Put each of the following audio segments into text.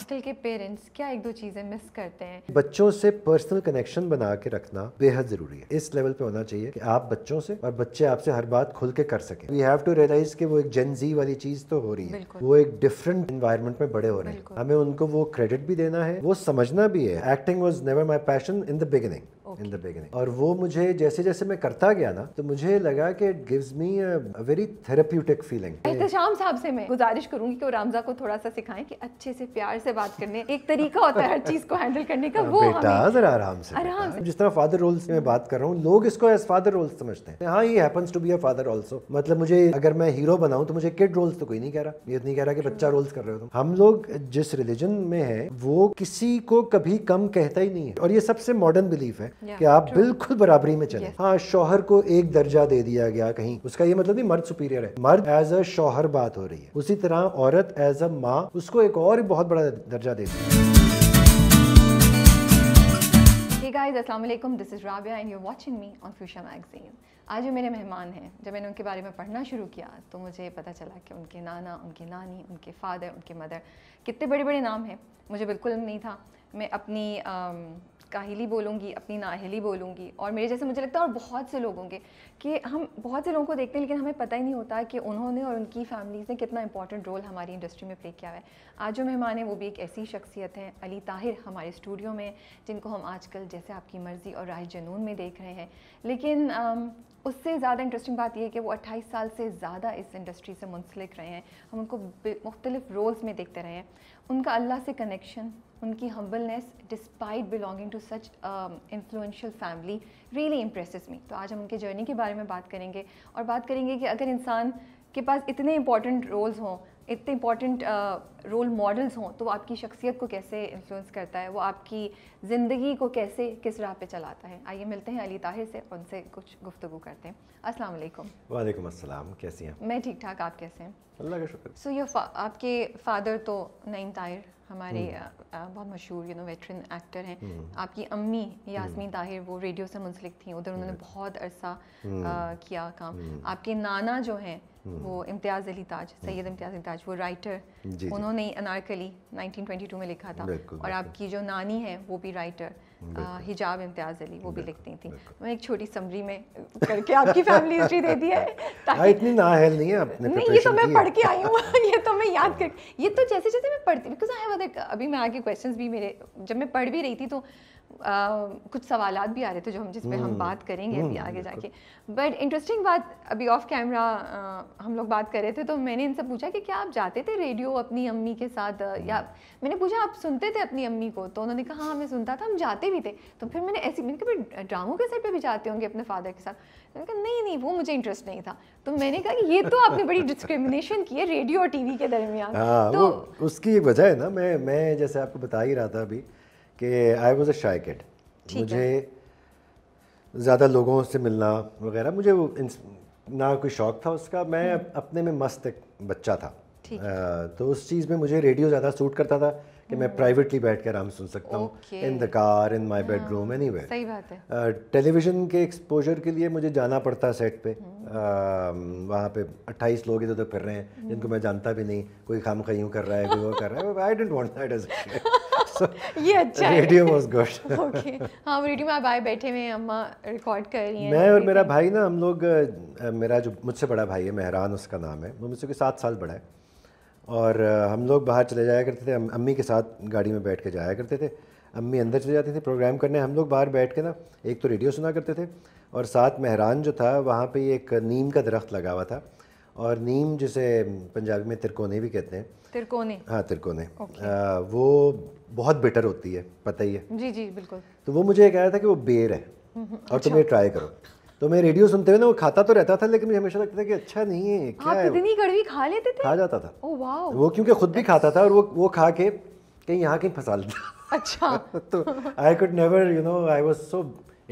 आजकल के पेरेंट्स क्या एक दो चीज़ें मिस करते हैं बच्चों से पर्सनल कनेक्शन बना के रखना बेहद ज़रूरी है इस लेवल पे होना चाहिए कि आप बच्चों से और बच्चे आपसे हर बात खुल के कर सके वी हैव टू रियलाइज कि वो एक जेनजी वाली चीज़ तो हो रही है वो एक डिफरेंट इन्वायरमेंट में बड़े हो रहे हैं हमें उनको वो क्रेडिट भी देना है वो समझना भी है acting was never my passion in the beginning in the beginning और वो मुझे जैसे जैसे मैं करता गया ना तो मुझे लगा कि it gives me a very therapeutic feeling Ehtesham साहब से मैं गुजारिश करूंगी कि वो रामजा को थोड़ा सा सिखाएं कि अच्छे से प्यार से बात करने एक तरीका होता है हर चीज को हैंडल करने का वो बेटा जरा आराम से आराम से जिस तरह फादर रोल्स में बात कर रहा हूं लोग इसको एज फादर रोल्स समझते हैं हां ये happens to be a father also मतलब मुझे अगर मैं हीरो बनाऊं तो मुझे किड रोल्स तो कोई नहीं कह रहा ये नहीं कह रहा कि बच्चा रोल्स कर रहे हो तुम हम लोग जिस रिलीजन में है वो किसी को कभी कम कहता ही नहीं है और ये सबसे मॉडर्न बिलीफ है कि आप बिल्कुल बराबरी में चले हाँ शोहर को एक दर्जा दे दिया गया कहीं उसका ये मतलब नहीं मर्द सुपीरियर है मर्द एज अ शोहर बात हो रही है उसी तरह औरत एज अ माँ उसको एक और बहुत बड़ा दर्जा दे दिया गाइस अस्सलाम वालेकुम this is Rabia and you and you're watching me on Fuchsia आज जो मेरे मेहमान हैं जब मैंने उनके बारे में पढ़ना शुरू किया तो मुझे पता चला कि उनके नाना उनकी नानी उनके फादर उनके मदर कितने बड़े बड़े नाम हैं मुझे बिल्कुल नहीं था मैं अपनी काहिली बोलूँगी अपनी नाहली बोलूँगी और मेरे जैसे मुझे लगता है और बहुत से लोग होंगे कि हम बहुत से लोगों को देखते हैं लेकिन हमें पता ही नहीं होता कि उन्होंने और उनकी फैमिलीज़ ने कितना इंपॉर्टेंट रोल हमारी इंडस्ट्री में प्ले किया हुआ है आज जो मेहमान हैं वो भी एक ऐसी शख्सियत हैं अली ताहिर हमारे स्टूडियो में जिनको हम आजकल जैसे आपकी मर्ज़ी और राय जनून में देख रहे हैं लेकिन उससे ज़्यादा इंटरेस्टिंग बात यह है कि वो 28 साल से ज़्यादा इस इंडस्ट्री से मुंसलिक रहे हैं हम उनको मुख्तलिफ रोल्स में देखते रहे हैं उनका अल्लाह से कनेक्शन उनकी humbleness despite belonging to such influential family really impresses me तो आज हम उनके जर्नी के बारे में बात करेंगे और बात करेंगे कि अगर इंसान के पास इतने इंपॉर्टेंट रोल्स हों इतने इंपॉर्टेंट रोल मॉडल्स हों तो वो आपकी शख्सियत को कैसे इन्फ्लुएंस करता है वो आपकी ज़िंदगी को कैसे किस राह पे चलाता है आइए मिलते हैं अली ताहिर से उनसे कुछ गुफ्तु करते हैं अस्सलाम वालेकुम वालेकुम अस्सलाम कैसी हैं मैं ठीक ठाक आप कैसे हैं अल्लाह का शुक्र सो so, योर फा, आपके फादर तो नईम ताहिर हमारे हम्म। बहुत मशहूर यू नो वेटरन एक्टर हैं हम्म। आपकी अम्मी यासमी हम्म। ताहिर वो रेडियो से मुंसलिक थी उधर उन्होंने बहुत अरसा किया काम आपके नाना जो हैं वो इम्तियाज़ अली ताज सैयद इम्तियाज़ अली ताज वो राइटर उन्होंने अनारकली 1922 में लिखा था और आपकी जो नानी है वो भी राइटर हिजाब इम्तियाज़ अली वो भी लिखती थी मैं एक छोटी समरी में करके आपकी फैमिली हिस्ट्री दे दी है हाँ, ताकि इतनी नाहल नहीं है आपने नहीं ये तो मैं पढ़ के आई हूँ ये तो मैं याद कर ये तो जैसे जैसे मैं पढ़ती बिकॉज आई हैव अभी मैं आगे क्वेश्चन भी मेरे जब मैं पढ़ भी रही थी तो कुछ सवाल भी आ रहे थे जो हम जिस हम हम्म, बात करेंगे अभी हम्म, आगे जाके बट इंटरेस्टिंग बात अभी ऑफ कैमरा हम लोग बात कर रहे थे तो मैंने इनसे पूछा कि क्या आप जाते थे रेडियो अपनी अम्मी के साथ या हम्म। मैंने पूछा आप सुनते थे अपनी अम्मी को तो उन्होंने कहा हाँ मैं सुनता था हम जाते भी थे तो फिर मैंने ऐसी मैंने कभी ड्रामों के सर पर भी जाते होंगे अपने फादर के साथ मैंने कहा नहीं नहीं वो मुझे इंटरेस्ट नहीं था तो मैंने कहा कि ये तो आपने बड़ी डिस्क्रिमिनेशन की है रेडियो और टीवी के दरमियान हाँ, तो उसकी वजह है ना मैं मैं जैसे आपको बता ही रहा था अभी कि आई वॉज़ अ शाई मुझे ज़्यादा लोगों से मिलना वगैरह मुझे ना कोई शौक था उसका मैं हम्म। अपने में मस्त एक बच्चा था आ, तो उस चीज़ में मुझे रेडियो ज़्यादा सूट करता था कि मैं प्राइवेटली हम्म। बैठ कर आराम सुन सकता हूँ in the car in my bedroom anyway television के एक्सपोजर के लिए मुझे जाना पड़ता सेट पे हम्म। वहाँ पे 28 लोग इधर उधर फिर रहे हैं जिनको मैं जानता भी नहीं कोई खाम खयूँ कर रहा है कोई वो कर रहा है I don't want that as ये अच्छा रेडियो वाज गुड ओके हाँ रेडियो में आप बैठे हुए अम्मा रिकॉर्ड कर रही हैं मैं और मेरा भाई ना हम लोग मेरा जो मुझसे बड़ा भाई है मेहरान उसका नाम है वो मुझसे के सात साल बड़ा है और हम लोग बाहर चले जाया करते थे अम्मी के साथ गाड़ी में बैठ के जाया करते थे अम्मी अंदर चले जाती थी प्रोग्राम करने हम लोग बाहर बैठ के ना एक तो रेडियो सुना करते थे और साथ मेहरान जो था वहाँ पे एक नीम का दरख्त लगा हुआ था और नीम जिसे पंजाबी में तिरकोने भी कहते हैं तिरकोने हाँ तिरकोने okay. आ, वो बहुत बेटर होती है पता ही है जी जी बिल्कुल तो वो मुझे कह रहा था कि वो बेर है हम्म, हम्म, और अच्छा। तुम्हें ट्राई करो तो मैं रेडियो सुनते हुए ना वो खाता तो रहता था लेकिन मुझे हमेशा लगता था कि अच्छा नहीं है क्या आप इतनी कड़वी खा लेते थे खा जाता था ओ वाओ वो क्योंकि खुद भी खाता था और वो वो खा के कहीं यहाँ कहीं फंसा लेता अच्छा तो I could never you know I was so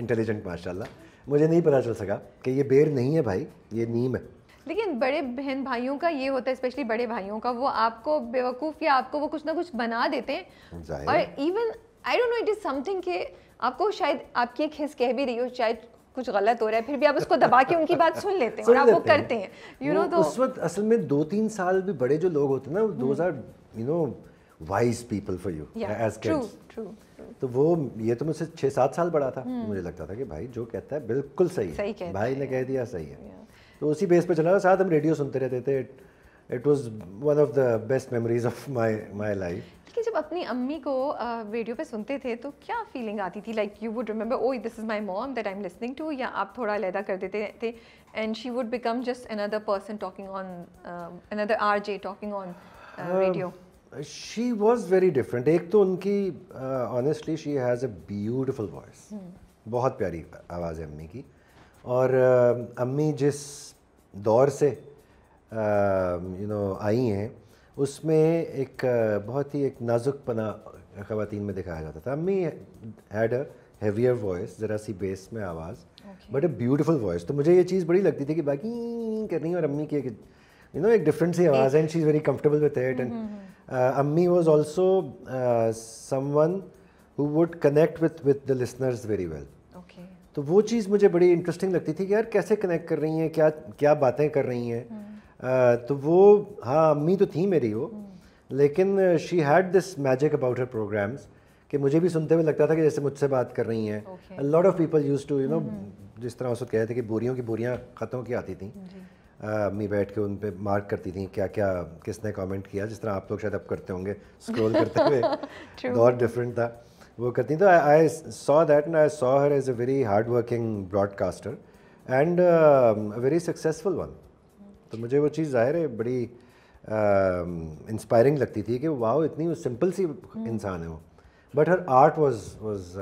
intelligent माशाल्लाह मुझे नहीं पता चल सका कि ये बेर नहीं है भाई ये नीम है लेकिन बड़े बहन भाइयों का ये होता है स्पेशली बड़े भाइयों का वो आपको बेवकूफ़ या आपको वो कुछ ना कुछ बना देते हैं और even I don't know it is something के आपको शायद आपकी एक हिस्स कह भी रही हो शायद कुछ गलत हो रहा है फिर भी आप उसको दबा के उनकी बात सुन लेते हैं और आप वो करते हैं यू नो तो उस वक्त असल में दो तीन साल भी बड़े जो लोग होते हैं ना they are you know wise people for you as kids तो वो ये तो मुझसे छः सात साल बड़ा था हम्म। मुझे लगता था कि भाई जो कहता है बिल्कुल सही, सही है भाई ने कह दिया सही है yeah. तो उसी बेस पे चला रहा साथ हम रेडियो सुनते रहते थे it was one of the best memories of my my life लेकिन जब अपनी अम्मी को रेडियो पे सुनते थे तो क्या फीलिंग आती थी like you would remember oh this is my mom that I am listening to या आप थोड़ा लैदा कर देते थे and she would become just another person talking on another RJ talking on radio she was very different एक तो उनकी honestly she has a beautiful voice hmm. बहुत प्यारी आवाज़ है अम्मी की और अम्मी जिस दौर से यू नो आई हैं उसमें एक बहुत ही एक नाजुक पना खातन में दिखाया जाता था अम्मी हैड अ हैवियर वॉइस ज़रा सी बेस में आवाज़ बट अ ब्यूटिफुल वॉइस तो मुझे ये चीज़ बड़ी लगती थी कि बाकी करनी और अम्मी की एक यू नो एक डिफरेंट सी आवाज़ है and she is very comfortable with it and अम्मी was also someone who would connect with with the listeners very well तो वो चीज़ मुझे बड़ी इंटरेस्टिंग लगती थी कि यार कैसे कनेक्ट कर रही हैं क्या क्या बातें कर रही हैं हम्म। तो वो हाँ अम्मी तो थी मेरी वो हम्म। लेकिन she had this magic about her programs कि मुझे भी सुनते हुए लगता था कि जैसे मुझसे बात कर रही हैं lot of people use to you know जिस तरह उसको कह रहे थे कि बोरियों की बोरियाँ ख़तों की आती थी अम्मी बैठ के उन पर मार्क करती थी क्या क्या किसने कमेंट किया जिस तरह आप लोग शायद अब करते होंगे स्क्रॉल करते हुए और डिफरेंट था वो करती तो I saw that and I saw her as a very hard working broadcaster and very successful one तो मुझे वो चीज़ ज़ाहिर है बड़ी इंस्पायरिंग um, uh, लगती थी कि वाह इतनी सिंपल सी हम्म। इंसान है वो but her art was was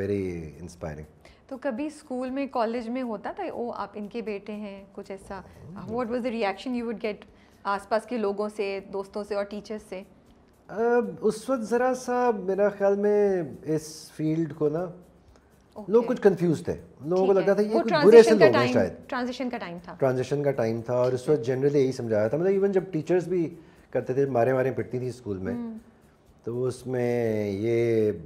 very inspiring तो कभी स्कूल में कॉलेज में होता था ओ आप इनके बेटे हैं कुछ ऐसा what was the reaction you would get आसपास के लोगों से दोस्तों से और टीचर्स से उस वक्त ज़रा सा मेरा ख्याल में इस फील्ड को ना okay. लोग कुछ कंफ्यूज थे लोगों को लगा था ये कुछ बुरे से लोग शायद ट्रांजिशन का टाइम था ट्रांजिशन का टाइम था और उस वक्त जनरली यही समझाया था मतलब इवन जब टीचर्स भी करते थे मारे मारे पिटती थी स्कूल में हम्म। तो उसमें ये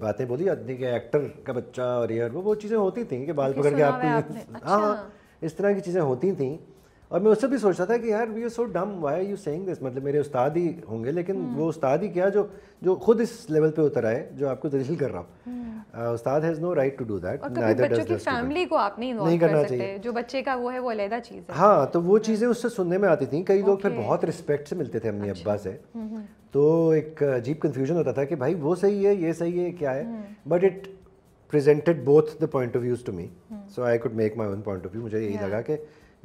बातें बोली जाती थी कि एक्टर का बच्चा और ये वो वो चीज़ें होती थी कि बाल पकड़ के आपकी हाँ, अच्छा। हाँ इस तरह की चीज़ें होती थी और मैं उससे भी सोचता था कि यार we are so dumb why are you saying this मतलब मेरे उस्ताद ही होंगे लेकिन hmm. वो उस्ताद ही क्या जो जो खुद इस लेवल पे उतर आए जो आपको दलील कर रहा हूँ hmm. हम्म। उस्ताद has no right to do that neither बच्चों की फैमिली को आप नहीं, नहीं करना कर चाहिए जो बच्चे का वो है वो अलग चीज़ है हाँ तो वो चीज़ें हम्म। उससे सुनने में आती थी कई लोग फिर बहुत रिस्पेक्ट से मिलते थे अम्मी अच्छा। अब्बा से तो एक अजीब कन्फ्यूजन होता था कि भाई वो सही है ये सही है क्या है but it presented both the point of views to me so I could make my own point of view मुझे यही लगा कि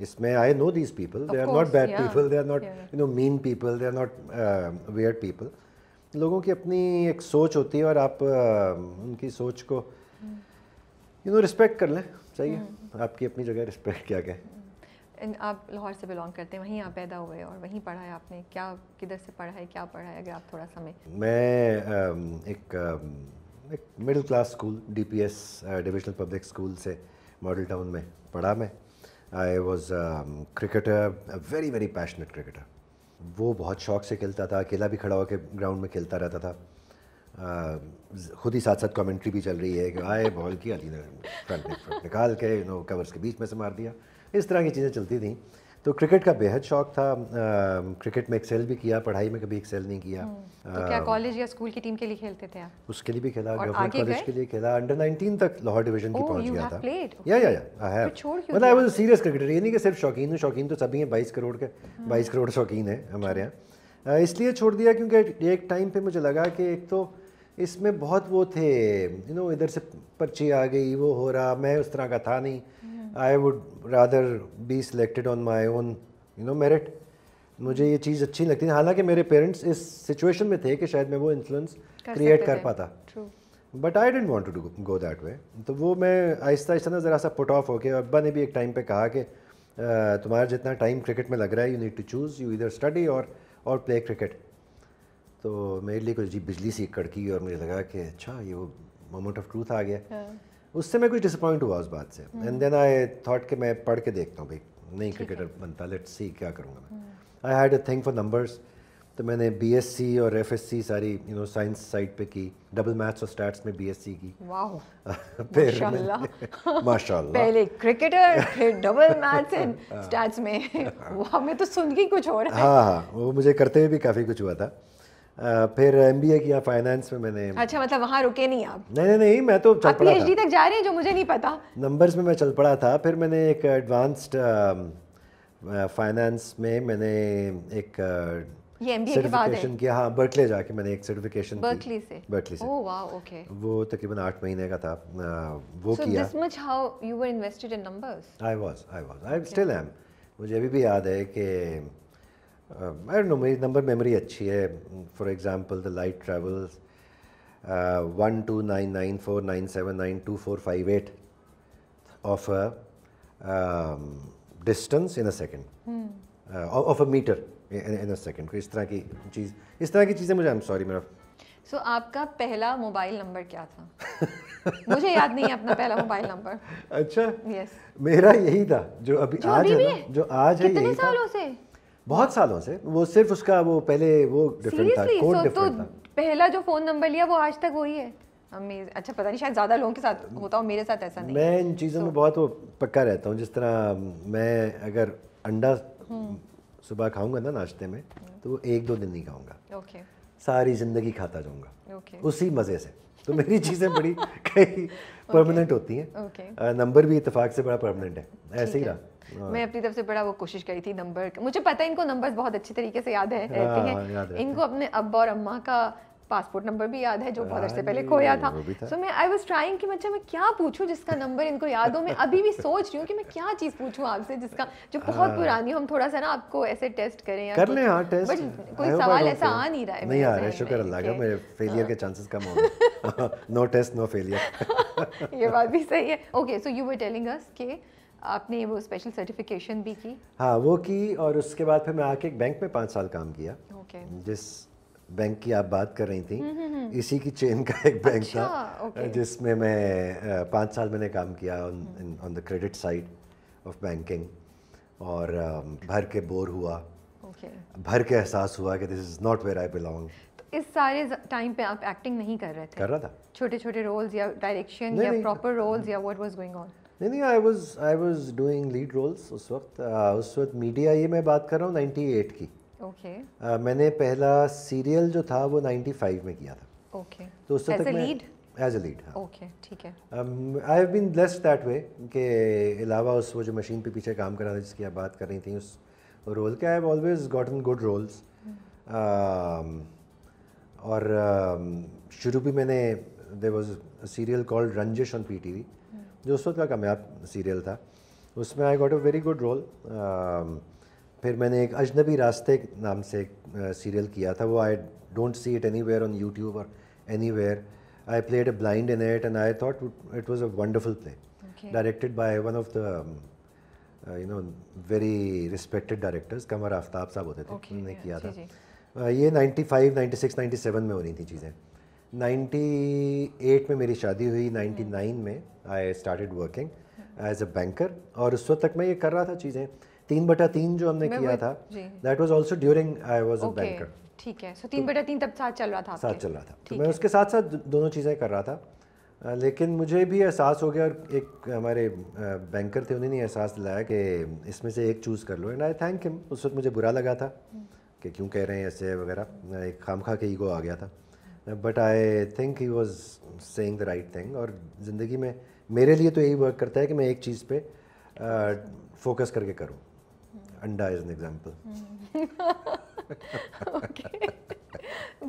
इसमें I know these people they are not bad people they are not you know mean people they are not weird people लोगों की अपनी एक सोच होती है और आप uh, उनकी सोच को यू नो रिस्पेक्ट कर लें चाहिए hmm. आपकी अपनी जगह रिस्पेक्ट क्या कहें आप लाहौर से बिलोंग करते हैं वहीं आप पैदा हुए और वहीं पढ़ा है आपने क्या किधर से पढ़ा है क्या पढ़ा है अगर आप थोड़ा समय मैं um, एक um, एक middle class school DPS divisional public school से मॉडल टाउन में पढ़ा मैं I was cricketer very very passionate cricketer वो बहुत शौक से खेलता था अकेला भी खड़ा होकर ग्राउंड में खेलता रहता था uh, खुद ही साथ साथ कमेंट्री भी चल रही है कि आए बॉल की अली ने फ्रंट निकाल के यू नो कवर्स के बीच में से मार दिया इस तरह की चीज़ें चलती थी तो क्रिकेट का बेहद शौक था आ, क्रिकेट में एक्सेल भी किया पढ़ाई में कभी एक्सेल नहीं किया हम्म, तो आ, क्या कॉलेज या स्कूल की टीम के लिए खेलते थे आप उसके लिए भी खेला गवर्नमेंट कॉलेज के लिए खेला अंडर 19 तक लाहौर डिवीजन की oh, पहुंच गया था या या या आई हैव मतलब I was a serious cricketer ये नहीं कि सिर्फ शौकीन हूं शौकीन तो सभी हैं 22 करोड़ के 22 हम्म। करोड़ शौकीन है हमारे अच्छा। यहाँ इसलिए छोड़ दिया क्योंकि एक टाइम पे मुझे लगा कि एक तो इसमें बहुत वो थे यू नो इधर से पर्ची आ गई वो हो रहा मैं उस तरह का था नहीं I would rather be selected on my own you know merit मुझे ये चीज़ अच्छी लगती थी हालांकि मेरे पेरेंट्स इस सिचुएशन में थे कि शायद मैं वो इन्फ्लुएंस क्रिएट कर पाता but I didn't want to go that way तो वो मैं आहिस्ता आहिस्ता ना ज़रा सा पुट ऑफ होके अब्बा ने भी एक टाइम पे कहा कि तुम्हारा जितना टाइम क्रिकेट में लग रहा है you need to choose you इधर स्टडी और और प्ले क्रिकेट तो मेरे लिए कुछ जी बिजली सी कड़की और मुझे लगा कि अच्छा ये वो मोमेंट ऑफ ट्रूथ आ गया yeah. हाँ। उससे मैं कुछ डिसअपॉइंट हुआ उस बात से एंड देन आई थॉट कि मैं पढ़ के देखता हूँ भाई नहीं क्रिकेटर बनता लेट सी क्या करूँगा मैं I had a thing for numbers तो मैंने बीएससी और एफएससी सारी यू नो साइंस साइड पे की डबल मैथ्स और स्टैट्स में बीएससी की फिर माशाल्लाह पहले क्रिकेटर फिर डबल मैथ्स एंड स्टैट्स में वाह मैं तो सुन के कुछ हो रहा है हाँ हाँ वो मुझे करते हुए भी काफ़ी कुछ हुआ था फिर एम बी ए किया फाइनेंस में मैंने अच्छा मतलब वहाँ रुके नहीं आप नहीं नहीं नहीं मैं तो चल पड़ा था तक जा रही है जो मुझे नहीं पता नंबर्स में मैं चल पड़ा था फिर मैंने एक एडवांस्ड फाइनेंस में मैंने एक सर्टिफिकेशन किया हाँ बर्टले जाके मैंने एक सर्टिफिकेशन बर्कली से बर्कली से ओके oh, वो तकरीबन आठ महीने का था वो किया much how you were invested in numbers I was I was I still am मुझे अभी भी याद है कि आई डोंट नो मेरी नंबर मेमोरी अच्छी है for example the light travels one two nine nine four nine seven nine two four five eight of distance in a second of a metre in a second इस तरह की चीज़ इस तरह की चीज़ें मुझे आई एम सॉरी मेरा सो so, आपका पहला मोबाइल नंबर क्या था मुझे याद नहीं है अपना पहला मोबाइल नंबर अच्छा यस yes. मेरा यही था जो अभी जो आज अभी है, है? जो आज कितने है यही सालों था? से बहुत सालों से वो सिर्फ उसका वो पहले वो डिफरेंट था कोड so तो था तो पहला जो फोन नंबर लिया वो आज तक वही है अच्छा पता नहीं शायद ज़्यादा लोगों के साथ होता हो मेरे साथ ऐसा नहीं मैं इन चीज़ों so, में बहुत वो पक्का रहता हूँ जिस तरह मैं अगर अंडा हम्म। सुबह खाऊंगा ना नाश्ते में तो वो एक दो दिन नहीं खाऊंगा ओके सारी ज़िंदगी खाता जाऊंगा उसी मज़े से तो मेरी चीज़ें बड़ी कई परमानेंट होती हैं नंबर भी इतफाक से बड़ा परमानेंट है ऐसे ही रहा हाँ। मैं अपनी तरफ से बड़ा वो कोशिश करी थी नंबर मुझे पता है इनको नंबर्स बहुत अच्छे तरीके से याद है हाँ, रहते हैं इनको अपने अब और अम्मा का पासपोर्ट नंबर भी याद है जो बहुत अच्छे पहले खोया था सो मैं आई वॉज ट्राइंग कि अच्छा मैं क्या पूछूँ जिसका नंबर इनको याद हो मैं अभी भी सोच रही हूँ कि मैं क्या चीज़ पूछूँ आपसे जिसका जो हाँ। बहुत पुरानी हो हम थोड़ा सा ना आपको ऐसे टेस्ट करें या कर लें हाँ टेस्ट बट कोई सवाल ऐसा आ नहीं रहा है नहीं आ रहा है शुक्र अल्लाह का मेरे फेलियर के चांसेस कम हो नो टेस्ट नो फेलियर ये बात भी सही है okay so you were telling us के आपने वो स्पेशल सर्टिफिकेशन भी की हाँ वो की और उसके बाद फिर मैं आके एक बैंक में पाँच साल काम किया okay. जिस बैंक की आप बात कर रही थी हम्म, हम्म, हम्म। इसी की चेन का एक बैंक अच्छा, था जिसमें मैं पाँच साल मैंने काम किया on the credit side of banking और भर के बोर हुआ okay. भर के एहसास हुआ कि this is not where I belong इस सारे टाइम पे आप एक्टिंग नहीं कर रहे थे कर रहा था छोटे छोटे रोल्स या डायरेक्शन या प्रॉपर रोल्स या व्हाट वाज गोइंग ऑन नहीं नहीं I was I was doing lead roles उस वक्त uh, उस वक्त मीडिया ये मैं बात कर रहा हूँ नाइन्टी एट की ओके okay. uh, मैंने पहला सीरियल जो था वो नाइन्टी फाइव में किया था ओके okay. तो उस वक्त lead as a lead okay ठीक है I have been blessed that way के अलावा उस वो जो मशीन पे पीछे काम कर रहा था जिसकी आप बात कर रही थी उस रोल के I have always gotten good roles और uh, शुरू भी मैंने there was serial called Ranjish on P T V जो उस वक्त का कामयाब सीरियल था उसमें I got a very good role फिर मैंने एक अजनबी रास्ते नाम से एक सीरियल uh, किया था वो I don't see it anywhere on YouTube और anywhere I played a blind in eight and I thought it was a wonderful play directed by one of the you know very respected directors Qamar Aftab sahab होते थे okay, उन्होंने yeah, किया जी, था जी. Uh, ये six ninety seven में हो रही थी चीज़ें 98 में मेरी शादी हुई 99 में I started working as a banker और उस वक्त तक मैं ये कर रहा था चीज़ें तीन बटा तीन जो हमने किया था that was also during I was a banker ठीक है सो तो तीन बटा तीन तब साथ चल रहा था साथ चल रहा था तो मैं उसके साथ साथ दोनों चीज़ें कर रहा था लेकिन मुझे भी एहसास हो गया और एक हमारे बैंकर थे उन्होंने एहसास दिलाया कि इसमें से एक चूज़ कर लो एंड आई थैंक हिम उस वक्त मुझे बुरा लगा था कि क्यों कह रहे हैं ऐसे वगैरह एक खाम खा के ईगो आ गया था but I think he was saying the right thing और ज़िंदगी में मेरे लिए तो यही वर्क करता है कि मैं एक चीज़ पे फोकस uh, करके करूँ अंडा इज़ एन एग्जाम्पल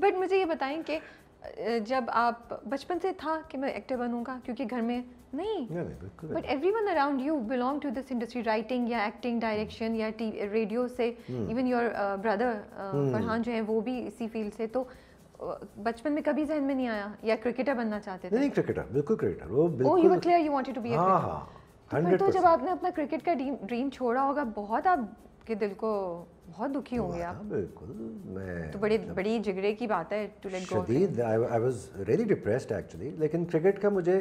बट मुझे ये बताएं कि uh, जब आप बचपन से था कि मैं एक्टर बनूंगा क्योंकि घर में नहीं but everyone around you belong to this industry writing या एक्टिंग डायरेक्शन या रेडियो से इवन योर ब्रदर फरहान जो है वो भी इसी फील्ड से तो बचपन में कभी जहन में नहीं आया या क्रिकेटर बनना चाहते थे नहीं क्रिकेटर बिल्कुल क्रिकेटर वो oh, बिल्कुल oh you were clear you wanted to be a हां हां तो, तो जब आपने अपना क्रिकेट का ड्रीम छोड़ा होगा बहुत आप के दिल को बहुत दुखी होंगे हाँ, आप बिल्कुल मैं तो बड़ी मतलब बड़ी जिगरे की बात है to let go I was really depressed actually लेकिन क्रिकेट का मुझे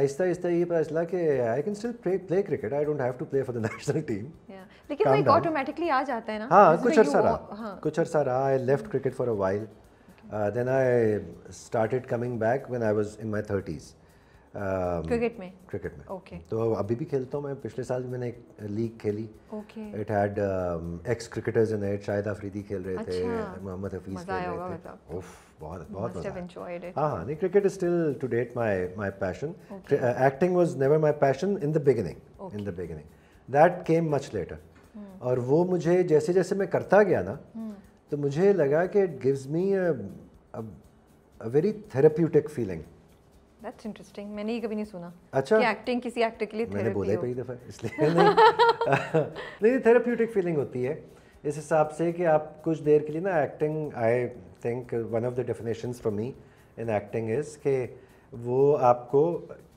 आहिस्ता आहिस्ता ये पता चला कि I can still play play cricket I don't have to play for the national team लेकिन वो ऑटोमेटिकली आ जाता है ना हाँ कुछ अरसा रहा हाँ. कुछ अरसा रहा I left cricket for a while then I started coming back when I was in my my 30s. Cricket um, में क्रिकेट में ओके okay. तो अभी भी खेलता हूं मैं पिछले साल भी मैंने एक लीग खेली okay it had ex cricketers in it शायद अफरीदी खेल रहे अच्छा, थे मोहम्मद हफीज खेल रहे थे अच्छा। मतलब। उफ बहुत बहुत मजा हाँ हां नहीं cricket is still to date my my passion acting was never my passion in the beginning in the beginning that came much later और वो मुझे जैसे जैसे मैं करता गया ना hmm. तो मुझे लगा कि it gives me a, a very therapeutic feeling. That's interesting. मैंने ये कभी नहीं सुना अच्छा कि acting किसी actor के लिए therapy. मैंने बोला ही पहली दफ़ा इसलिए नहीं नहीं therapeutic feeling होती है इस हिसाब से कि आप कुछ देर के लिए ना acting I think one of the definitions for me in acting is कि वो आपको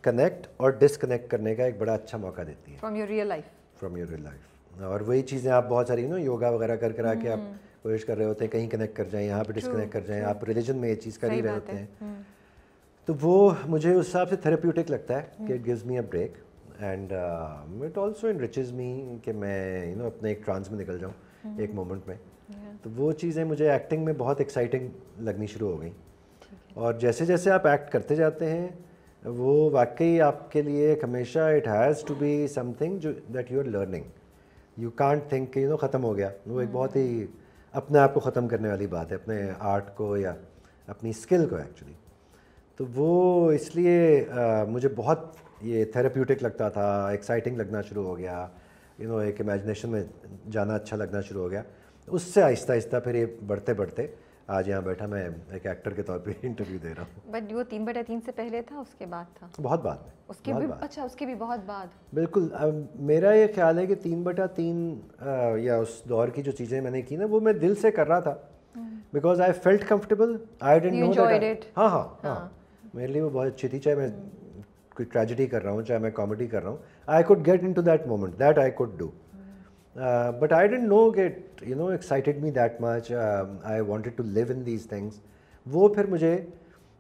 कनेक्ट और डिसकनेक्ट करने का एक बड़ा अच्छा मौका देती है from your real life from your real life और वही चीज़ें आप बहुत सारी नो योगा वगैरह कर कर के आप हम्म। कोशिश कर रहे होते हैं कहीं कनेक्ट कर जाएं यहाँ पे डिसकनेक्ट कर जाएं आप रिलीजन में ये चीज़ कर ही रहे होते हैं हम्म। तो वो मुझे उस हिसाब से थेरेप्यूटिक लगता है कि it gives me a break and it also enriches me कि मैं यू नो अपने एक ट्रांस में निकल जाऊँ हम्म। एक मोमेंट में तो वो चीज़ें मुझे एक्टिंग में बहुत एक्साइटिंग लगनी शुरू हो गई और जैसे जैसे आप एक्ट करते जाते हैं वो वाकई आपके लिए हमेशा it has to be something जो that you are learning you can't think you know ख़त्म हो गया वो एक हम्म। बहुत ही अपने आप को ख़त्म करने वाली बात है अपने आर्ट को या अपनी स्किल को एक्चुअली तो वो इसलिए आ, मुझे बहुत ये थेरेप्यूटिक लगता था एक्साइटिंग लगना शुरू हो गया यू you नो know, एक इमेजिनेशन में जाना अच्छा लगना शुरू हो गया उससे आहिस्ता आहिस्ता फिर ये बढ़ते बढ़ते आज यहाँ बैठा मैं एक एक्टर के तौर पे इंटरव्यू दे रहा हूँ बट वो तीन बटे तीन से पहले था उसके बाद था बहुत बाद में उसके भी बाद। अच्छा उसके भी बहुत बाद बिल्कुल अब मेरा ये ख्याल है कि तीन बटा तीन आ, या उस दौर की जो चीज़ें मैंने की ना वो मैं दिल से कर रहा था because I felt comfortable I didn't know that हाँ हाँ हाँ मेरे लिए वो बहुत अच्छी थी चाहे मैं कोई ट्रेजिडी कर रहा हूँ चाहे मैं कॉमेडी कर रहा हूँ I could get into that moment that I could do Uh, but I didn't know it, you know, excited me that much. Um, I wanted to live in these things. वो फिर मुझे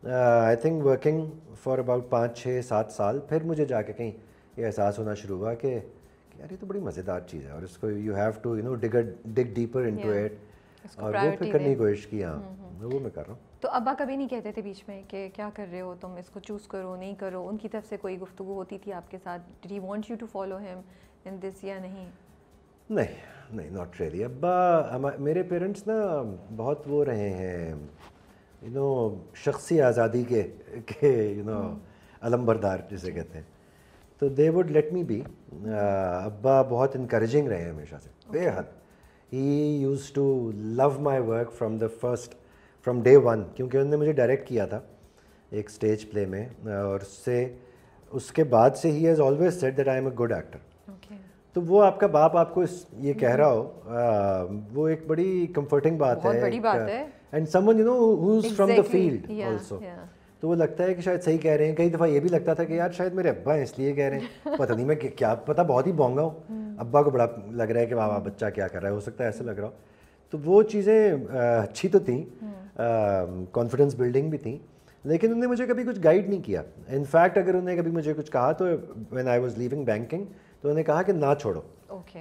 I think working for about पाँच छः सात साल फिर मुझे जाके कहीं ये एहसास होना शुरू हुआ कि यार ये तो बड़ी मज़ेदार चीज़ है और इसको you have to you know dig dig deeper to it और वो फिर करने की कोशिश की हाँ हम्म, हम्म। वो मैं कर रहा हूँ तो अब्बा कभी नहीं कहते थे बीच में कि क्या कर रहे हो तुम इसको चूज़ करो नहीं करो उनकी तरफ से कोई गुफ्तु होती थी आपके साथ they want you to follow him in this या नहीं नहीं नहीं नॉट रियली अब मेरे पेरेंट्स ना बहुत वो रहे हैं यू नो शख्सी आज़ादी के के यू नो अलम्बरदार जिसे कहते हैं तो they would let me be अब्बा बहुत इनक्रेजिंग रहे हैं हमेशा से बेहद ही used to love my work from the first from day one क्योंकि उन्होंने मुझे डायरेक्ट किया था एक स्टेज प्ले में और उससे उसके बाद से ही has always said that I am a good actor तो वो आपका बाप आपको ये कह रहा हो वो एक बड़ी कंफर्टिंग बात है बड़ी बात uh, है and someone you know who is from the field also तो वो लगता है कि शायद सही कह रहे हैं कई दफ़ा ये भी लगता था कि यार शायद मेरे अब्बा हैं इसलिए कह रहे हैं पता नहीं मैं क्या पता बहुत ही बोंगा हूँ हम्म। अब्बा को बड़ा लग रहा है कि बाबा बच्चा क्या कर रहा है हो सकता है ऐसा लग रहा हो तो वो चीज़ें uh, अच्छी तो थी कॉन्फिडेंस बिल्डिंग भी थी लेकिन उन्होंने मुझे कभी कुछ गाइड नहीं किया इनफैक्ट अगर उन्होंने कभी मुझे कुछ कहा तो when I was leaving banking तो उन्होंने कहा कि ना छोड़ो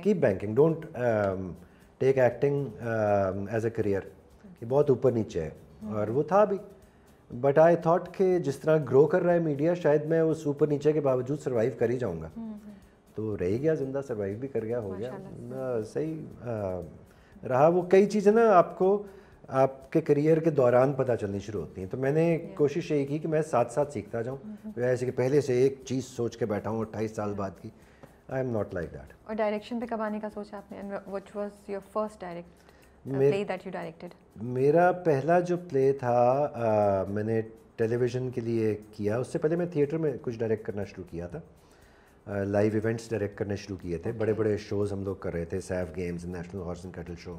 keep banking don't take acting as a career ये बहुत ऊपर नीचे है hmm. और वो था भी बट आई थॉट कि जिस तरह ग्रो कर रहा है मीडिया शायद मैं उस ऊपर नीचे के बावजूद सर्वाइव कर ही जाऊँगा hmm, hmm. तो रह गया ज़िंदा सर्वाइव भी कर गया हो गया सही रहा वो कई चीज़ें ना आपको आपके करियर के दौरान पता चलनी शुरू होती हैं तो मैंने कोशिश यही की कि मैं साथ साथ सीखता जाऊँ ऐसे कि पहले से एक चीज़ सोच के बैठा हूँ अट्ठाईस साल बाद की I am not like that और डायरेक्शन पे कब आने का सोचा आपने and which was your first direct play that you directed मेरा पहला जो प्ले था आ, uh, मैंने टेलीविज़न के लिए किया उससे पहले मैं थिएटर में कुछ डायरेक्ट करना शुरू किया था लाइव इवेंट्स डायरेक्ट करने शुरू किए थे बड़े बड़े शोज हम लोग कर रहे थे SAF games national horse and cattle show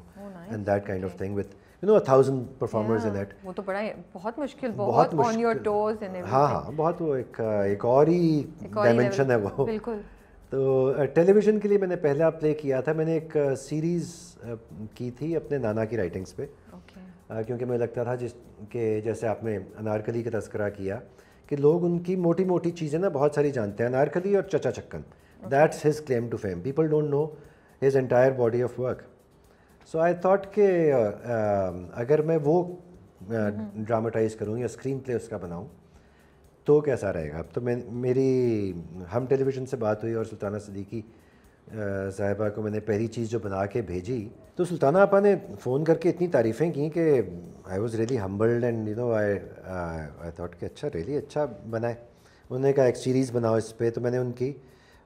and that kind of thing with you know a thousand performers in that वो तो बड़ा बहुत मुश्किल बहुत ऑन योर टोज एंड हाँ हाँ बहुत वो एक एक और ही डायमेंशन है वो बिल्कुल तो टेलीविज़न के लिए मैंने पहला प्ले किया था मैंने एक सीरीज़ की थी अपने नाना की राइटिंग्स पे okay. क्योंकि मुझे लगता था जिस के जैसे आपने अनारकली का तस्करा किया कि लोग उनकी मोटी मोटी चीज़ें ना बहुत सारी जानते हैं अनारकली और Chacha Chakkan that's his claim to fame people don't know his entire body of work so I thought के अगर मैं वो ड्रामाटाइज हम्म। करूँ या स्क्रीन प्ले उसका बनाऊँ तो कैसा रहेगा अब तो मैं मेरी हम टेलीविज़न से बात हुई और सुल्ताना सदीकी साहिबा को मैंने पहली चीज़ जो बना के भेजी तो सुल्ताना आपा ने फ़ोन करके इतनी तारीफ़ें की कि I was really humbled and you know I I thought कि अच्छा रियली अच्छा बनाए उन्होंने कहा एक सीरीज़ बनाओ इस पर तो मैंने उनकी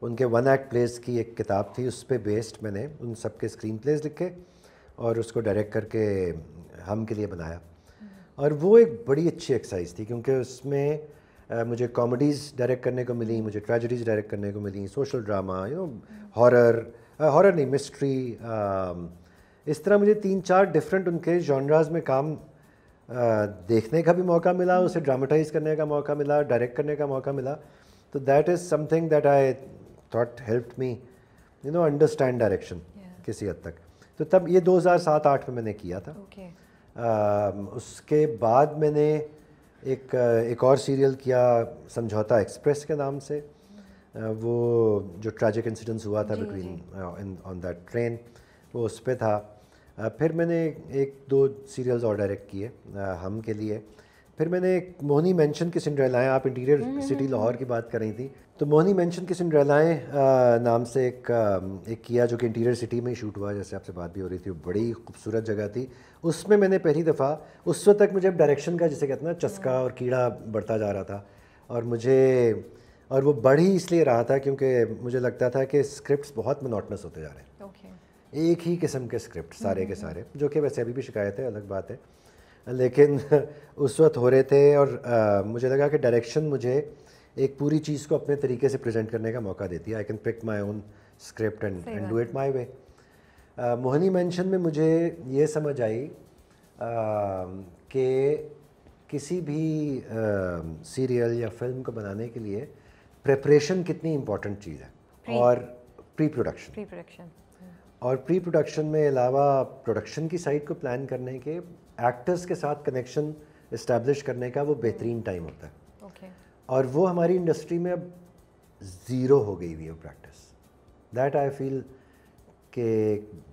उनके वन एक्ट प्लेस की एक किताब थी उस पर बेस्ड मैंने उन सब के स्क्रीन प्लेस लिखे और उसको डायरेक्ट करके हम के लिए बनाया और वो एक बड़ी अच्छी एक्सरसाइज थी क्योंकि उसमें मुझे कॉमेडीज़ डायरेक्ट करने को मिली मुझे ट्रेजडीज़ डायरेक्ट करने को मिली social drama you know horror horror नहीं मिस्ट्री इस तरह मुझे तीन चार डिफरेंट उनके जॉनराज में काम देखने का भी मौका मिला हम्म। उसे ड्रामेटाइज करने का मौका मिला डायरेक्ट करने का मौका मिला तो that is something that I thought help me you know understand direction किसी हद तक तो तब ये 2007-8 में मैंने किया था okay. आ, उसके बाद मैंने एक एक और सीरियल किया समझौता एक्सप्रेस के नाम से वो जो ट्रैजिक इंसिडेंस हुआ था बिटवीन ऑन दैट ट्रेन वो उस पर था फिर मैंने एक दो सीरियल्स और डायरेक्ट किए हम के लिए फिर मैंने एक मोहनी मैंशन की सिंड्रेलाएँ आप interior hmm, hmm, city hmm. Lahore की बात कर रही थी तो मोहनी मैंशन की सिंड्रेलाएँ नाम से एक एक किया जो कि इंटीरियर सिटी में शूट हुआ जैसे आपसे बात भी हो रही थी बड़ी खूबसूरत जगह थी उसमें मैंने पहली दफ़ा उस वक्त तक मुझे डायरेक्शन का जिसे कहते ना चस्का हाँ। और कीड़ा बढ़ता जा रहा था और मुझे और वो बढ़ ही इसलिए रहा था क्योंकि मुझे लगता था कि स्क्रिप्ट बहुत मनोटनस होते जा रहे हैं okay. एक ही किस्म के स्क्रिप्ट सारे के सारे जो कि वैसे अभी भी शिकायत है अलग बात है लेकिन उस वक्त हो रहे थे और आ, मुझे लगा कि डायरेक्शन मुझे एक पूरी चीज़ को अपने तरीके से प्रेजेंट करने का मौका देती है I can pick my own script and and do it my way Mohni mansion में मुझे ये समझ आई कि किसी भी सीरियल या फिल्म को बनाने के लिए प्रेपरेशन कितनी इम्पॉर्टेंट चीज़ है प्री, और प्री प्रोडक्शन प्री प्रोडक्शन और प्री प्रोडक्शन में अलावा प्रोडक्शन की साइड को प्लान करने के एक्टर्स के साथ कनेक्शन इस्टेब्लिश करने का वो बेहतरीन टाइम होता है okay. और वो हमारी इंडस्ट्री में अब ज़ीरो हो गई हुई है प्रैक्टिस दैट आई फील के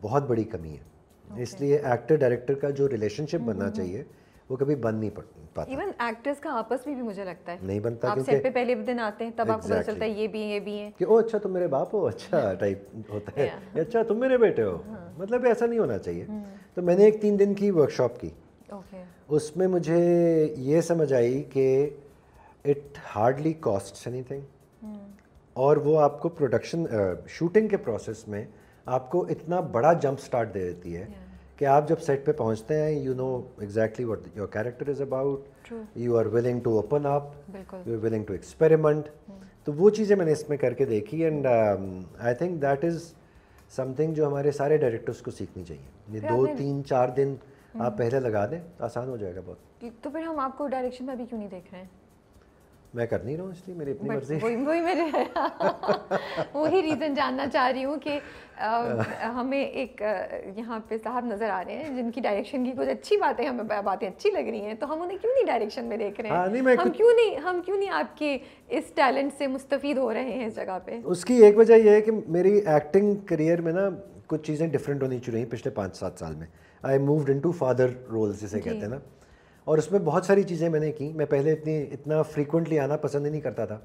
बहुत बड़ी कमी है okay. इसलिए एक्टर डायरेक्टर का जो रिलेशनशिप हम्म, बनना mm -hmm. चाहिए हम्म। वो कभी बन नहीं पाता इवन एक्टर्स का आपस में भी, मुझे लगता है नहीं बनता आप सेट पे पहले दिन आते हैं तब exactly. आपको पता चलता है ये भी है ये भी है कि ओ अच्छा तुम मेरे बाप हो अच्छा टाइप होता है yeah. अच्छा तुम मेरे बेटे हो हाँ। मतलब ऐसा नहीं होना चाहिए हम्म। तो मैंने एक तीन दिन की वर्कशॉप की उसमें मुझे ये समझ आई कि it hardly cost anything और वो आपको प्रोडक्शन शूटिंग के प्रोसेस में आपको इतना बड़ा जंप स्टार्ट दे देती है कि आप जब सेट पे पहुंचते हैं you know exactly what your character is about you are willing to open up you are willing to experiment तो वो चीज़ें मैंने इसमें करके देखी and I think that is something जो हमारे सारे डायरेक्टर्स को सीखनी चाहिए ये दो तीन चार दिन आप हम्म। पहले लगा दें आसान हो जाएगा बहुत तो फिर हम आपको डायरेक्शन में अभी क्यों नहीं देख रहे हैं मैं कर नहीं रहा हूँ इसलिए मेरी अपनी मर्जी वही वही मेरे वही रीज़न जानना चाह रही हूँ कि हमें एक यहाँ पे साहब नज़र आ रहे हैं जिनकी डायरेक्शन की कुछ अच्छी बातें हमें बातें अच्छी लग रही हैं तो हम उन्हें क्यों नहीं डायरेक्शन में देख रहे हैं आ, हाँ, नहीं, मैं हम क्यों नहीं हम क्यों नहीं आपके इस टैलेंट से मुस्तफ़ हो रहे हैं इस जगह पर उसकी एक वजह यह है कि मेरी एक्टिंग करियर में ना कुछ चीज़ें डिफरेंट होनी चाहिए पिछले पाँच सात साल में I move into father role जिसे कहते हैं ना और उसमें बहुत सारी चीज़ें मैंने की मैं पहले इतनी इतना फ्रीकुंटली आना पसंद नहीं करता था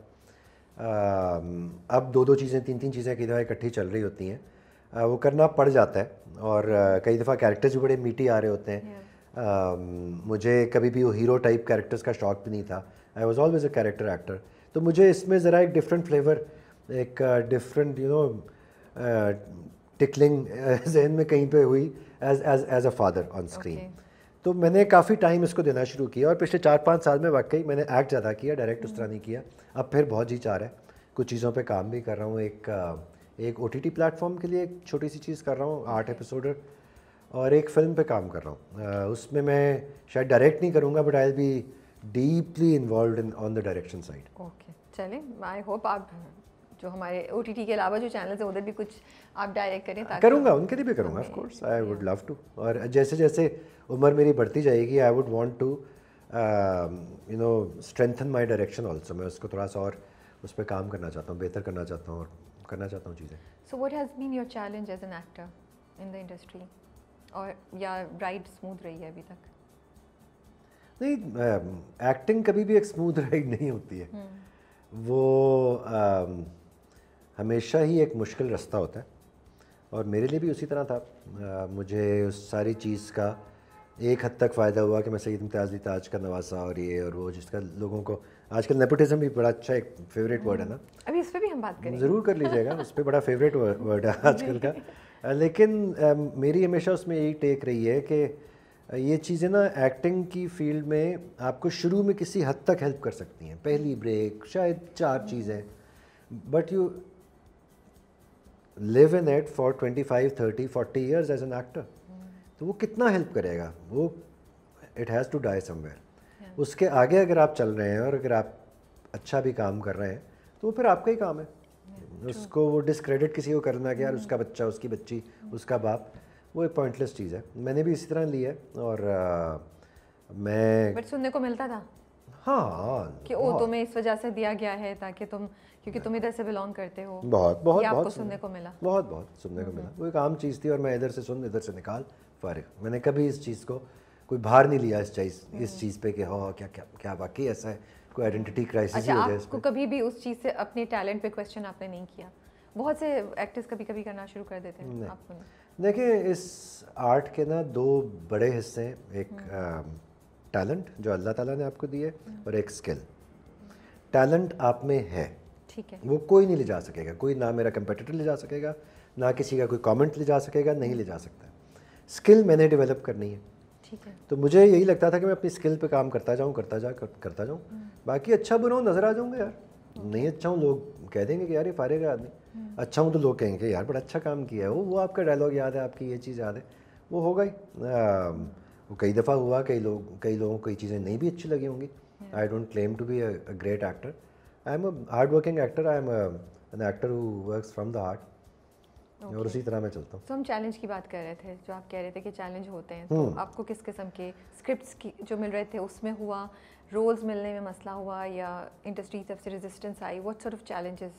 अब दो दो चीज़ें तीन तीन चीज़ें कई दफ़ा इकट्ठी चल रही होती हैं वो करना पड़ जाता है और कई दफ़ा कैरेक्टर्स भी बड़े मीठे आ रहे होते हैं yeah. मुझे कभी भी वो हीरो टाइप कैरेक्टर्स का शौक भी नहीं था I was always a character actor तो मुझे इसमें ज़रा एक डिफरेंट फ्लेवर एक डिफरेंट यू नो टिकलिंग जहन में कहीं पे हुई as as as a father on screen तो मैंने काफ़ी टाइम इसको देना शुरू किया और पिछले चार पाँच साल में वाकई मैंने एक्ट ज़्यादा किया डायरेक्ट उस तरह नहीं किया अब फिर बहुत जी चाह रहा है कुछ चीज़ों पर काम भी कर रहा हूँ एक एक ओ टी प्लेटफॉर्म के लिए एक छोटी सी चीज़ कर रहा हूँ आठ एपिसोड और एक फ़िल्म पे काम कर रहा हूँ उसमें मैं शायद डायरेक्ट नहीं करूँगा but I be deeply involve in on the direction side okay चलिए आई होप आप जो हमारे ओ टी टी के अलावा जो चैनल्स है उधर भी कुछ आप डायरेक्ट करें करूँगा उनके लिए भी करूँगा of course I would love to और जैसे जैसे उम्र मेरी बढ़ती जाएगी I would want to you know strengthen my direction also मैं उसको थोड़ा सा और उस पर काम करना चाहता हूँ बेहतर करना चाहता हूँ और करना चाहता हूँ चीज़ें so what has been your challenge as an actor in the industry और या राइड स्मूथ रही है अभी तक नहीं एक्टिंग um, uh, कभी भी एक स्मूथ राइड नहीं होती है hmm. वो uh, हमेशा ही एक मुश्किल रास्ता होता है और मेरे लिए भी उसी तरह था आ, मुझे उस सारी चीज़ का एक हद तक फ़ायदा हुआ कि मैं सईद इम्तियाज़ ताज का नवासा और ये और वो जिसका लोगों को आजकल नेपोटिज्म भी बड़ा अच्छा एक फेवरेट वर्ड है ना हम्म। अभी इस पर भी हम बात करें ज़रूर कर लीजिएगा उस पर बड़ा फेवरेट वर्ड है आजकल का लेकिन मेरी हमेशा उसमें यही टेक रही है कि ये चीज़ें ना एक्टिंग की फील्ड में आपको शुरू में किसी हद तक हेल्प कर सकती हैं पहली ब्रेक शायद चार हम्म। चीज़ें but you live in it for twenty five thirty forty years as an actor तो वो कितना हेल्प करेगा वो it has to die somewhere उसके आगे अगर आप चल रहे हैं और अगर आप अच्छा भी काम कर रहे हैं तो फिर आपका ही काम है yeah, उसको वो डिसक्रेडिट किसी को करना कि यार hmm. उसका बच्चा उसकी बच्ची hmm. उसका बाप वो एक पॉइंटलेस चीज़ है मैंने भी इसी तरह ली है और आ, मैं बट सुनने को मिलता था हाँ कि ओ तुम्हें इस वजह से दिया गया है ताकि तुम क्योंकि तुम इधर से बिलोंग करते हो बहुत बहुत आपको बहुत सुनने को मिला बहुत बहुत सुनने को मिला हम्म। वो एक आम चीज़ थी और मैं इधर से सुन इधर से निकाल फारे मैंने कभी इस चीज़ को कोई भार नहीं लिया इस चीज़ इस हम्म। चीज़ पे कि हाँ क्या क्या क्या वाकई ऐसा है कोई आइडेंटिटी क्राइसिस अच्छा, आपको कभी भी उस चीज़ से अपने टैलेंट पे क्वेश्चन आपने नहीं किया बहुत से एक्टर्स कभी कभी करना शुरू कर देते हैं देखिए इस आर्ट के ना दो बड़े हिस्से एक टैलेंट हम्म। जो अल्लाह ताला ने आपको दिए और एक स्किल टैलेंट आप में है ठीक है वो कोई नहीं ले जा सकेगा कोई ना मेरा कंपेटिटर ले जा सकेगा ना किसी का कोई कमेंट ले जा सकेगा नहीं ले जा सकता स्किल मैंने डेवलप करनी है ठीक है तो मुझे यही लगता था कि मैं अपनी स्किल पे काम करता जाऊँ करता जा करता जाऊँ हम्म। बाकी अच्छा बनाऊँ नज़र आ जाऊँगा यार नहीं अच्छा हूँ लोग कह देंगे कि यार ये फारेगा आदमी हम्म। अच्छा हूँ तो लोग कहेंगे यार बड़ा अच्छा काम किया है वो वो आपका डायलॉग याद है आपकी ये चीज़ याद है वो होगा ही वो कई दफ़ा हुआ कई लोग कई लोगों को कई चीज़ें नहीं भी अच्छी लगी होंगी I don't claim to be a great actor I am a hard working actor I am an actor who works from the heart और उसी तरह मैं चलता हूँ तो so, हम चैलेंज की बात कर रहे थे जो आप कह रहे थे कि चैलेंज होते हैं तो हम्म। आपको किस किस्म के स्क्रिप्ट्स की जो मिल रहे थे उसमें हुआ रोल्स मिलने में मसला हुआ या इंडस्ट्री तरफ से रेजिस्टेंस आई what sort of challenges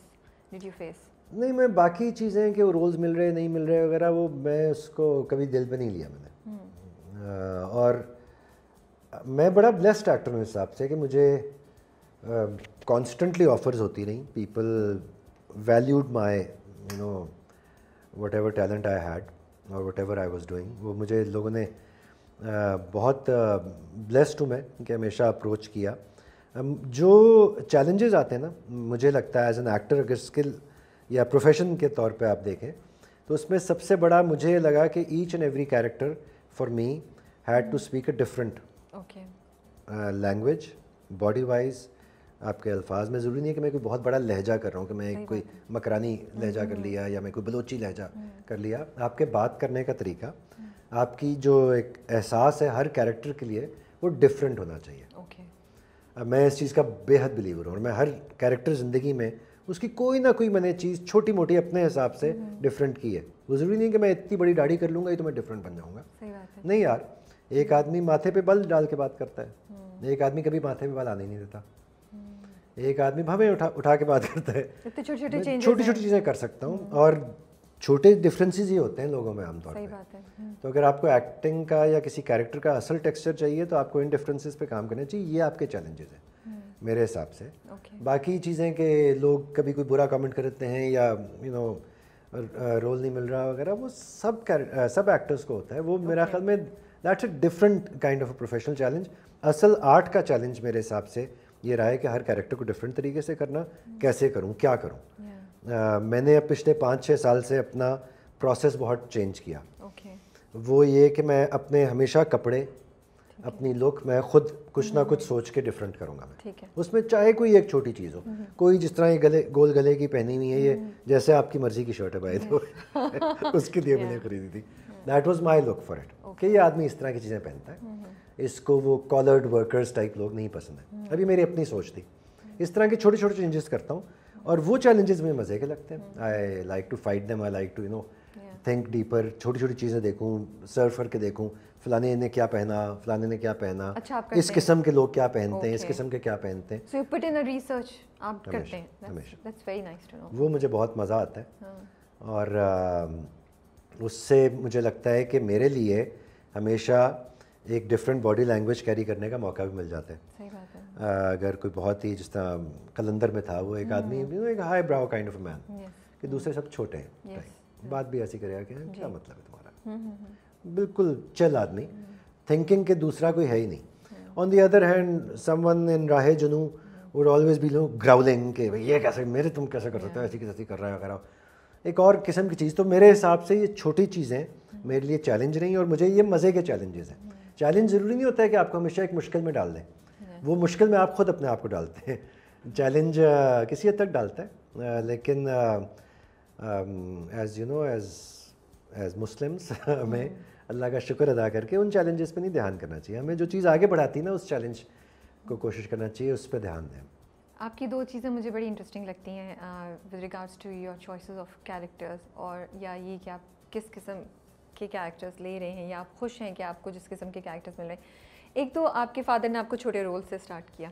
did you face नहीं मैं बाकी चीज़ें कि वो रोल्स मिल रहे नहीं मिल रहे वगैरह वो मैं उसको कभी दिल पर नहीं लिया मैंने hmm. और मैं बड़ा ब्लेस्ड एक्टर हूँ हिसाब से कि मुझे कॉन्स्टेंटली um, ऑफर्स होती रहीं people valued my you know whatever talent I had और whatever I was doing वो मुझे लोगों ने uh, बहुत ब्लेस्ड uh, हूँ मैं कि हमेशा अप्रोच किया um, जो चैलेंजेस आते हैं ना मुझे लगता है एज एन एक्टर अगर स्किल या प्रोफेशन के तौर पे आप देखें तो उसमें सबसे बड़ा मुझे लगा कि each and every character for me had to speak a different language body wise आपके अल्फाज में ज़रूरी नहीं है कि मैं कोई बहुत बड़ा लहजा कर रहा हूँ कि मैं कोई मकरानी हम्म, लहजा कर हम्म। लिया या मैं कोई बलोची लहजा हम्म। कर लिया आपके बात करने का तरीका आपकी जो एक एहसास है हर कैरेक्टर के लिए वो डिफरेंट होना चाहिए okay. मैं इस चीज़ का बेहद बिलीवर हूँ और मैं हर कैरेक्टर ज़िंदगी में उसकी कोई ना कोई मैंने चीज़ छोटी मोटी अपने हिसाब से डिफरेंट की है वो ज़रूरी नहीं कि मैं इतनी बड़ी दाढ़ी कर लूँगा ये तो मैं डिफरेंट बन जाऊँगा नहीं यार एक आदमी माथे पे बल डाल के बात करता है एक आदमी कभी माथे पे बल आने नहीं देता एक आदमी भावे उठा उठा के बात करता है छोटी छोटी चीज़ें कर सकता हूँ और छोटे डिफरेंसेस ही होते हैं लोगों में आमतौर पर हम्म। तो अगर आपको एक्टिंग का या किसी कैरेक्टर का असल टेक्सचर चाहिए तो आपको इन डिफरेंसेस पे काम करना चाहिए ये आपके चैलेंजेस हैं हम्म। मेरे हिसाब से बाकी चीज़ें के लोग कभी कोई बुरा कमेंट करते हैं या यू नो रोल नहीं मिल रहा वगैरह वो सब सब एक्टर्स को होता है वो मेरा ख्याल में that's a different kind of professional challenge असल आर्ट का चैलेंज मेरे हिसाब से ये रहा है कि हर कैरेक्टर को डिफरेंट तरीके से करना hmm. कैसे करूँ क्या करूँ uh, मैंने अब पिछले पाँच छः साल से अपना प्रोसेस बहुत चेंज किया वो ये कि मैं अपने हमेशा कपड़े अपनी लुक मैं खुद कुछ ना hmm. कुछ सोच के डिफरेंट करूँगा मैं ठीक है उसमें चाहे कोई एक छोटी चीज़ हो hmm. कोई जिस तरह ये गले गोल गले की पहनी हुई है ये जैसे आपकी मर्जी की शर्ट है भाई तो उसके लिए मैंने खरीदी थी that was my look for it कि ये आदमी इस तरह की चीज़ें पहनता है इसको वो कॉलर्ड वर्कर्स टाइप लोग नहीं पसंद है हम्म। अभी मेरी अपनी सोच थी इस तरह के छोटे छोटे चेंजेस करता हूँ और वो चैलेंजेस मुझे मज़े के लगते हैं I like to fight them I like to you know think deeper छोटी छोटी चीज़ें देखूँ सर्व करके देखूँ फलाने ने क्या पहना फलाने ने क्या पहना अच्छा, आप इस किस्म के लोग क्या पहनते okay. हैं इस किस्म के क्या पहनते हैं so you put in research आप करते हैं हमेशा that's very nice to know वो मुझे बहुत मज़ा आता है हाँ। और उससे मुझे लगता है कि मेरे लिए हमेशा एक डिफरेंट बॉडी लैंग्वेज कैरी करने का मौका भी मिल जाता है सही बात है अगर कोई बहुत ही जिस तरह कलंदर में था वो एक हम्म, आदमी हम्म। एक highbrow kind of man कि दूसरे सब छोटे हैं बात भी ऐसी करेगा कि क्या मतलब है तुम्हारा हम्म, बिल्कुल चल आदमी थिंकिंग के दूसरा कोई है ही नहीं on the other hand one in Rahe Junoon would always be low growling के भाई ये कैसे मेरे तुम कैसे कर सकते हो ऐसी कैसे कर रहे हो वगैरह एक और किस्म की चीज़ तो मेरे हिसाब से ये छोटी चीज़ें मेरे लिए चैलेंज रही और मुझे ये मज़े के चैलेंजेस हैं चैलेंज ज़रूरी नहीं होता है कि आपको हमेशा एक मुश्किल में डाल दें वो मुश्किल में आप खुद अपने आप को डालते हैं चैलेंज किसी हद तक डालता है लेकिन as you know as as Muslims हमें mm-hmm. अल्लाह का शुक्र अदा करके उन चैलेंजेस पे नहीं ध्यान करना चाहिए हमें जो चीज़ आगे बढ़ाती है ना उस चैलेंज को कोशिश करना चाहिए उस पर ध्यान दें आपकी दो चीज़ें मुझे बड़ी इंटरेस्टिंग लगती हैं with regards to your choices of characters और या ये कि आप किस किस्म के कैरेक्टर्स ले रहे हैं या आप खुश हैं कि आपको जिस किस्म के कैरेक्टर्स मिल रहे हैं एक तो आपके फादर ने आपको छोटे रोल से स्टार्ट किया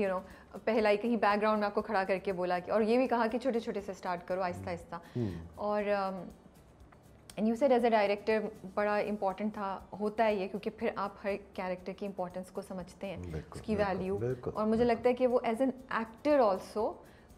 यू नो पहला ही कहीं बैकग्राउंड में आपको खड़ा करके बोला कि और ये भी कहा कि छोटे छोटे से स्टार्ट करो आहिस्ता आहिस्ता हम्म। और and you said as a director बड़ा इंपॉर्टेंट था होता है ये क्योंकि फिर आप हर कैरेक्टर की इंपॉर्टेंस को समझते हैं उसकी वैल्यू और मुझे लगता है कि वो एज एन एक्टर ऑल्सो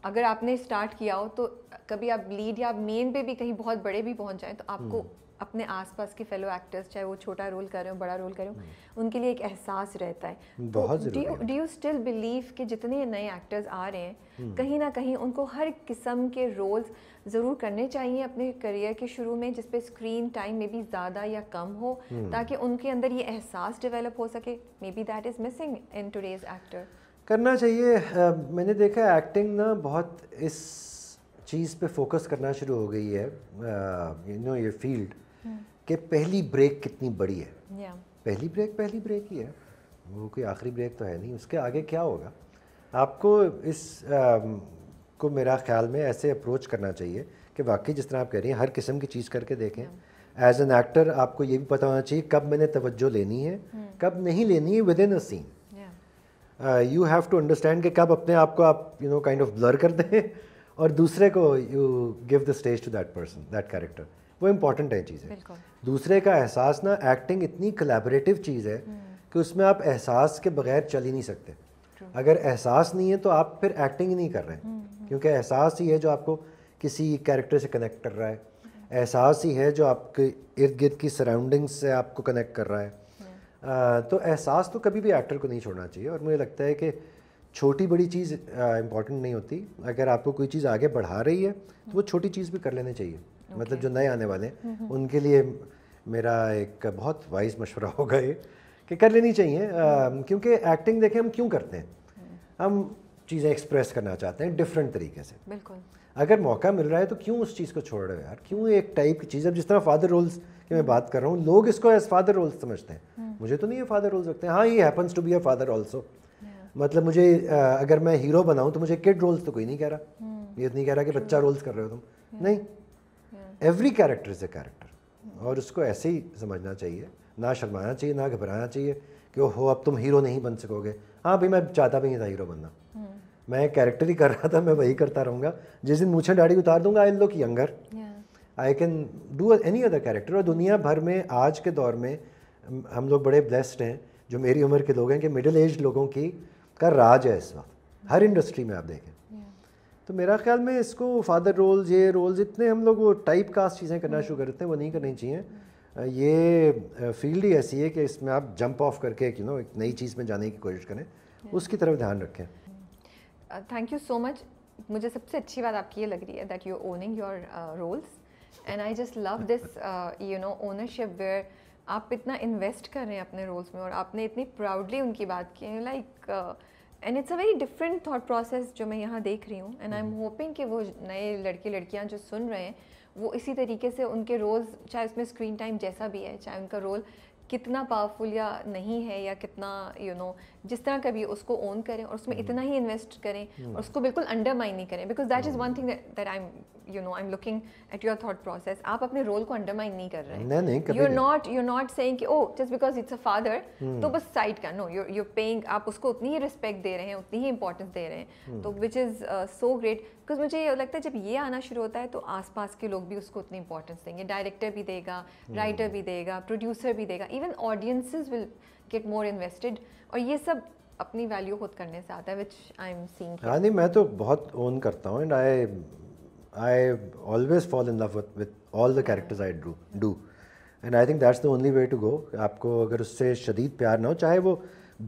अगर आपने स्टार्ट किया हो तो कभी आप लीड या मेन पे भी कहीं बहुत बड़े भी पहुंच जाएं तो आपको हम्म। अपने आसपास के फेलो एक्टर्स चाहे वो छोटा रोल कर रहे हो बड़ा रोल कर रहे हो हम्म। उनके लिए एक एहसास रहता है बहुत डू यू स्टिल बिलीव कि जितने नए एक्टर्स आ रहे हैं हम्म। कहीं ना कहीं उनको हर किस्म के रोल्स ज़रूर करने चाहिए अपने करियर के शुरू में जिसपे स्क्रीन टाइम मे बी ज़्यादा या कम हो हम्म। ताकि उनके अंदर ये एहसास डेवलप हो सके maybe that is missing in today's actor करना चाहिए मैंने देखा एक्टिंग ना बहुत इस चीज़ पे फोकस करना शुरू हो गई है यू नो ये फील्ड हम्म। कि पहली ब्रेक कितनी बड़ी है पहली ब्रेक पहली ब्रेक ही है वो कोई आखिरी ब्रेक तो है नहीं उसके आगे क्या होगा आपको इस आ, um, को मेरा ख्याल में ऐसे अप्रोच करना चाहिए कि वाकई जिस तरह आप कह रही हैं हर किस्म की चीज़ करके देखें एज एन एक्टर आपको ये भी पता होना चाहिए कब मैंने तवज्जो लेनी है hmm. कब नहीं लेनी है within a scene you have to understand कि कब अपने आप को आप you know kind of blur कर दें और दूसरे को you give the stage to that person that character वो इम्पॉर्टेंट है चीज़ें दूसरे का एहसास ना एक्टिंग इतनी कलेबरेटिव चीज़ है हम्म। कि उसमें आप एहसास के बगैर चल ही नहीं सकते अगर एहसास नहीं है तो आप फिर एक्टिंग ही नहीं कर रहे हैं हम्म, हम्म। क्योंकि एहसास ही है जो आपको किसी कैरेक्टर से कनेक्ट कर रहा है एहसास ही है जो आपके इर्द गिर्द की सराउंडिंग्स से आपको कनेक्ट कर रहा है आ, तो एहसास तो कभी भी एक्टर को नहीं छोड़ना चाहिए और मुझे लगता है कि छोटी बड़ी चीज़ इम्पॉर्टेंट नहीं होती अगर आपको कोई चीज़ आगे बढ़ा रही है तो वो छोटी चीज़ भी कर लेनी चाहिए मतलब okay. मतलब जो नए आने वाले हैं उनके लिए मेरा एक बहुत वाइज मशवरा होगा ये कि कर लेनी चाहिए हम्म। क्योंकि एक्टिंग देखें हम क्यों करते हैं हम्म। हम चीज़ें एक्सप्रेस करना चाहते हैं डिफरेंट तरीके से बिल्कुल अगर मौका मिल रहा है तो क्यों उस चीज़ को छोड़ रहे हो यार क्यों एक टाइप की चीज़ अब जिस तरह फादर रोल्स की मैं बात कर रहा हूँ लोग इसको एज फादर रोल्स समझते हैं हम्म। मुझे तो नहीं ये फादर रोल्स रखते हैं हाँ ये happens to be a father also मतलब मुझे अगर मैं हीरो बनाऊँ तो मुझे किड रोल्स तो कोई नहीं कह रहा ये तो नहीं कह रहा कि बच्चा रोल्स कर रहे हो तुम नहीं every character is a character और उसको ऐसे ही समझना चाहिए ना शर्माना चाहिए ना घबराना चाहिए कि हो अब तुम हीरो नहीं बन सकोगे हाँ भाई मैं चाहता भी नहीं था हीरो बनना हम्म। मैं कैरेक्टर ही कर रहा था मैं वही करता रहूँगा जिस दिन मुझे डाढ़ी उतार दूंगा I look younger I can do any other character और दुनिया भर में आज के दौर में हम लोग बड़े ब्लेस्ड हैं जो मेरी उम्र के लोग हैं कि मिडिल एज लोगों की का राज है इस वक्त हर इंडस्ट्री में आप देखें तो मेरा ख्याल में इसको फादर रोल्स ये रोल्स इतने हम लोग वो टाइप कास्ट चीज़ें करना हम्म। शुरू करते हैं वो नहीं करनी चाहिए ये फील्ड ही ऐसी है कि इसमें आप जंप ऑफ करके यू नो एक नई चीज़ में जाने की कोशिश करें उसकी तरफ ध्यान रखें थैंक यू सो मच मुझे सबसे अच्छी बात आपकी ये लग रही है that you owning your roles and I just love this you know ownership where आप इतना इन्वेस्ट कर रहे हैं अपने रोल्स में और आपने इतनी प्राउडली उनकी बात की like like, uh, and it's a very different thought process जो मैं यहाँ देख रही हूँ एंड आई एम होपिंग कि वो नए लड़के लड़कियाँ जो सुन रहे हैं वो इसी तरीके से उनके रोल्स चाहे उसमें स्क्रीन टाइम जैसा भी है चाहे उनका रोल कितना पावरफुल या नहीं है या कितना यू you नो know, जिस तरह का भी उसको ओन करें और उसमें हम्म। इतना ही इन्वेस्ट करें और उसको बिल्कुल अंडरमाइन नहीं करें because that is one thing that I am you know I am looking at your thought process आप अपने रोल को अंडरमाइन नहीं कर रहे हैं you not you not saying कि oh just because it's a father तो बस साइड का नो यू यू पेइंग आप उसको उतनी ही रिस्पेक्ट दे रहे हैं उतनी ही इंपॉर्टेंस दे रहे हैं तो which is so great because मुझे ये लगता है जब ये आना शुरू होता है तो आसपास के लोग भी उसको उतनी इंपॉर्टेंस देंगे डायरेक्टर भी देगा राइटर हम्म। भी देगा प्रोड्यूसर भी देगा even audiences will get more invested और ये सब अपनी वैल्यू खुद करने से आता है विच आई एम सीइंग हाँ नहीं मैं तो बहुत ओन करता हूँ and I I always fall in love with all the characters I do do and I think that's the only way to go आपको अगर उससे शदीद प्यार ना हो चाहे वो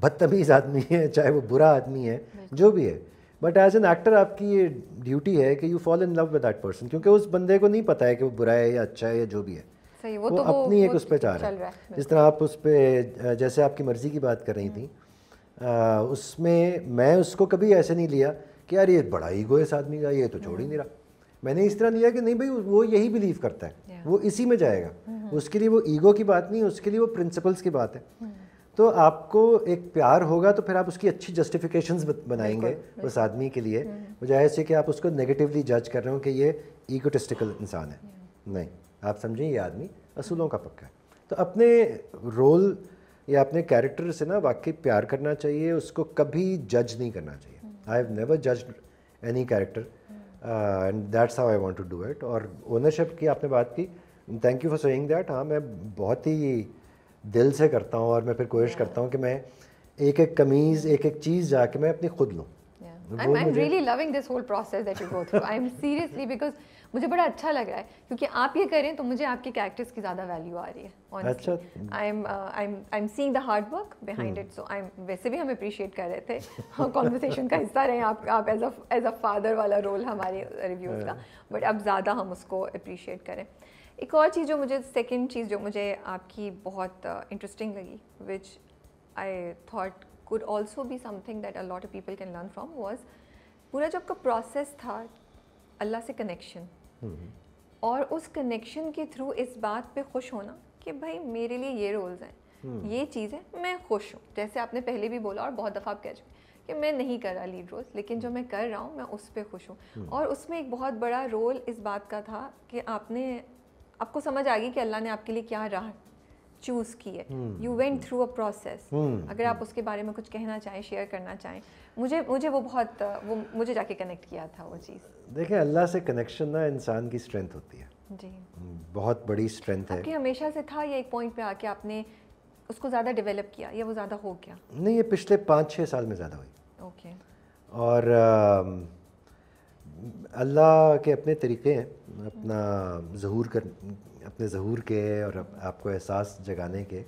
बदतमीज़ आदमी है चाहे वो बुरा आदमी है जो भी है बट एज एन एक्टर आपकी ये ड्यूटी है कि you fall in love with that person क्योंकि उस बंदे को नहीं पता है कि वो बुरा है या अच्छा है या जो भी है सही वो, वो तो अपनी वो, एक उस पर जा रहा है जिस तरह आप उस पर जैसे आपकी मर्ज़ी की बात कर रही थी उसमें मैं उसको कभी ऐसे नहीं लिया कि यार ये बड़ा ईगो है इस आदमी का ये तो छोड़ ही नहीं रहा मैंने इस तरह लिया कि नहीं भाई वो यही बिलीव करता है वो इसी में जाएगा mm-hmm. उसके लिए वो ईगो की बात नहीं उसके लिए वो प्रिंसिपल्स की बात है mm-hmm. तो आपको एक प्यार होगा तो फिर आप उसकी अच्छी जस्टिफिकेशन बनाएंगे उस आदमी के लिए वजह mm-hmm. से कि आप उसको नेगेटिवली जज कर रहे हो कि ये ईगोटिस्टिकल इंसान है नहीं आप समझें ये आदमी असूलों का पक्का है तो अपने रोल या अपने कैरेक्टर से ना वाकई प्यार करना चाहिए उसको कभी जज नहीं करना चाहिए आई हैव नेवर जज any character and that's how I want to do it और ओनरशिप की आपने बात की thank you for saying that हाँ मैं बहुत ही दिल से करता हूँ और मैं फिर कोशिश करता हूँ कि मैं एक एक कमीज़ एक एक चीज़ जाके मैं अपनी खुद लूँ I'm, I'm really loving this whole process that you go through. I'm seriously because मुझे बड़ा अच्छा लग रहा है क्योंकि आप ये करें तो मुझे आपके कैरेक्टर्स की ज़्यादा वैल्यू आ रही है I am I am I am seeing the hard work behind it so I am वैसे भी हम अप्रिशिएट कर रहे थे कॉन्वर्सेशन हाँ, का हिस्सा रहे आप आप as a as a father वाला रोल हमारे रिव्यूज़ का बट अब ज़्यादा हम उसको अप्रिशिएट करें एक और चीज़ जो मुझे सेकेंड चीज़ जो मुझे आपकी बहुत इंटरेस्टिंग uh, लगी which I thought could also भी something that a lot of people can learn from was पूरा जो आपका प्रोसेस था अल्लाह से कनेक्शन और उस कनेक्शन के थ्रू इस बात पे खुश होना कि भाई मेरे लिए ये रोल्स हैं हम्म। ये चीज़ है मैं खुश हूँ जैसे आपने पहले भी बोला और बहुत दफ़ा आप कह चुके कि मैं नहीं कर रहा लीड रोल लेकिन जो हम्म। मैं कर रहा हूँ मैं उस पर खुश हूँ हम्म। और उसमें एक बहुत बड़ा रोल इस बात का था कि आपने आपको समझ आ गई कि अल्लाह ने आपके लिए क्या राह चूज़ किए you went through a process अगर आप उसके बारे में कुछ कहना चाहें शेयर करना चाहें मुझे मुझे वो बहुत वो मुझे जाके कनेक्ट किया था वो चीज़ देखिए अल्लाह से कनेक्शन ना इंसान की स्ट्रेंथ होती है जी hmm, बहुत बड़ी स्ट्रेंथ है हमेशा से था ये एक पॉइंट पे आके आपने उसको ज़्यादा डेवलप किया या वो ज़्यादा हो गया नहीं ये पिछले पाँच छः साल में ज़्यादा हुई ओके और अल्लाह के अपने तरीके हैं अपना hmm. जहूर कर अपने जहूर के और आपको एहसास जगाने के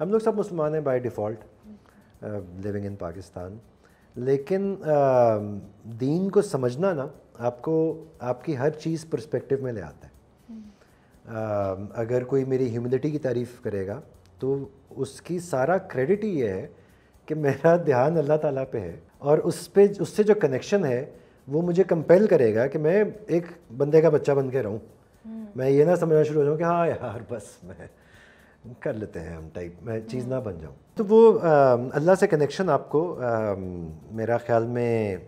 हम लोग सब मुसलमान हैं by default living in Pakistan लेकिन uh, दीन को समझना ना आपको आपकी हर चीज़ परस्पेक्टिव में ले आता है hmm. uh, अगर कोई मेरी ह्यूमिलिटी की तारीफ़ करेगा तो उसकी सारा क्रेडिट ही ये है कि मेरा ध्यान अल्लाह ताला पे है और उस पर उससे जो कनेक्शन है वो मुझे कंपेल करेगा कि मैं एक बंदे का बच्चा बन के रहूँ मैं ये ना समझना शुरू हो जाऊँ कि हाँ यार बस मैं कर लेते हैं हम टाइप मैं चीज़ ना बन जाऊँ तो वो अल्लाह से कनेक्शन आपको आ, मेरा ख्याल में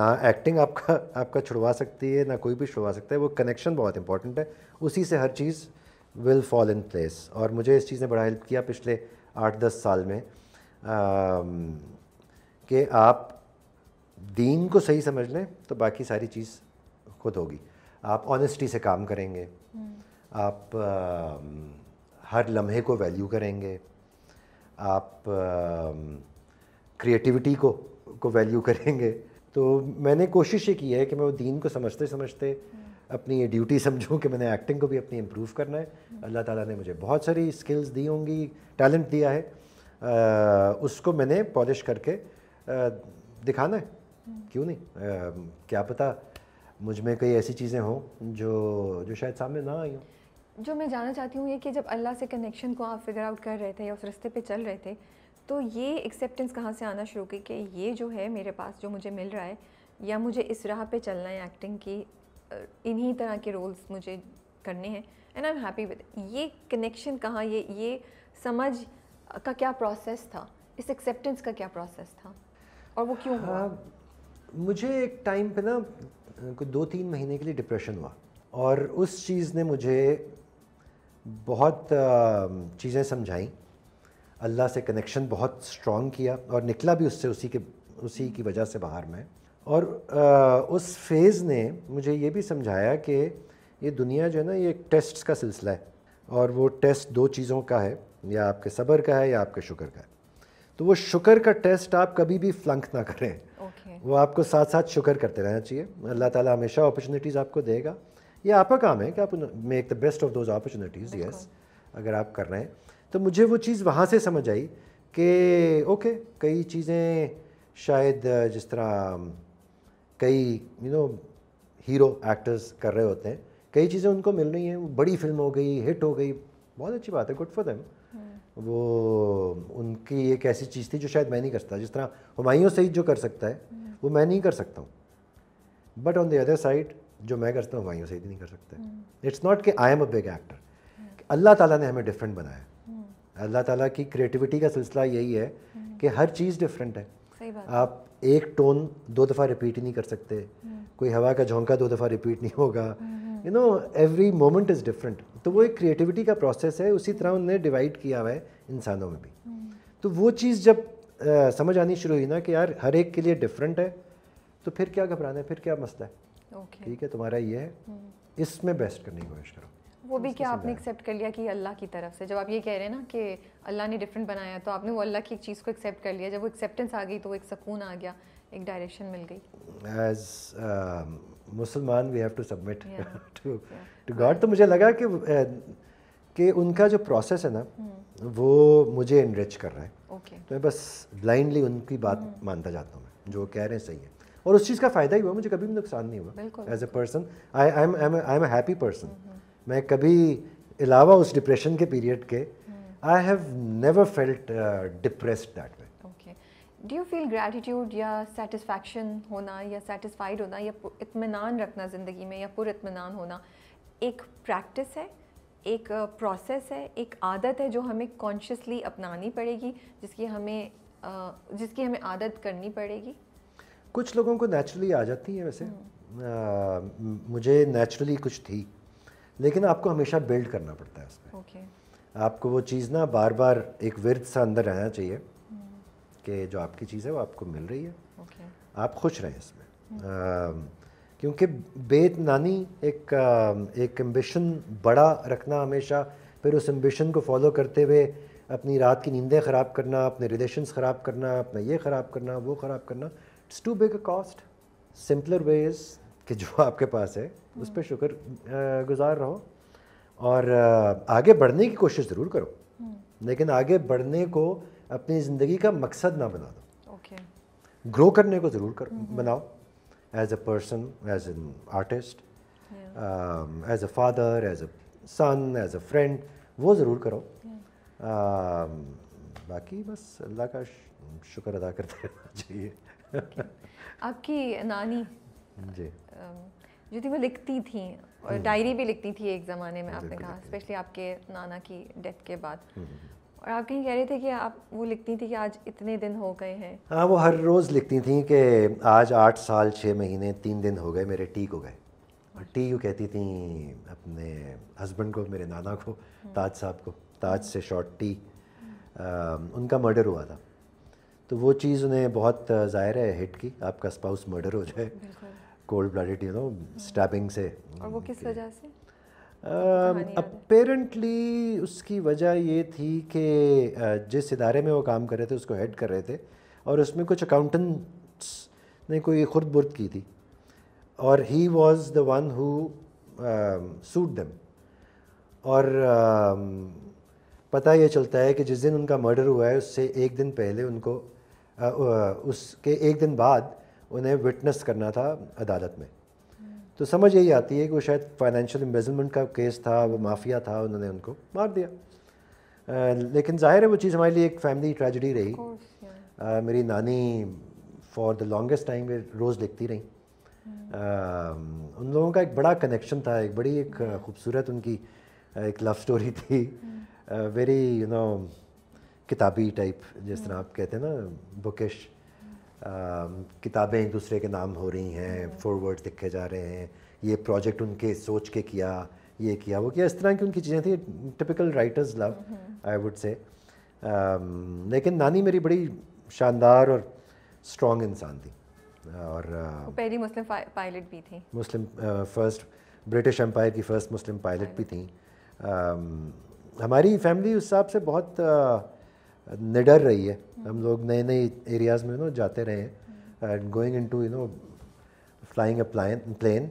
ना एक्टिंग आपका आपका छुड़वा सकती है ना कोई भी छुड़वा सकता है वो कनेक्शन बहुत इंपॉर्टेंट है उसी से हर चीज़ विल फॉल इन प्लेस और मुझे इस चीज़ ने बड़ा हेल्प किया पिछले आठ दस साल में कि आप दीन को सही समझ लें तो बाकी सारी चीज़ खुद होगी आप ऑनेस्टी से काम करेंगे आप आ, हर लम्हे को वैल्यू करेंगे आप क्रिएटिविटी को को वैल्यू करेंगे तो मैंने कोशिश ये की है कि मैं वो दीन को समझते समझते अपनी ये ड्यूटी समझूँ कि मैंने एक्टिंग को भी अपनी इम्प्रूव करना है हम्म। अल्लाह ताला ने मुझे बहुत सारी स्किल्स दी होंगी टैलेंट दिया है आ, उसको मैंने पॉलिश करके आ, दिखाना है हम्म। क्यों नहीं आ, क्या पता मुझ में कई ऐसी चीज़ें हों जो जो शायद सामने ना आई हों जो मैं जानना चाहती हूँ ये कि जब अल्लाह से कनेक्शन को आप फिगर आउट कर रहे थे या उस रस्ते पे चल रहे थे तो ये एक्सेप्टेंस कहाँ से आना शुरू की कि ये जो है मेरे पास जो मुझे मिल रहा है या मुझे इस राह पे चलना है एक्टिंग की इन्हीं तरह के रोल्स मुझे करने हैं and I am happy with ये कनेक्शन कहाँ ये ये समझ का क्या प्रोसेस था इस एक्सेप्टेंस का क्या प्रोसेस था और वो क्यों हुआ? हाँ, मुझे एक टाइम पे ना को दो तीन महीने के लिए डिप्रेशन हुआ और उस चीज़ ने मुझे बहुत चीज़ें समझाई अल्लाह से कनेक्शन बहुत स्ट्रॉन्ग किया और निकला भी उससे उसी के उसी की वजह से बाहर में और उस फेज़ ने मुझे ये भी समझाया कि ये दुनिया जो है ना ये एक टेस्ट का सिलसिला है और वो टेस्ट दो चीज़ों का है या आपके सब्र का है या आपके शुक्र का है तो वो शुक्र का टेस्ट आप कभी भी फ्लंक ना करें okay. वो आपको साथ साथ शुक्र करते रहना चाहिए अल्लाह ताला हमेशा अपॉर्चुनिटीज़ आपको देगा ये आपका काम है कि आप make the best of those opportunities yes अगर आप कर रहे हैं तो मुझे वो चीज़ वहाँ से समझ आई कि ओके कई चीज़ें शायद जिस तरह कई यू नो हीरो एक्टर्स कर रहे होते हैं कई चीज़ें उनको मिल रही हैं बड़ी फिल्म हो गई हिट हो गई बहुत अच्छी बात है गुड फॉर देम वो उनकी एक ऐसी चीज़ थी जो शायद मैं नहीं कर सकता जिस तरह हमायों से ही जो कर सकता है वो मैं नहीं कर सकता हूँ but on the other side जो मैं करता हूँ हमायों से ही नहीं कर सकता इट्स नॉट कि I am a big actor Allah Taala ने हमें डिफरेंट बनाया हम्म। अल्लाह ताला की क्रिएटिविटी का सिलसिला यही है हम्म। कि हर चीज़ डिफरेंट है आप एक टोन दो दफ़ा रिपीट नहीं कर सकते हम्म। कोई हवा का झोंका दो दफ़ा रिपीट नहीं होगा you know every moment is different तो वो एक क्रिएटिविटी का प्रोसेस है उसी तरह उन्होंने डिवाइड किया हुआ है इंसानों में भी तो वो चीज़ जब आ, समझ आनी शुरू हुई ना कि यार हर एक के लिए डिफरेंट है तो फिर क्या घबराना है फिर क्या मसला है okay. ठीक है तुम्हारा ये है हम्म। इसमें बेस्ट करने की कोशिश करो वो भी क्या आपने एक्सेप्ट कर लिया कि अल्लाह की तरफ से जब आप ये कह रहे हैं ना कि अल्लाह ने डिफरेंट बनाया तो आपने वो अल्लाह की एक चीज़ को एक्सेप्ट कर लिया जब वो एक्सेप्टेंस आ गई तो वो एक सुकून आ गया एक डायरेक्शन मिल गई एज मुसलमान we have to submit to to God तो मुझे लगा कि कि उनका जो प्रोसेस है ना hmm. वो मुझे इनरिच कर रहा है okay. तो मैं बस ब्लाइंडली उनकी बात hmm. मानता जाता हूँ मैं जो कह रहे हैं सही है और उस चीज़ का फ़ायदा ही हुआ मुझे कभी भी नुकसान नहीं हुआ as a person I I am I am happy person मैं कभी अलावा उस डिप्रेशन के पीरियड के I have never felt depress that do you feel gratitude या सेटिस्फैक्शन होना या सेटिस्फाइड होना या इतमान रखना ज़िंदगी में या पुरतमान होना एक प्रैक्टिस है एक प्रोसेस है एक आदत है जो हमें कॉन्शियसली अपनानी पड़ेगी जिसकी हमें जिसकी हमें आदत करनी पड़ेगी कुछ लोगों को नेचुरली आ जाती है वैसे आ, हम्म। मुझे नेचुरली कुछ थी लेकिन आपको हमेशा बिल्ड करना पड़ता है उसमें okay. आपको वो चीज़ ना बार बार एक विरद सा अंदर रहना चाहिए कि जो आपकी चीज़ है वो आपको मिल रही है okay. आप खुश रहें इसमें hmm. क्योंकि बेतनानी एक एक एम्बिशन बड़ा रखना हमेशा फिर उस एम्बिशन को फॉलो करते हुए अपनी रात की नींदें ख़राब करना अपने रिलेशंस ख़राब करना अपना ये ख़राब करना वो ख़राब करना it's too big a cost simpler ways कि जो आपके पास है उस पर hmm. शुक्र गुज़ार रहो और आगे बढ़ने की कोशिश ज़रूर करो hmm. लेकिन आगे बढ़ने को अपनी ज़िंदगी का मकसद ना बना दो okay. ग्रो करने को ज़रूर कर mm-hmm. बनाओ as a person as an artist as a father as a son as a friend वो ज़रूर करो uh, बाकी बस अल्लाह का शुक्र अदा करते रहना चाहिए okay. आपकी नानी जी um, जो थी वो लिखती थी और mm-hmm. डायरी भी लिखती थी एक ज़माने में आपने कहा स्पेशली आपके नाना की डेथ के बाद mm-hmm. और आप कहीं कह रहे थे कि आप वो लिखती थी कि आज इतने दिन हो गए हैं हाँ वो हर रोज़ लिखती थी कि आज आठ साल छः महीने तीन दिन हो गए मेरे टी को गए और टी यू कहती थी अपने हस्बैंड को मेरे नाना को हम्म। ताज साहब को ताज से शॉर्ट टी आ, उनका मर्डर हुआ था तो वो चीज़ उन्हें बहुत ज़ाहिर है हिट की आपका स्पाउस मर्डर हो जाए कोल्ड ब्लडेड यू नो हम्म। स्टैबिंग से और वो किस वजह से अपेरेंटली um, उसकी वजह ये थी कि uh, जिस इदारे में वो काम कर रहे थे उसको हेड कर रहे थे और उसमें कुछ अकाउंटेंट्स ने कोई खुद बुर्द की थी और he was the one who shot them और uh, पता यह चलता है कि जिस दिन उनका मर्डर हुआ है उससे एक दिन पहले उनको uh, uh उसके एक दिन बाद उन्हें विटनेस करना था अदालत में तो समझ यही आती है कि वो शायद फाइनेंशियल इन्वेस्टमेंट का केस था वो माफिया था उन्होंने उनको मार दिया आ, लेकिन जाहिर है वो चीज़ हमारे लिए एक फैमिली ट्रेजडी रही आ, मेरी नानी फॉर द लॉन्गेस्ट टाइम वे रोज़ लिखती रहीं hmm. उन लोगों का एक बड़ा कनेक्शन था एक बड़ी एक hmm. खूबसूरत उनकी एक लव स्टोरी थी वेरी यू नो किताबी टाइप जिस तरह hmm. आप कहते हैं ना बुकिश किताबें एक दूसरे के नाम हो रही हैं फॉरवर्ड हम्म। लिखे जा रहे हैं ये प्रोजेक्ट उनके सोच के किया ये किया वो किया इस तरह की उनकी चीज़ें थी typical writers love I would say लेकिन नानी मेरी बड़ी शानदार और स्ट्रॉन्ग इंसान थी और uh, पहली मुस्लिम पायलट भी थी मुस्लिम फर्स्ट ब्रिटिश एम्पायर की फ़र्स्ट मुस्लिम पायलट भी थी um, हमारी फैमिली उस हिसाब से बहुत uh, निडर रही है हम लोग नए नए एरियाज़ में नो जाते रहे हैं and going in to you know flying plane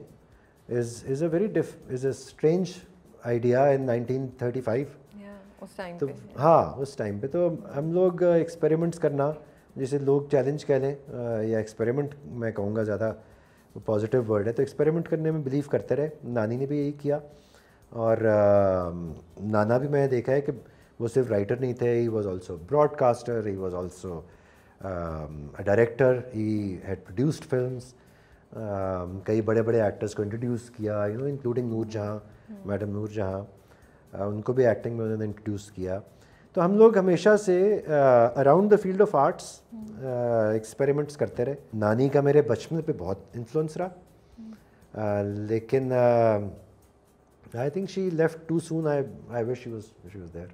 is is a very diff is a strange idea in 1935 उस टाइम तो हाँ उस टाइम पे तो हम लोग एक्सपेरिमेंट्स uh, करना जैसे लोग चैलेंज कह लें uh, या एक्सपेरिमेंट मैं कहूँगा ज़्यादा पॉजिटिव वर्ड है तो एक्सपेरिमेंट करने में बिलीव करते रहे नानी ने भी यही किया और um, नाना भी मैंने देखा है कि वो सिर्फ राइटर नहीं थे he was also broadcaster he was also director he had produced film कई बड़े बड़े एक्टर्स को इंट्रोड्यूस किया यू नो इंक्लूडिंग नूर जहाँ मैडम नूर जहाँ उनको भी एक्टिंग में उन्होंने इंट्रोड्यूस किया तो हम लोग हमेशा से around the field of arts experiments करते रहे नानी का मेरे बचपन पे बहुत इन्फ्लुएंस रहा hmm. uh, लेकिन I think she left too soon I I wish she was she there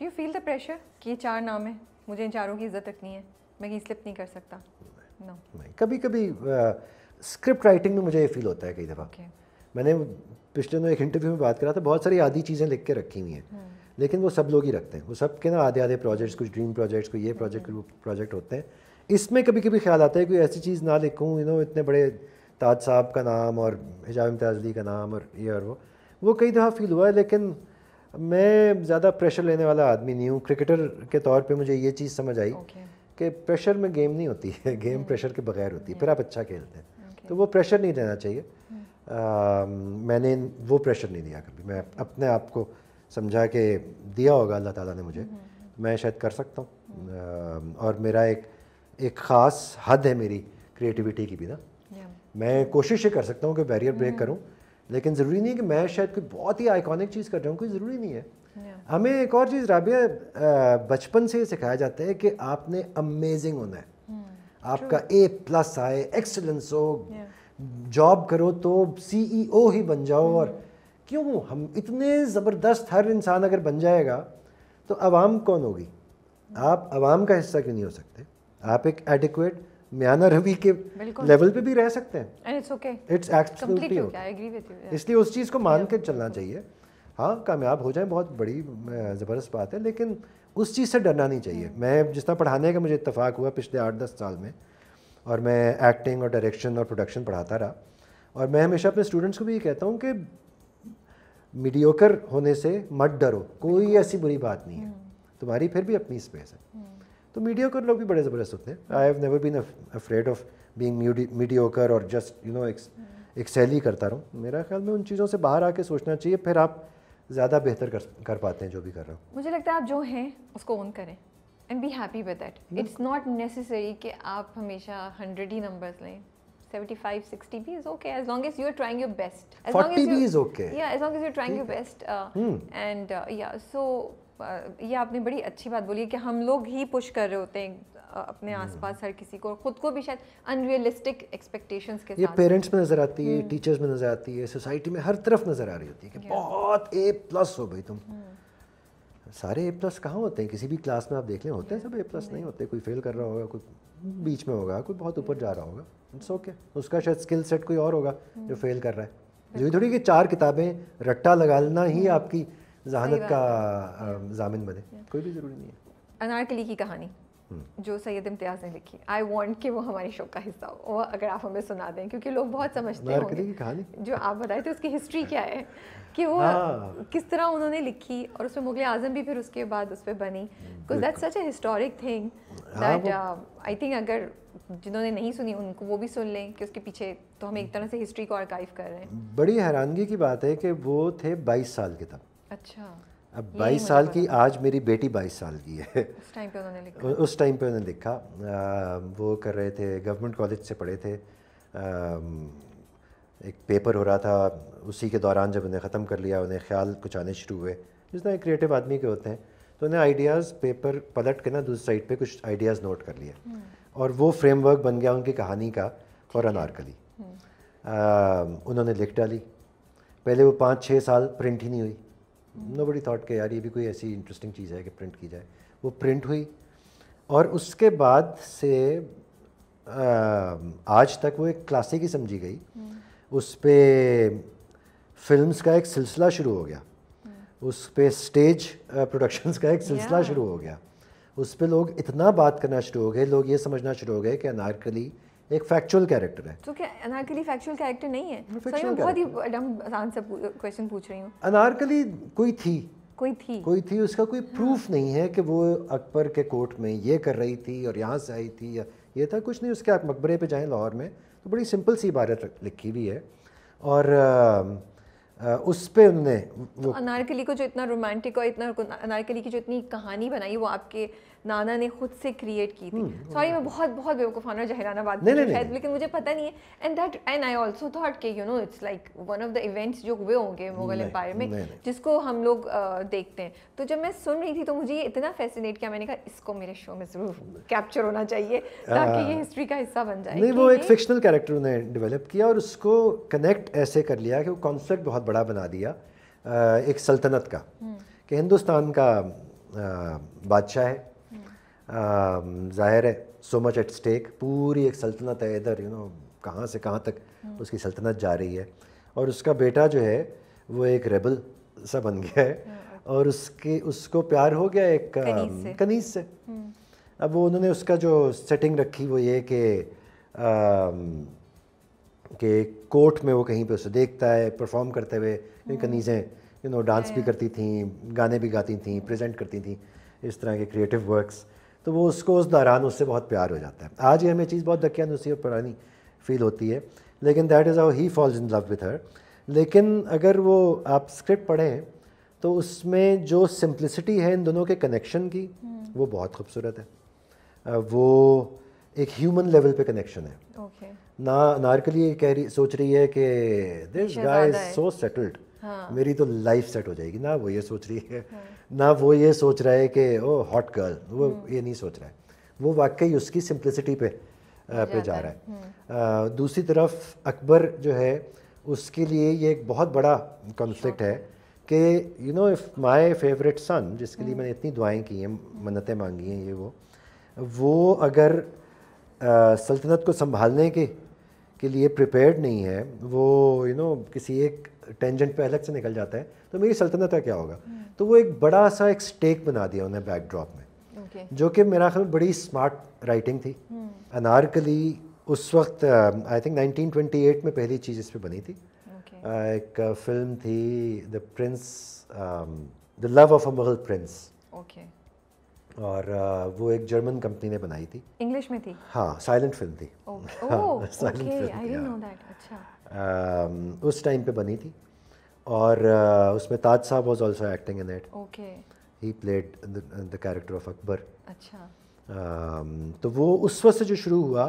do you feel the pressure कि ये चार नाम है मुझे इन चारों की इज्जत रखनी है मैं कहीं स्लिप नहीं कर सकता नो no. कभी कभी स्क्रिप्ट uh, राइटिंग में मुझे ये फील होता है कई दफ़ा okay. मैंने पिछले दिनों एक इंटरव्यू में बात करा था बहुत सारी आधी चीज़ें लिख के रखी हुई हैं hmm. लेकिन वो सब लोग ही रखते हैं वो सब के ना आधे आधे प्रोजेक्ट्स कुछ ड्रीम प्रोजेक्ट्स कोई ये प्रोजेक्ट प्रोजेक्ट होते हैं इसमें कभी कभी ख्याल आता है कोई ऐसी चीज़ ना लिखूँ यू नो इतने बड़े ताज साहब का नाम और हिजाब इम्तियाज अली का नाम और ये और वो वो कई दफ़ा फील हुआ है लेकिन मैं ज़्यादा प्रेशर लेने वाला आदमी नहीं हूँ क्रिकेटर के तौर पे मुझे ये चीज़ समझ आई कि प्रेशर में गेम नहीं होती है गेम प्रेशर hmm. के बगैर होती है फिर hmm. आप अच्छा खेलते हैं तो वो प्रेशर नहीं देना चाहिए hmm. मैंने वो प्रेशर नहीं दिया कभी मैं अपने आप को समझा के दिया होगा अल्लाह ताला ने मुझे मैं शायद कर सकता हूँ और मेरा एक एक ख़ास हद है मेरी क्रिएटिविटी की भी ना मैं कोशिश ये कर सकता हूँ कि बैरियर ब्रेक करूँ लेकिन ज़रूरी नहीं कि मैं शायद कोई बहुत ही आइकॉनिक चीज़ कर रहा हूँ कोई ज़रूरी नहीं है yeah. हमें एक और चीज़ राबिया बचपन से सिखाया जाता है कि आपने अमेजिंग होना है hmm. आपका ए प्लस आए एक्सलेंस हो जॉब yeah. करो तो सी e ही बन जाओ hmm. और क्यों हम इतने ज़बरदस्त हर इंसान अगर बन जाएगा तो आवाम कौन होगी hmm. आप आवाम का हिस्सा क्यों नहीं हो सकते आप एक एडिक्वेट म्याना रवि के लेवल पे भी रह सकते हैं इट्स एक्चुअली इसलिए उस चीज़ को मान के चलना चाहिए हाँ कामयाब हो जाए बहुत बड़ी ज़बरदस्त बात है लेकिन उस चीज़ से डरना नहीं चाहिए हम्म। मैं जितना पढ़ाने का मुझे इतफाक़ हुआ पिछले आठ दस साल में और मैं एक्टिंग और डायरेक्शन और प्रोडक्शन पढ़ाता रहा और मैं हमेशा अपने स्टूडेंट्स को भी ये कहता हूँ कि मीडियोकर होने से मत डरो कोई ऐसी बुरी बात नहीं है हम्म। तुम्हारी फिर भी अपनी स्पेस है हम्म। तो मीडिया कर लोग भी बड़े ज़बरदस्त होते हैं I have never been afraid of being mediocre और जस्ट यू नो एक्सेल ही करता रहूँ मेरा ख्याल में उन चीज़ों से बाहर आके सोचना चाहिए फिर आप ज़्यादा बेहतर कर कर पाते हैं जो भी कर रहे हो मुझे लगता है आप जो हैं उसको ओन करें and be happy with that it's not necessary कि आप हमेशा हंड्रेड ही नंबर्स लें 75 60 भी is okay as long as you are trying your best 40 long as you, is okay yeah as long as you're trying your best uh, hmm. and uh, ये आपने बड़ी अच्छी बात बोली कि हम लोग ही पुश कर रहे होते हैं अपने हम्म। आसपास हर किसी को खुद को भी शायद अनरियलिस्टिक एक्सपेक्टेशंस के ये पेरेंट्स में नज़र आती है टीचर्स हम्म। में नज़र आती है सोसाइटी में हर तरफ नज़र आ रही होती है कि बहुत ए प्लस हो भाई तुम हम्म। सारे ए प्लस कहाँ होते हैं किसी भी क्लास में आप देख लें होते हैं सब ए प्लस नहीं होते कोई फेल कर रहा होगा कोई बीच में होगा कोई बहुत ऊपर जा रहा होगा इट्स ओके उसका शायद स्किल सेट कोई और होगा जो फेल कर रहा है जो थोड़ी कि चार किताबें रट्टा लगा लेना ही आपकी जहानत का जामिन बने कोई भी ज़रूरी नहीं है अनारकली की कहानी hmm. जो सैयद इम्तियाज़ ने लिखी आई वॉन्ट कि वो हमारे शो का हिस्सा हो वो अगर आप हमें सुना दें क्योंकि लोग बहुत समझते हैं की कहानी जो आप बताए थे उसकी हिस्ट्री क्या है कि वो हाँ। किस तरह उन्होंने लिखी और उसमें मुगल आजम भी फिर उसके बाद उस पर बनी because that's such a historic thing that I think अगर जिन्होंने नहीं सुनी उनको वो भी सुन लें कि उसके पीछे तो हम एक hmm. तरह से हिस्ट्री को आर्काइव कर रहे हैं बड़ी हैरानगी की बात है कि वो थे बाईस साल के तब अच्छा अब 22 साल की आज मेरी बेटी 22 साल की है उस टाइम पे उन्होंने लिखा उस टाइम पे उन्होंने लिखा वो कर रहे थे गवर्नमेंट कॉलेज से पढ़े थे एक पेपर हो रहा था उसी के दौरान जब उन्हें ख़त्म कर लिया उन्हें ख्याल कुछ आने शुरू हुए जिस तरह क्रिएटिव आदमी के होते हैं तो उन्हें आइडियाज़ पेपर पलट के ना दूसरी साइड पे कुछ आइडियाज़ नोट कर लिए हम्म। और वो फ्रेमवर्क बन गया उनकी कहानी का और अनारकली हम्म। उन्होंने लिख डाली पहले वो पाँच छः साल प्रिंट ही नहीं हुई नो बड़ी थाट के यार ये भी कोई ऐसी इंटरेस्टिंग चीज़ है कि प्रिंट की जाए वो प्रिंट हुई और उसके बाद से आ, आज तक वो एक क्लासिक ही समझी गई हम्म। उस पर फिल्म का एक सिलसिला शुरू हो गया हम्म। उस पर स्टेज प्रोडक्शंस का एक सिलसिला शुरू हो गया उस पर लोग इतना बात करना शुरू हो गए लोग ये समझना शुरू हो गए कि अनारकली एक फैक्चुअल कैरेक्टर है तो क्या अनारकली फैक्चुअल कैरेक्टर नहीं है सॉरी मैं बहुत ही डम आंसर क्वेश्चन पूछ रही हूँ अनारकली कोई थी कोई थी कोई थी उसका कोई प्रूफ हाँ। नहीं है कि वो अकबर के कोर्ट में ये कर रही थी और यहाँ से आई थी या ये था कुछ नहीं उसके आप मकबरे पे जाएं लाहौर में तो बड़ी सिंपल सी इबारत लिखी हुई है और आ, उस पर उनने तो अनारकली को जो इतना रोमांटिक और इतना अनारकली की जो इतनी कहानी बनाई वो आपके नाना ने खुद से क्रिएट की थी सॉरी हम्म, मैं बहुत बहुत बेवकूफ़ाना जहराना बात नहीं, नहीं, लेकिन मुझे पता नहीं है and that and I also thought के you know it's like one of the events जो हुए होंगे मुगल एम्पायर में जिसको हम लोग देखते हैं तो जब मैं सुन रही थी तो मुझे ये इतना फैसिनेट किया मैंने कहा इसको मेरे शो में ज़रूर कैप्चर होना चाहिए ताकि हाँ। ये हिस्ट्री का हिस्सा बन जाए नहीं वो एक फिक्शनल कैरेक्टर उन्होंने डेवलप किया और उसको कनेक्ट ऐसे कर लिया कि वो कॉन्सेप्ट बहुत बड़ा बना दिया एक सल्तनत का हम्म। कि हिंदुस्तान का बादशाह है Um, ज़ाहिर है सो मच एट स्टेक पूरी एक सल्तनत है इधर यू नो कहाँ से कहाँ तक उसकी सल्तनत जा रही है और उसका बेटा जो है वो एक रेबल सा बन गया है और उसके उसको प्यार हो गया एक um, कनीज से, कनीज से। hmm. अब वो उन्होंने उसका जो सेटिंग रखी वो ये कि um, कि कोर्ट में वो कहीं पे उसे देखता है परफॉर्म करते हुए कनीज़ें यू नो डांस भी करती थी गाने भी गाती थी प्रेजेंट करती थी इस तरह के क्रिएटिव वर्क्स तो वो उसको उस दौरान उससे बहुत प्यार हो जाता है आज ये हमें चीज़ बहुत दकियानुसी और पुरानी फील होती है लेकिन that is our he falls in love with her लेकिन अगर वो आप स्क्रिप्ट पढ़ें तो उसमें जो सिंप्लिसिटी है इन दोनों के कनेक्शन की वो बहुत खूबसूरत है वो एक ह्यूमन लेवल पे कनेक्शन है okay. ना नारकली कह रही सोच रही है कि this guy is so settled हाँ. मेरी तो लाइफ सेट हो जाएगी ना वो ये सोच रही है हाँ. ना वो ये सोच रहा है कि ओ हॉट गर्ल वो हम्म। ये नहीं सोच रहा है वो वाकई उसकी सिंप्लिसिटी पे पे जा रहा है आ, हम्म। दूसरी तरफ अकबर जो है उसके लिए ये एक बहुत बड़ा कॉन्फ्लिक्ट है कि you know if my favourite son जिसके लिए हम्म। मैंने इतनी दुआएं की हैं मन्नतें मांगी हैं ये वो वो अगर आ, सल्तनत को संभालने के के लिए प्रिपेयर्ड नहीं है वो यू you नो know, किसी एक टेंजेंट पे अलग से निकल जाता है तो मेरी सल्तनत का क्या होगा हम्म। तो वो एक बड़ा सा एक स्टेक बना दिया उन्हें बैकड्रॉप में okay. जो कि मेरा ख्याल बड़ी स्मार्ट राइटिंग थी अनारकली हम्म। उस वक्त आई थिंक 1928 में पहली चीज़ इस पर बनी थी okay. Uh, एक फिल्म uh, थी the prince the love of a Mughal prince और वो एक जर्मन कंपनी ने बनाई थी इंग्लिश में थी हाँ साइलेंट फिल्म थी हाँ, साइलेंट फिल्म हाँ। अच्छा उस टाइम पे बनी थी और उसमें Taj Sahab was also acting in it okay he played the character of Akbar अच्छा तो वो उस वक्त से जो शुरू हुआ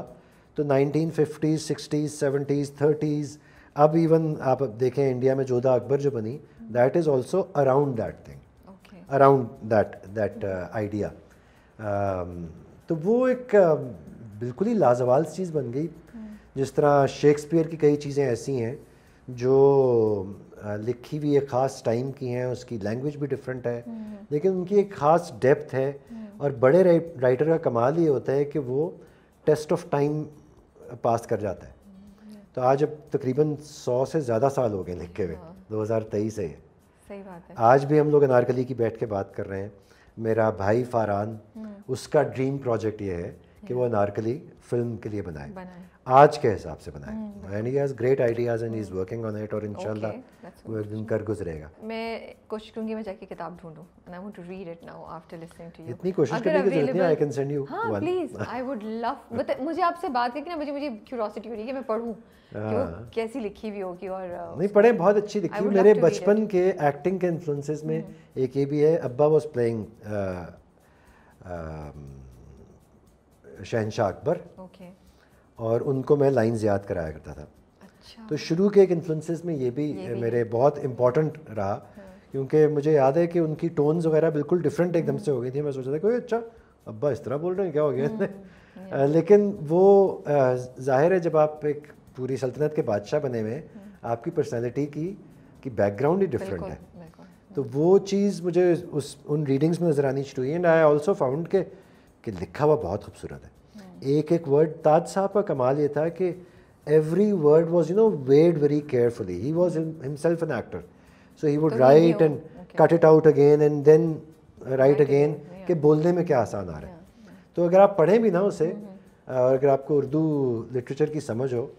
तो 1950s 60s 70s 30s अब इवन आप देखें इंडिया में जोधा अकबर जो बनी that is also around that thing around that that idea तो वो एक बिल्कुल ही लाजवाल चीज़ बन गई जिस तरह शेक्सपियर की कई चीज़ें ऐसी हैं जो लिखी हुई एक ख़ास टाइम की हैं उसकी लैंग्वेज भी डिफरेंट है लेकिन उनकी एक ख़ास डेप्थ है और बड़े राइटर का कमाल ये होता है कि वो टेस्ट ऑफ टाइम पास कर जाता है तो आज अब तकरीबन सौ से ज़्यादा साल हो गए लिखे हुए हाँ। दो हज़ार तेईस से है आज भी हम लोग अनारकली की बैठ के बात कर रहे हैं मेरा भाई फारान हम्म। उसका ड्रीम प्रोजेक्ट ये है कि हम्म। वो नारकली फिल्म के लिए बनाए, बनाए। आज के हिसाब से बनाए and he has great ideas and he is working on it और इंशाल्लाह वो एक दिन कर गुजरेगा मैं कोशिश करूंगी मैं जाके किताब ढूंढूं and I want to read it now after listening to you इतनी कोशिश करने की जरूरत नहीं आई कैन सेंड यू हां please I would love but मुझे आपसे बात करके ना मुझे मुझे क्यूरियोसिटी हो रही है मैं पढूं कि हाँ। कैसी लिखी हुई होगी और uh, नहीं पढ़े बहुत अच्छी लिखी हुई मेरे बचपन के एक्टिंग के इन्फ्लुएंसेस में हम्म। एक ये भी है अब्बा वाज प्लेइंग uh, um, शहनशाह अकबर ओके और उनको मैं लाइन्स याद कराया करता था अच्छा। तो शुरू के एक इन्फ्लुएंसेस में ये भी, ये भी मेरे बहुत इम्पॉर्टेंट रहा हम्म। क्योंकि मुझे याद है कि उनकी टोन्स वगैरह बिल्कुल डिफरेंट एकदम से हो गई थी मैं सोचा था कोई अच्छा अब्बा इस तरह बोल रहे हैं क्या हो गया हम्म। लेकिन वो जाहिर है जब आप एक पूरी सल्तनत के बादशाह बने हुए हम्म। आपकी पर्सनैलिटी की कि बैकग्राउंड ही डिफरेंट है तो वो चीज़ मुझे उस उन रीडिंग्स में नज़र आनी शुरू हुई एंड आई ऑल्सो फाउंड के कि लिखा हुआ बहुत खूबसूरत है एक एक वर्ड ताज साहब का कमाल ये था कि every word was you know weighed very carefully he was himself an actor so he would write and cut it out again and then write again कि बोलने में क्या आसान आ रहा है yeah. तो अगर आप पढ़ें भी ना उसे हम्म, हम्म। और अगर आपको उर्दू लिटरेचर की समझ हो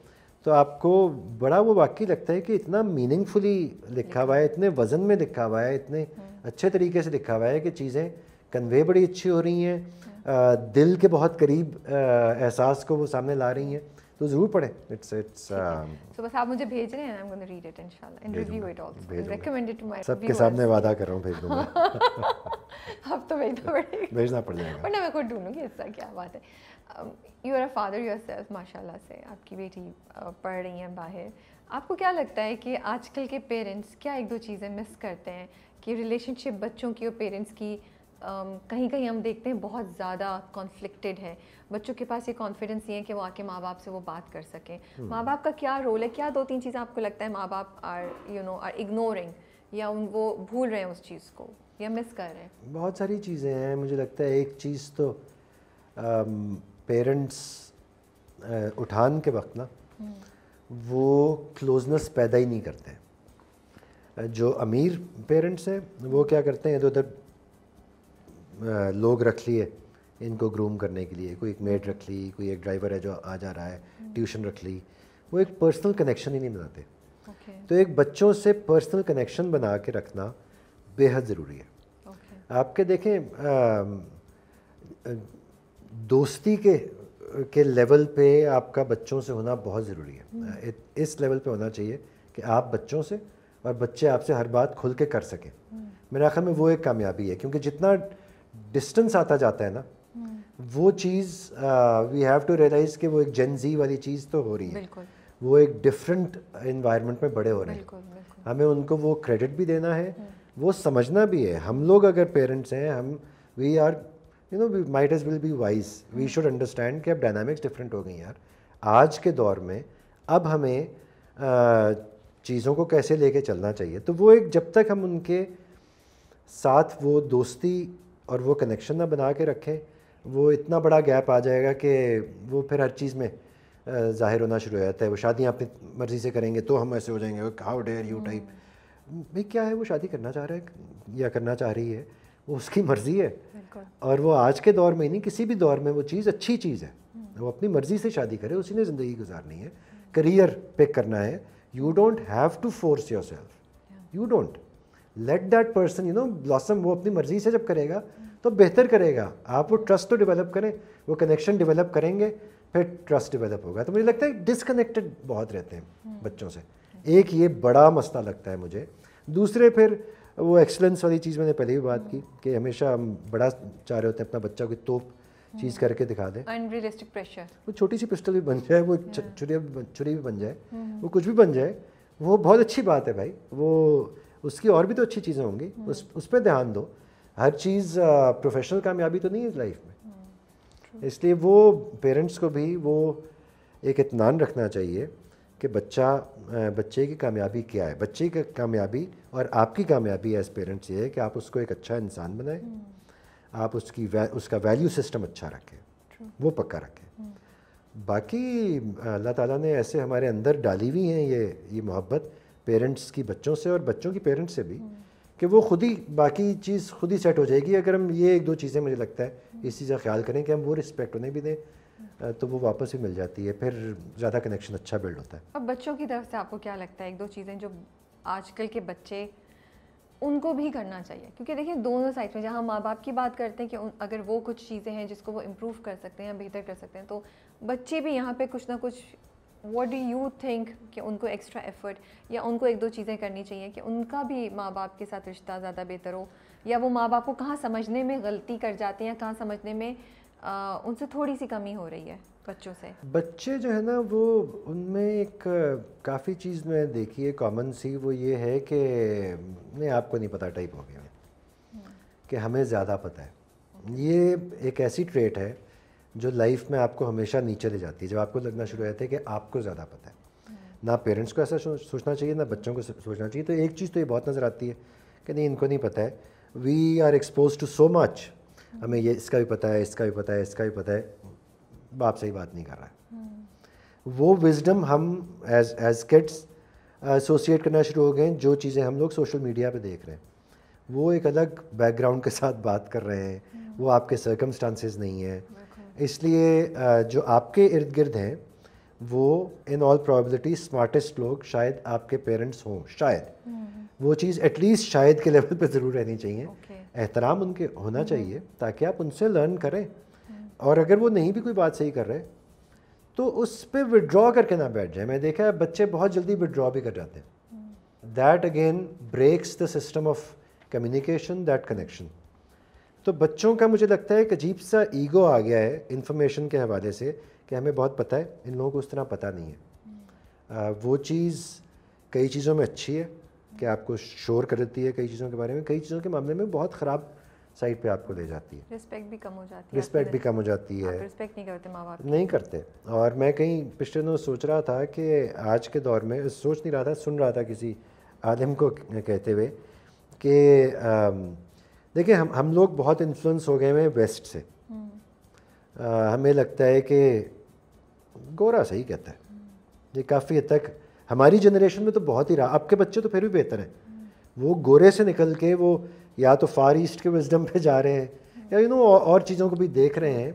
तो आपको बड़ा वो वाकई लगता है कि इतना मीनिंगफुली लिखा हुआ है इतने वज़न में लिखा हुआ है इतने हम्म। अच्छे तरीके से लिखा हुआ है कि चीज़ें कन्वे बड़ी अच्छी हो रही हैं दिल के बहुत करीब एहसास को वो सामने ला रही हैं तो ज़रूर पढ़ें इट्स इट्स सो बस आप मुझे भेज रहे हैं I am gonna read it इंशाल्लाह and review it also and recommend it to my सबके सामने वादा कर रहा हूं भेज दूंगा अब तो भेजना पड़ेगा तो भेजना पड़ जाएगा पर मैं खुद ढूंढूंगी इसका क्या बात है you are a father yourself माशाल्लाह से आपकी बेटी पढ़ रही है बाहर आपको क्या लगता है कि आजकल के पेरेंट्स क्या एक दो चीज़ें मिस करते हैं कि रिलेशनशिप बच्चों की और पेरेंट्स की कहीं कहीं हम देखते हैं बहुत ज़्यादा कॉन्फ्लिक्टेड है बच्चों के पास ये कॉन्फिडेंस नहीं है कि वो आके माँ बाप से वो बात कर सकें हम्म। माँ बाप का क्या रोल है क्या दो तीन चीज़ें आपको लगता है माँ बाप are you know are ignoring या उन वो भूल रहे हैं उस चीज़ को या मिस कर रहे हैं बहुत सारी चीज़ें हैं मुझे लगता है एक चीज़ तो पेरेंट्स उठान के वक्त ना हम्म। वो क्लोजनेस पैदा ही नहीं करते जो अमीर पेरेंट्स हैं वो क्या करते हैं इधर उधर लोग रख लिए इनको ग्रूम करने के लिए कोई एक मेड रख ली कोई एक ड्राइवर है जो आ जा रहा है ट्यूशन हम्म। रख ली वो एक पर्सनल कनेक्शन ही नहीं बनाते okay. तो एक बच्चों से पर्सनल कनेक्शन बना के रखना बेहद ज़रूरी है okay. आपके देखें दोस्ती के के लेवल पे आपका बच्चों से होना बहुत ज़रूरी है हम्म। इस लेवल पे होना चाहिए कि आप बच्चों से और बच्चे आपसे हर बात खुल के कर सकें हम्म। मेरा ख्याल में वो एक कामयाबी है क्योंकि जितना डिस्टेंस आता जाता है ना वो चीज़ वी हैव टू रियलाइज कि वो एक जेन जी वाली चीज़ तो हो रही है वो एक डिफरेंट इन्वायरमेंट में बड़े हो रहे हैं हमें उनको वो क्रेडिट भी देना है हम्म। वो समझना भी है हम लोग अगर पेरेंट्स हैं हम we are you know we might as will be wise we should understand कि अब डायनामिक्स डिफरेंट हो गई यार आज के दौर में अब हमें uh, चीज़ों को कैसे लेके चलना चाहिए तो वो एक जब तक हम उनके साथ वो दोस्ती और वो कनेक्शन ना बना के रखें वो इतना बड़ा गैप आ जाएगा कि वो फिर हर चीज़ में ज़ाहिर होना शुरू हो जाता है वो शादियाँ अपनी मर्ज़ी से करेंगे तो हम ऐसे हो जाएंगे हाउ डेयर यू टाइप भाई क्या है वो शादी करना चाह रहा है या करना चाह रही है वो उसकी मर्ज़ी है और वो आज के दौर में नहीं किसी भी दौर में वो चीज़ अच्छी चीज़ है हम्म। वो अपनी मर्ज़ी से शादी करे उसी ने ज़िंदगी गुजारनी है करियर पिक करना है you don't have to force yourself you don't let that person you know blossom वो अपनी मर्जी से जब करेगा तो बेहतर करेगा आप वो ट्रस्ट तो डेवलप करें वो कनेक्शन डेवलप करेंगे फिर ट्रस्ट डेवलप होगा तो मुझे लगता है डिसकनेक्टेड बहुत रहते हैं हम्म। बच्चों से एक ये बड़ा मसला लगता है मुझे दूसरे फिर वो एक्सलेंस वाली चीज़ मैंने पहले भी बात की हम्म। कि हमेशा हम बड़ा चाह रहे होते हैं अपना बच्चा कोई तोप हम्म। चीज़ करके दिखा दे अनरियलिस्टिक प्रेशर वो छोटी सी पिस्टल भी बन जाए वो छुरी छुरी भी बन जाए वो कुछ भी बन जाए वो बहुत अच्छी बात है भाई वो उसकी और भी तो अच्छी चीज़ें होंगी हम्म। उस उस पर ध्यान दो हर चीज़ प्रोफेशनल कामयाबी तो नहीं है लाइफ में हम्म, इसलिए वो पेरेंट्स को भी वो एक इतमान रखना चाहिए कि बच्चा बच्चे की कामयाबी क्या है बच्चे की कामयाबी और आपकी कामयाबी एज पेरेंट्स ये है कि आप उसको एक अच्छा इंसान बनाएं हम्म। आप उसकी वै, उसका वैल्यू सिस्टम अच्छा रखें वो पक्का रखें बाकी अल्लाह ताला ने ऐसे हमारे अंदर डाली हुई हैं ये ये मोहब्बत पेरेंट्स की बच्चों से और बच्चों की पेरेंट्स से भी कि वो खुद ही बाकी चीज़ खुद ही सेट हो जाएगी अगर हम ये एक दो चीज़ें मुझे लगता है इस चीज़ का ख्याल करें कि हम वो रिस्पेक्ट उन्हें भी दें तो वो वापस ही मिल जाती है फिर ज़्यादा कनेक्शन अच्छा बिल्ड होता है अब बच्चों की तरफ से आपको क्या लगता है एक दो चीज़ें जो आजकल के बच्चे उनको भी करना चाहिए क्योंकि देखिए दोनों साइड में जहाँ माँ बाप की बात करते हैं कि अगर वो कुछ चीज़ें हैं जिसको वो इम्प्रूव कर सकते हैं बेहतर कर सकते हैं तो बच्चे भी यहाँ पे कुछ ना कुछ वॉट डू यू थिंक कि उनको एक्स्ट्रा एफर्ट या उनको एक दो चीज़ें करनी चाहिए कि उनका भी माँ बाप के साथ रिश्ता ज़्यादा बेहतर हो या वो माँ बाप को कहाँ समझने में गलती कर जाते हैं कहाँ समझने में आ, उनसे थोड़ी सी कमी हो रही है बच्चों से बच्चे जो है ना वो उनमें एक काफ़ी चीज़ में देखी है कॉमन सी वो ये है कि नहीं आपको नहीं पता टाइप हो गया हम्म। कि हमें ज़्यादा पता है ये एक ऐसी ट्रेट है जो लाइफ में आपको हमेशा नीचे ले जाती है जब आपको लगना शुरू जाता है कि आपको ज़्यादा पता है हम्म। ना पेरेंट्स को ऐसा सोचना चाहिए ना बच्चों को सोचना चाहिए तो एक चीज़ तो ये बहुत नज़र आती है कि नहीं इनको नहीं पता है we are expose to so much हमें ये इसका भी पता है इसका भी पता है इसका भी पता है बाप सही बात नहीं कर रहा है हम्म। वो विजडम हम एज एज किड्स एसोसिएट करना शुरू हो गए जो चीज़ें हम लोग सोशल मीडिया पे देख रहे हैं वो एक अलग बैकग्राउंड के साथ बात कर रहे हैं हम्म। वो आपके सर्कमस्टांसेस नहीं है इसलिए जो आपके इर्द गिर्द हैं वो इन ऑल प्रॉबिलिटी स्मार्टेस्ट लोग शायद आपके पेरेंट्स हों शायद हम्म। वो चीज़ एटलीस्ट शायद के लेवल पे ज़रूर रहनी चाहिए एहतराम उनके होना हम्म। चाहिए ताकि आप उनसे लर्न करें हम्म। और अगर वो नहीं भी कोई बात सही कर रहे तो उस पर विड्रॉ करके ना बैठ जाए मैं देखा है बच्चे बहुत जल्दी विड्रॉ भी कर जाते हैं that again breaks the system of communication that connection तो बच्चों का मुझे लगता है एक अजीब सा ईगो आ गया है इन्फॉर्मेशन के हवाले से कि हमें बहुत पता है इन लोगों को उस तरह पता नहीं है हम्म। आ, वो चीज़ कई चीज़ों में अच्छी है कि आपको शोर कर देती है कई चीज़ों के बारे में कई चीज़ों के मामले में बहुत ख़राब साइड पे आपको ले जाती है रिस्पेक्ट भी कम हो जाती है रिस्पेक्ट भी कम हो जाती है रिस्पेक्ट नहीं करते माँ बाप नहीं करते और मैं कहीं पिछले दिनों सोच रहा था कि आज के दौर में सोच नहीं रहा था सुन रहा था किसी आदम को कहते हुए कि देखिए हम हम लोग बहुत इन्फ्लुएंस हो गए हैं वेस्ट से आ, हम्म। हमें लगता है कि गोरा सही कहता है हम्म। ये काफ़ी हद तक हमारी जनरेशन में तो बहुत ही रहा आपके बच्चे तो फिर भी बेहतर हैं हम्म। वो गोरे से निकल के वो या तो फार ईस्ट के विजडम पे जा रहे हैं या यू नो और चीज़ों को भी देख रहे हैं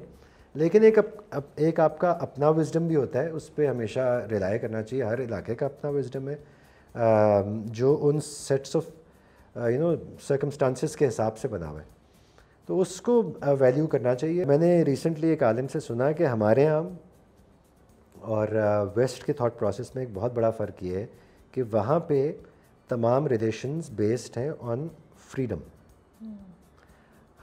लेकिन एक अप, अप, एक आपका अपना विजडम भी होता है उस पर हमेशा रिलाय करना चाहिए हर इलाके का अपना विजडम है आ, जो उन sets of you know circumstances के हिसाब से बना हुआ है तो उसको वैल्यू करना चाहिए मैंने रिसेंटली एक आलम से सुना कि हमारे यहाँ और वेस्ट के थॉट प्रोसेस में एक बहुत बड़ा फ़र्क ये है कि वहाँ पे तमाम रिलेशंस बेस्ड हैं ऑन फ्रीडम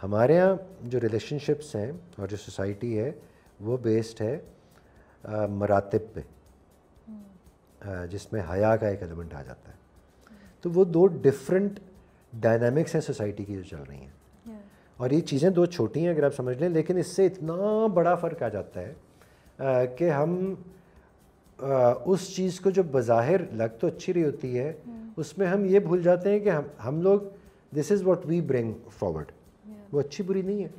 हमारे यहाँ जो रिलेशनशिप्स हैं और जो सोसाइटी है वो बेस्ड है मरातब पे जिसमें हया का एक एलिमेंट आ जाता है तो वो दो डिफरेंट डायनामिक्स हैं सोसाइटी की जो चल रही हैं और ये चीज़ें दो छोटी हैं अगर आप समझ लें लेकिन इससे इतना बड़ा फ़र्क आ जाता है कि हम आ, उस चीज़ को जो बज़ाहिर लग तो अच्छी रही होती है उसमें हम ये भूल जाते हैं कि हम हम लोग this is what we bring forward वो अच्छी बुरी नहीं है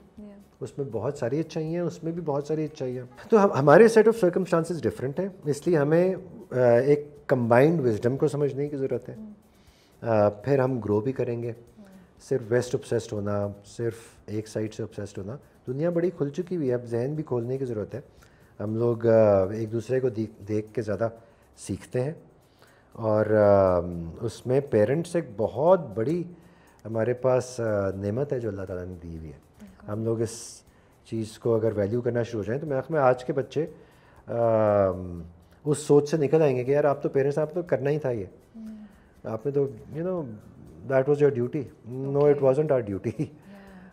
उसमें बहुत सारी अच्छाई हैं उसमें भी बहुत सारी अच्छाई हैं तो हम हमारे सेट ऑफ सर्कमस्टांसिस डिफरेंट हैं इसलिए हमें एक कम्बाइंड विजडम को समझने की ज़रूरत है mm. फिर हम ग्रो भी करेंगे सिर्फ वेस्ट ऑब्सेस्ड होना सिर्फ एक साइड से ऑब्सेस्ड होना दुनिया बड़ी खुल चुकी हुई है अब जहन भी खोलने की ज़रूरत है हम लोग एक दूसरे को देख के ज़्यादा सीखते हैं और उसमें पेरेंट्स एक बहुत बड़ी हमारे पास नेमत है जो अल्लाह ताला ने दी हुई है हम लोग इस चीज़ को अगर वैल्यू करना शुरू हो जाएँ तो मैं में आज के बच्चे उस सोच से निकल आएंगे कि यार आप तो पेरेंट्स आप तो करना ही था ये आपने तो you know that was your duty no it was our duty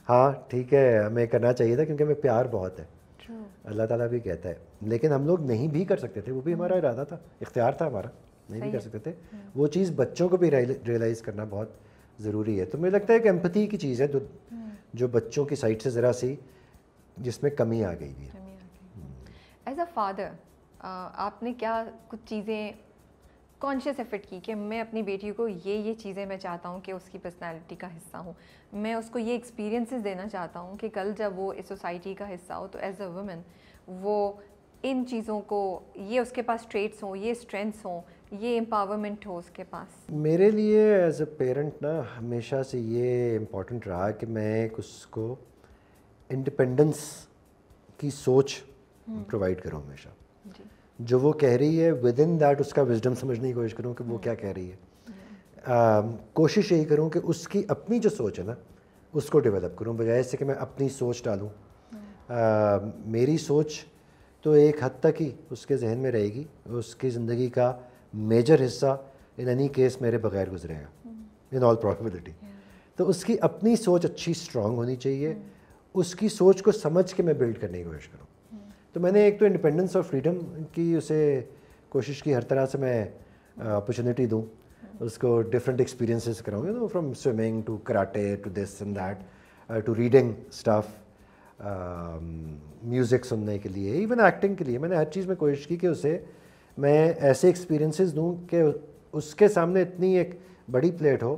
हाँ ठीक है हमें करना चाहिए था क्योंकि हमें प्यार बहुत है अल्लाह ताला भी कहता है लेकिन हम लोग नहीं भी कर सकते थे वो भी हमारा hmm. इरादा था इख्तियार था हमारा नहीं भी कर सकते थे hmm. वो चीज़ बच्चों को भी रियलाइज़ करना बहुत ज़रूरी है तो मुझे लगता है कि एम्पति की चीज़ है जो hmm. जो बच्चों की साइड से ज़रा सी जिसमें कमी आ गई है एज अ फादर आपने क्या कुछ चीज़ें कॉन्शियस एफर्ट की कि मैं अपनी बेटी को ये ये चीज़ें मैं चाहता हूँ कि उसकी पर्सनैलिटी का हिस्सा हूँ मैं उसको ये एक्सपीरियंसेस देना चाहता हूँ कि कल जब वो इस सोसाइटी का हिस्सा हो तो एज अ वुमेन वो इन चीज़ों को ये उसके पास ट्रेट्स हों ये स्ट्रेंथ्स हों ये एम्पावरमेंट हो उसके पास मेरे लिए एज अ पेरेंट ना हमेशा से ये इम्पोर्टेंट रहा कि मैं उसको इंडिपेंडेंस की सोच प्रोवाइड हम्म। करूँ हमेशा जी जो वो कह रही है विद इन दैट उसका विजडम समझने की कोशिश करूँ कि वो क्या कह रही है um, कोशिश यही करूँ कि उसकी अपनी जो सोच है ना उसको डेवलप करूँ बजाय इससे कि मैं अपनी सोच डालूँ um, मेरी सोच तो एक हद तक ही उसके जहन में रहेगी उसकी ज़िंदगी का मेजर हिस्सा इन एनी केस मेरे बगैर गुजरेगा इन ऑल प्रॉबिलिटी तो उसकी अपनी सोच अच्छी स्ट्रांग होनी चाहिए hmm. उसकी सोच को समझ के मैं बिल्ड करने की कोशिश करूँ तो मैंने एक तो इंडिपेंडेंस और फ्रीडम की उसे कोशिश की हर तरह से मैं अपॉर्चुनिटी दूँ उसको डिफरेंट एक्सपीरियंसेस कराऊँगी तो from swimming to karate to this and that to reading stuff music सुनने के लिए इवन एक्टिंग के लिए मैंने हर चीज़ में कोशिश की कि उसे मैं ऐसे एक्सपीरियंसेस दूँ कि उसके सामने इतनी एक बड़ी प्लेट हो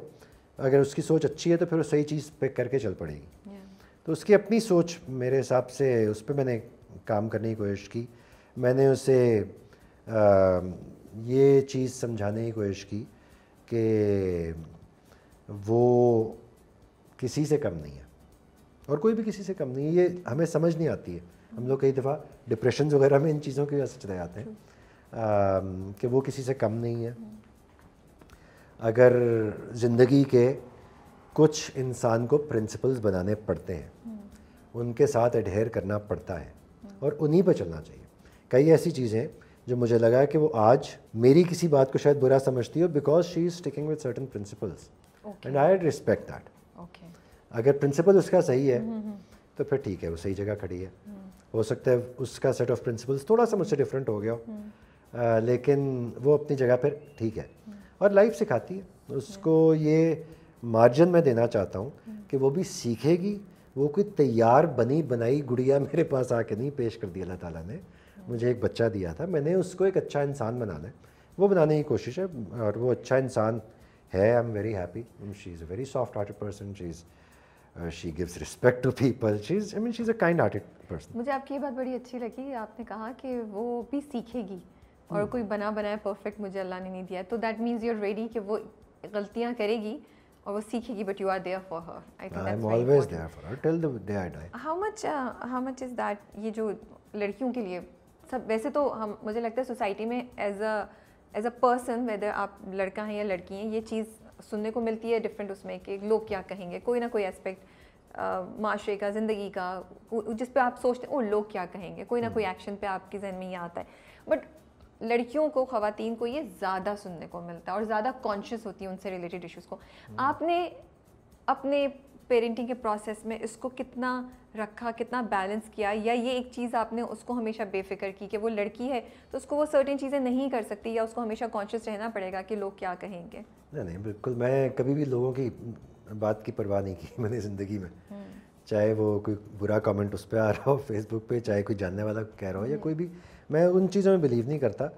अगर उसकी सोच अच्छी है तो फिर वो सही चीज़ पे करके चल पड़ेगी yeah. तो उसकी अपनी सोच मेरे हिसाब से उस पर मैंने काम करने की कोशिश की मैंने उसे आ, ये चीज़ समझाने की कोशिश की कि वो किसी से कम नहीं है और कोई भी किसी से कम नहीं है ये हमें समझ नहीं आती है हम लोग कई दफ़ा डिप्रेशन वगैरह में इन चीज़ों की वजह से चले जाते हैं कि वो किसी से कम नहीं है अगर ज़िंदगी के कुछ इंसान को प्रिंसिपल्स बनाने पड़ते हैं हम्म। उनके साथ एडहेयर करना पड़ता है और उन्हीं पर चलना चाहिए कई ऐसी चीज़ें जो मुझे लगा कि वो आज मेरी किसी बात को शायद बुरा समझती हो because she is sticking with certain principles and I respect that अगर प्रिंसिपल उसका सही है mm-hmm. तो फिर ठीक है वो सही जगह खड़ी है mm-hmm. हो सकता है उसका सेट ऑफ प्रिंसिपल्स थोड़ा सा मुझसे डिफरेंट हो गया हो mm-hmm. लेकिन वो अपनी जगह पर ठीक है और लाइफ सिखाती है उसको ये मार्जिन मैं देना चाहता हूँ कि वो भी सीखेगी वो कोई तैयार बनी बनाई गुड़िया मेरे पास आके नहीं पेश कर दी अल्लाह ताला ने मुझे एक बच्चा दिया था मैंने उसको एक अच्छा इंसान बनाना है वो बनाने की कोशिश है और वो अच्छा इंसान है I am very happy she is a very soft hearted person she is she gives respect to people she is I mean she is a kind hearted person मुझे आपकी ये बात बड़ी अच्छी लगी आपने कहा कि वो भी सीखेगी और हम्म। कोई बना बनाया परफेक्ट मुझे अल्लाह ने नहीं दिया तो दैट मीन्स यूर रेडी कि वो गलतियाँ करेगी और वो सीखेगी but you are there for her I am always there for her till the day I die how much how much is that ये जो लड़कियों के लिए सब वैसे तो हम मुझे लगता है सोसाइटी में as a as a person whether आप लड़का हैं या लड़की हैं ये चीज़ सुनने को मिलती है डिफरेंट उसमें कि लोग क्या कहेंगे कोई ना कोई एस्पेक्ट uh, माशरे का ज़िंदगी का जिस पे आप सोचते हैं और लोग क्या कहेंगे कोई ना हम्म। कोई एक्शन पे आपके जहन में ही आता है बट लड़कियों को खातन को ये ज़्यादा सुनने को मिलता है और ज़्यादा कॉन्शियस होती है उनसे रिलेटेड इश्यूज़ को हम्म। आपने अपने पेरेंटिंग के प्रोसेस में इसको कितना रखा कितना बैलेंस किया या ये एक चीज़ आपने उसको हमेशा बेफिक्र की कि वो लड़की है तो उसको वो सर्टेन चीज़ें नहीं कर सकती या उसको हमेशा कॉन्शियस रहना पड़ेगा कि लोग क्या कहेंगे नहीं नहीं बिल्कुल मैं कभी भी लोगों की बात की परवाह नहीं की मैंने ज़िंदगी में हम्म। चाहे वो कोई बुरा कमेंट उस पर आ रहा हो फेसबुक पे चाहे कोई जानने वाला कह रहा हो या हम्म। कोई भी मैं उन चीज़ों में बिलीव नहीं करता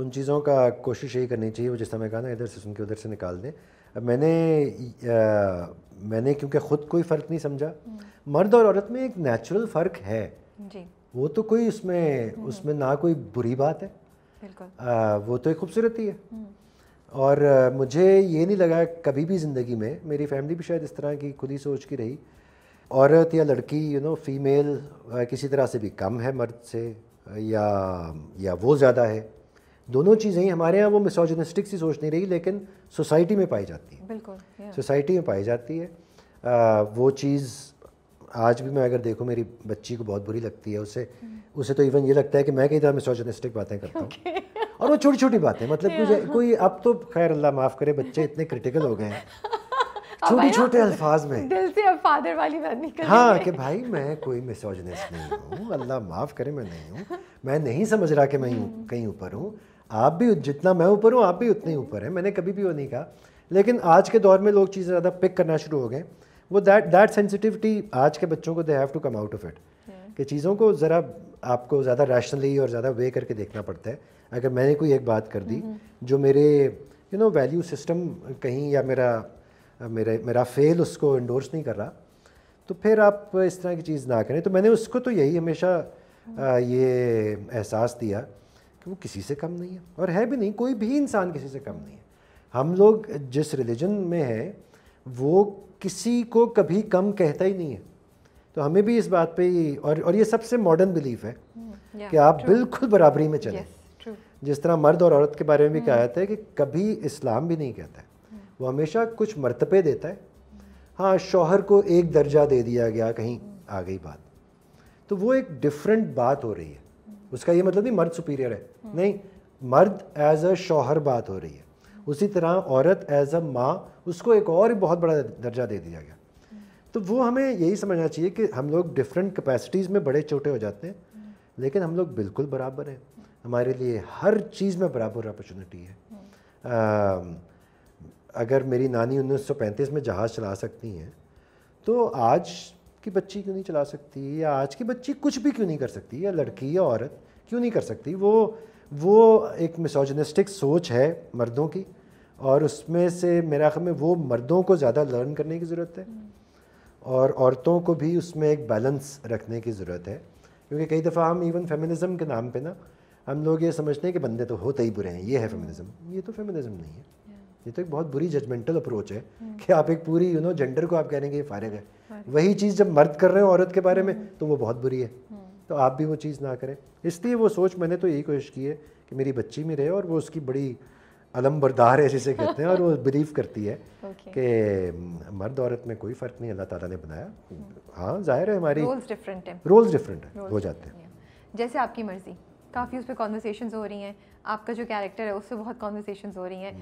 उन चीज़ों का कोशिश यही करनी चाहिए वो जिस मैं कहा ना इधर से सुन के उधर से निकाल दें अब मैंने आ, मैंने क्योंकि ख़ुद कोई फ़र्क नहीं समझा हम्म। मर्द और औरत में एक नेचुरल फ़र्क है जी वो तो कोई उसमें हम्म। उसमें ना कोई बुरी बात है आ, वो तो एक खूबसूरती है हम्म। और आ, मुझे ये नहीं लगा कभी भी ज़िंदगी में मेरी फैमिली भी शायद इस तरह की खुली सोच की रही औरत या लड़की यू नो फीमेल किसी तरह से भी कम है मर्द से या या वो ज़्यादा है दोनों चीज़ें ही हमारे यहाँ वो मिसोजनिस्टिक सी सोच नहीं रही लेकिन सोसाइटी में पाई जाती है बिल्कुल सोसाइटी में पाई जाती है आ, वो चीज़ आज भी मैं अगर देखूँ मेरी बच्ची को बहुत बुरी लगती है उसे हम्म। उसे तो इवन ये लगता है कि मैं कई तरह मिसोजनिस्टिक बातें करता हूँ और वो छोटी छोटी बातें मतलब कोई अब तो खैर अल्लाह माफ़ करे बच्चे इतने क्रिटिकल हो गए हैं छोटे छोटे अल्फाज में दिल से अब फादर वाली बात कर हाँ कि भाई मैं कोई मिसोजनेस नहीं हूँ अल्लाह माफ़ करे मैं नहीं हूँ मैं नहीं समझ रहा कि मैं हम्म। कहीं ऊपर हूँ आप भी जितना मैं ऊपर हूँ आप भी उतने ही ऊपर हैं मैंने कभी भी वो नहीं कहा लेकिन आज के दौर में लोग चीज़ें ज़्यादा पिक करना शुरू हो गए वो दैट दैट सेंसिटिविटी आज के बच्चों को they have to come out of it कि चीज़ों को ज़रा आपको ज़्यादा रैशनली और ज़्यादा वे करके देखना पड़ता है अगर मैंने कोई एक बात कर दी हम्म। जो मेरे यू नो वैल्यू सिस्टम कहीं या मेरा मेरे मेरा फेल उसको इंडोर्स नहीं कर रहा तो फिर आप इस तरह की चीज़ ना करें तो मैंने उसको तो यही हमेशा ये एहसास दिया कि वो किसी से कम नहीं है और है भी नहीं कोई भी इंसान किसी से कम नहीं है हम लोग जिस रिलीजन में हैं वो किसी को कभी कम कहता ही नहीं है तो हमें भी इस बात पे ही और और ये सबसे मॉडर्न बिलीफ है hmm, yeah, कि आप true. बिल्कुल बराबरी में चलें yes, जिस तरह मर्द और औरत के बारे में भी hmm. कहा जाता है कि कभी इस्लाम भी नहीं कहता है वो हमेशा कुछ मरतबे देता है हाँ शौहर को एक दर्जा दे दिया गया कहीं आ गई बात तो वो एक डिफरेंट बात हो रही है उसका ये मतलब नहीं मर्द सुपीरियर है नहीं मर्द एज अ शौहर बात हो रही है उसी तरह औरत एज अ माँ उसको एक और बहुत बड़ा दर्जा दे दिया गया तो वो हमें यही समझना चाहिए कि हम लोग डिफरेंट कैपेसिटीज़ में बड़े छोटे हो जाते हैं लेकिन हम लोग बिल्कुल बराबर हैं हमारे लिए हर चीज़ में बराबर अपॉर्चुनिटी है अगर मेरी नानी 1935 में जहाज़ चला सकती हैं तो आज की बच्ची क्यों नहीं चला सकती या आज की बच्ची कुछ भी क्यों नहीं कर सकती या लड़की या औरत क्यों नहीं कर सकती वो वो एक मिसोजनिस्टिक सोच है मर्दों की और उसमें से मेरा ख्याल में वो मर्दों को ज़्यादा लर्न करने की ज़रूरत है और औरतों को भी उसमें एक बैलेंस रखने की ज़रूरत है क्योंकि कई दफ़ा हम इवन फेमिनिज़म के नाम पे ना हम लोग ये समझते हैं कि बंदे तो होते ही बुरे हैं ये है फेमिनिज़म ये तो फेमिनिज़म नहीं है ये तो एक बहुत बुरी जजमेंटल अप्रोच है हम्म। कि आप एक पूरी यू नो जेंडर को आप कह रहे हैं कि फारग है वही चीज़ जब मर्द कर रहे हैं औरत के बारे में हम्म। तो वो बहुत बुरी है हम्म। तो आप भी वो चीज़ ना करें इसलिए वो सोच मैंने तो यही कोशिश की है कि मेरी बच्ची में रहे और वो उसकी बड़ी अलमबरदार है जिसे कहते हैं और वो बिलीव करती है कि मर्द औरत में कोई फ़र्क नहीं अल्लाह ताला ने बनाया हाँ जाहिर है हमारी रोल्स डिफरेंट है रोल्स डिफरेंट है हो जाते हैं जैसे आपकी मर्ज़ी काफ़ी उस पर कॉन्वर्सेशन हो रही हैं आपका जो कैरेक्टर है उससे बहुत कॉन्वर्सेशन हो रही हैं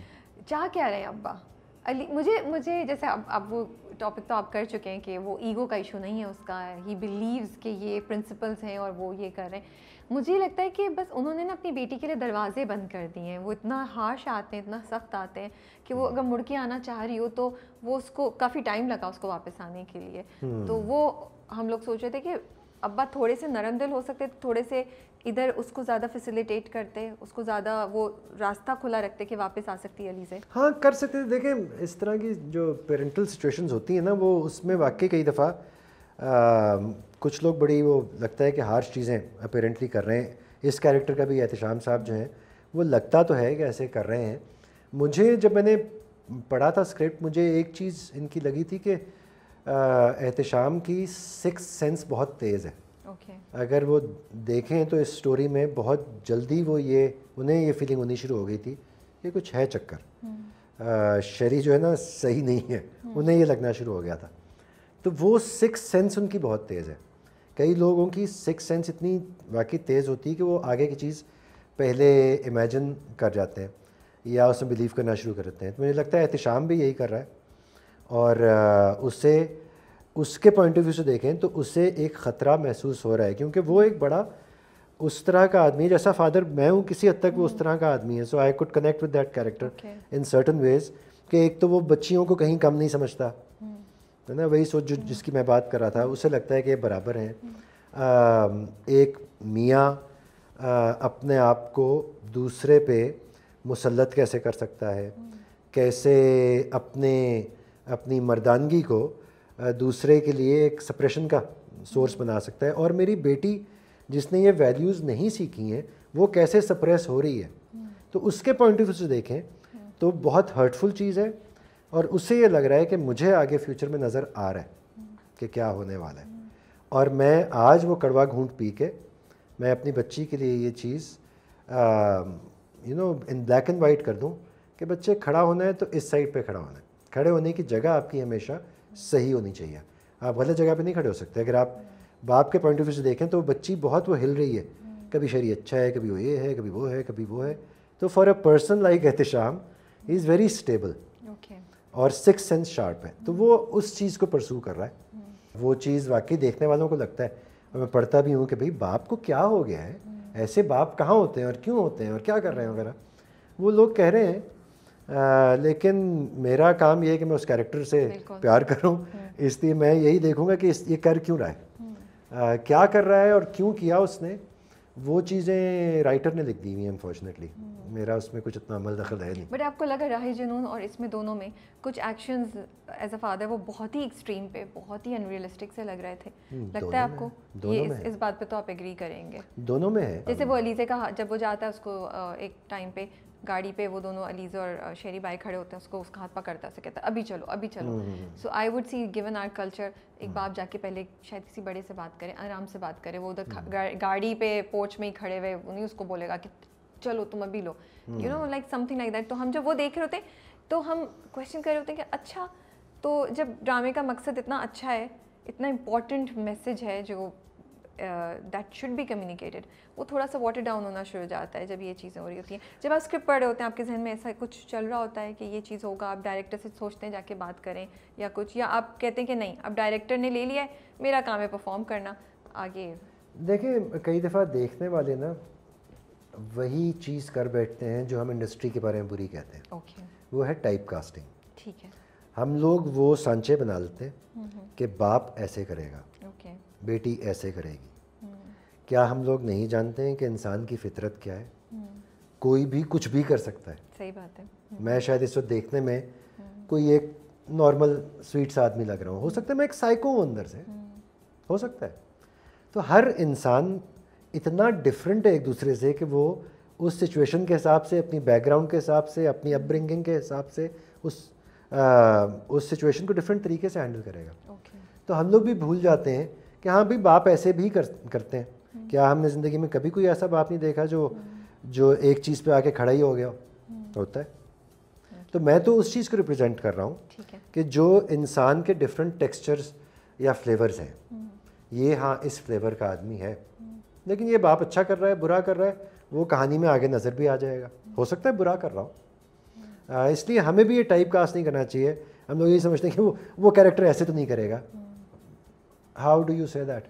जा क्या रहे हैं अब्बा अली मुझे मुझे जैसे अब अब वो टॉपिक तो आप कर चुके हैं कि वो ईगो का इशू नहीं है उसका ही बिलीव्स कि ये प्रिंसिपल्स हैं और वो ये कर रहे हैं मुझे लगता है कि बस उन्होंने ना अपनी बेटी के लिए दरवाजे बंद कर दिए हैं वो इतना हार्श आते हैं इतना सख्त आते हैं कि वो अगर मुड़ के आना चाह रही हो तो वो उसको काफ़ी टाइम लगा उसको वापस आने के लिए हम्म। तो वो हम लोग सोच रहे थे कि अब्बा थोड़े से नरम दिल हो सकते थे थोड़े से इधर उसको ज़्यादा फैसिलिटेट करते उसको ज़्यादा वो रास्ता खुला रखते कि वापस आ सकती है अली से हाँ कर सकते थे देखें इस तरह की जो पेरेंटल सिचुएशंस होती हैं ना वो उसमें वाकई कई दफ़ा कुछ लोग बड़ी वो लगता है कि हार्श चीज़ें अपेरेंटली कर रहे हैं इस कैरेक्टर का भी एहतशाम साहब जो हैं वो लगता तो है कि ऐसे कर रहे हैं मुझे जब मैंने पढ़ा था स्क्रिप्ट मुझे एक चीज़ इनकी लगी थी कि एहतशाम की सिक्स सेंस बहुत तेज़ है okay. अगर वो देखें तो इस स्टोरी में बहुत जल्दी वो ये उन्हें ये फीलिंग होनी शुरू हो गई थी ये कुछ है चक्कर शरी हम्म। जो है ना सही नहीं है हम्म। उन्हें ये लगना शुरू हो गया था तो वो सिक्स सेंस उनकी बहुत तेज़ है कई लोगों की सिक्स सेंस इतनी वाकई तेज़ होती है कि वो आगे की चीज़ पहले इमेजिन कर जाते हैं या उसमें बिलीव करना शुरू कर देते हैं तो मुझे लगता है एहतम भी यही कर रहा है और उससे उसके पॉइंट ऑफ व्यू से देखें तो उसे एक ख़तरा महसूस हो रहा है क्योंकि वो एक बड़ा उस तरह का आदमी जैसा फादर मैं हूँ किसी हद तक वो उस हम्म। तरह का आदमी है so I could connect with that character in certain ways कि एक तो वो बच्चियों को कहीं कम नहीं समझता हम्म। है ना वही सोच जो हम्म। जिसकी मैं बात कर रहा था उसे लगता है कि ये बराबर हैं एक मियाँ अपने आप को दूसरे पे मुसलत कैसे कर सकता है कैसे अपने अपनी मर्दानगी को दूसरे के लिए एक सप्रेशन का सोर्स बना सकता है और मेरी बेटी जिसने ये वैल्यूज़ नहीं सीखी हैं वो कैसे सप्रेस हो रही है तो उसके पॉइंट ऑफ व्यू से देखें तो बहुत हर्टफुल चीज़ है और उससे ये लग रहा है कि मुझे आगे फ्यूचर में नज़र आ रहा है कि क्या होने वाला है और मैं आज वो कड़वा घूंट पी के मैं अपनी बच्ची के लिए ये चीज़ you know in black and white कर दूँ कि बच्चे खड़ा होना है तो इस साइड पे खड़ा होना है खड़े होने की जगह आपकी हमेशा सही होनी चाहिए आप गलत जगह पे नहीं खड़े हो सकते अगर आप बाप के पॉइंट ऑफ व्यू से देखें तो बच्ची बहुत वो हिल रही है हम्म। कभी शरी अच्छा है कभी वो ये है कभी वो है कभी वो है तो for a person like Ehtesham is very stable और सिक्स सेंस शार्प है तो वो हम्म। उस चीज़ को परसू कर रहा है हम्म। वो चीज़ वाकई देखने वालों को लगता है और मैं पढ़ता भी हूँ कि भाई बाप को क्या हो गया है ऐसे बाप कहाँ होते हैं और क्यों होते हैं और क्या कर रहे हैं वगैरह वो लोग कह रहे हैं आ, लेकिन मेरा काम ये है कि मैं उस कैरेक्टर से प्यार करूं हम्म। इसलिए मैं यही देखूंगा कि ये कर क्यों रहा है आ, हम्म। क्या कर रहा है और क्यों किया उसने वो चीज़ें राइटर ने लिख दी हुई अनफॉर्चुनेटली हम्म। मेरा उसमें कुछ इतना अमल दखल है नहीं बट आपको लगा राह जुनून और इसमें दोनों में कुछ एक्शन एज अ फादर वो बहुत ही एक्सट्रीम पे बहुत ही अनरियलिस्टिक से लग रहे थे लगता है आपको ये इस, इस बात पे तो आप एग्री करेंगे दोनों में है जैसे वो अलीजे का जब वो जाता है उसको एक टाइम पे गाड़ी पे वो दोनों अलीज़ और शेरी भाई खड़े होते हैं उसको उसका हाथ पकड़ता से कहता है अभी चलो अभी चलो so I would see given our culture एक हम्म। बाप जाके पहले शायद किसी बड़े से बात करें आराम से बात करें वो उधर हम्म। गाड़ी पे पोच में ही खड़े हुए नहीं उसको बोलेगा कि चलो तुम अभी लो you know like something like that तो हम जब वो देख रहे होते तो हम क्वेश्चन कर रहे होते हैं कि अच्छा तो जब ड्रामे का मकसद इतना अच्छा है इतना इम्पॉर्टेंट मैसेज है जो दैट शुड बी कम्युनिकेटेड वो थोड़ा सा वाटर डाउन होना शुरू हो जाता है जब ये चीज़ें हो रही होती हैं जब आप स्क्रिप्ट पढ़ रहे होते हैं आपके जहन में ऐसा कुछ चल रहा होता है कि ये चीज़ होगा आप डायरेक्टर से सोचते हैं जाके बात करें या कुछ या आप कहते हैं कि नहीं अब डायरेक्टर ने ले लिया है मेरा काम है परफॉर्म करना आगे देखिए कई दफ़ा देखने वाले ना वही चीज़ कर बैठते हैं जो हम इंडस्ट्री के बारे में बुरी कहते हैं ओके okay. वो है टाइप कास्टिंग ठीक है हम लोग वो सांचे बना लेते हैं हम्म, हम्म। कि बाप ऐसे करेगा बेटी ऐसे करेगी क्या हम लोग नहीं जानते हैं कि इंसान की फितरत क्या है कोई भी कुछ भी कर सकता है सही बात है मैं शायद इस वक्त देखने में कोई एक नॉर्मल स्वीट सा आदमी लग रहा हूँ हो सकता है मैं एक साइको हूँ अंदर से हो सकता है तो हर इंसान इतना डिफरेंट है एक दूसरे से कि वो उस सिचुएशन के हिसाब से अपनी बैकग्राउंड के हिसाब से अपनी अपब्रिंगिंग के हिसाब से उस आ, उस सिचुएशन को डिफरेंट तरीके से हैंडल करेगा okay. तो हम लोग भी भूल जाते हैं कि हाँ भाई बाप ऐसे भी कर, करते हैं हम्म। क्या हमने ज़िंदगी में कभी कोई ऐसा बाप नहीं देखा जो हम्म। जो एक चीज़ पे आके खड़ा ही हो गया हम्म। होता है तो मैं तो उस चीज़ को रिप्रेजेंट कर रहा हूँ कि जो इंसान के डिफरेंट टेक्सचर्स या फ्लेवर्स हैं ये हाँ इस फ्लेवर का आदमी है लेकिन ये बाप अच्छा कर रहा है बुरा कर रहा है वो कहानी में आगे नज़र भी आ जाएगा हो सकता है बुरा कर रहा हूँ इसलिए हमें भी ये टाइप कास्ट नहीं करना चाहिए हम लोग ये समझते हैं कि वो वो कैरेक्टर ऐसे तो नहीं करेगा how do you say that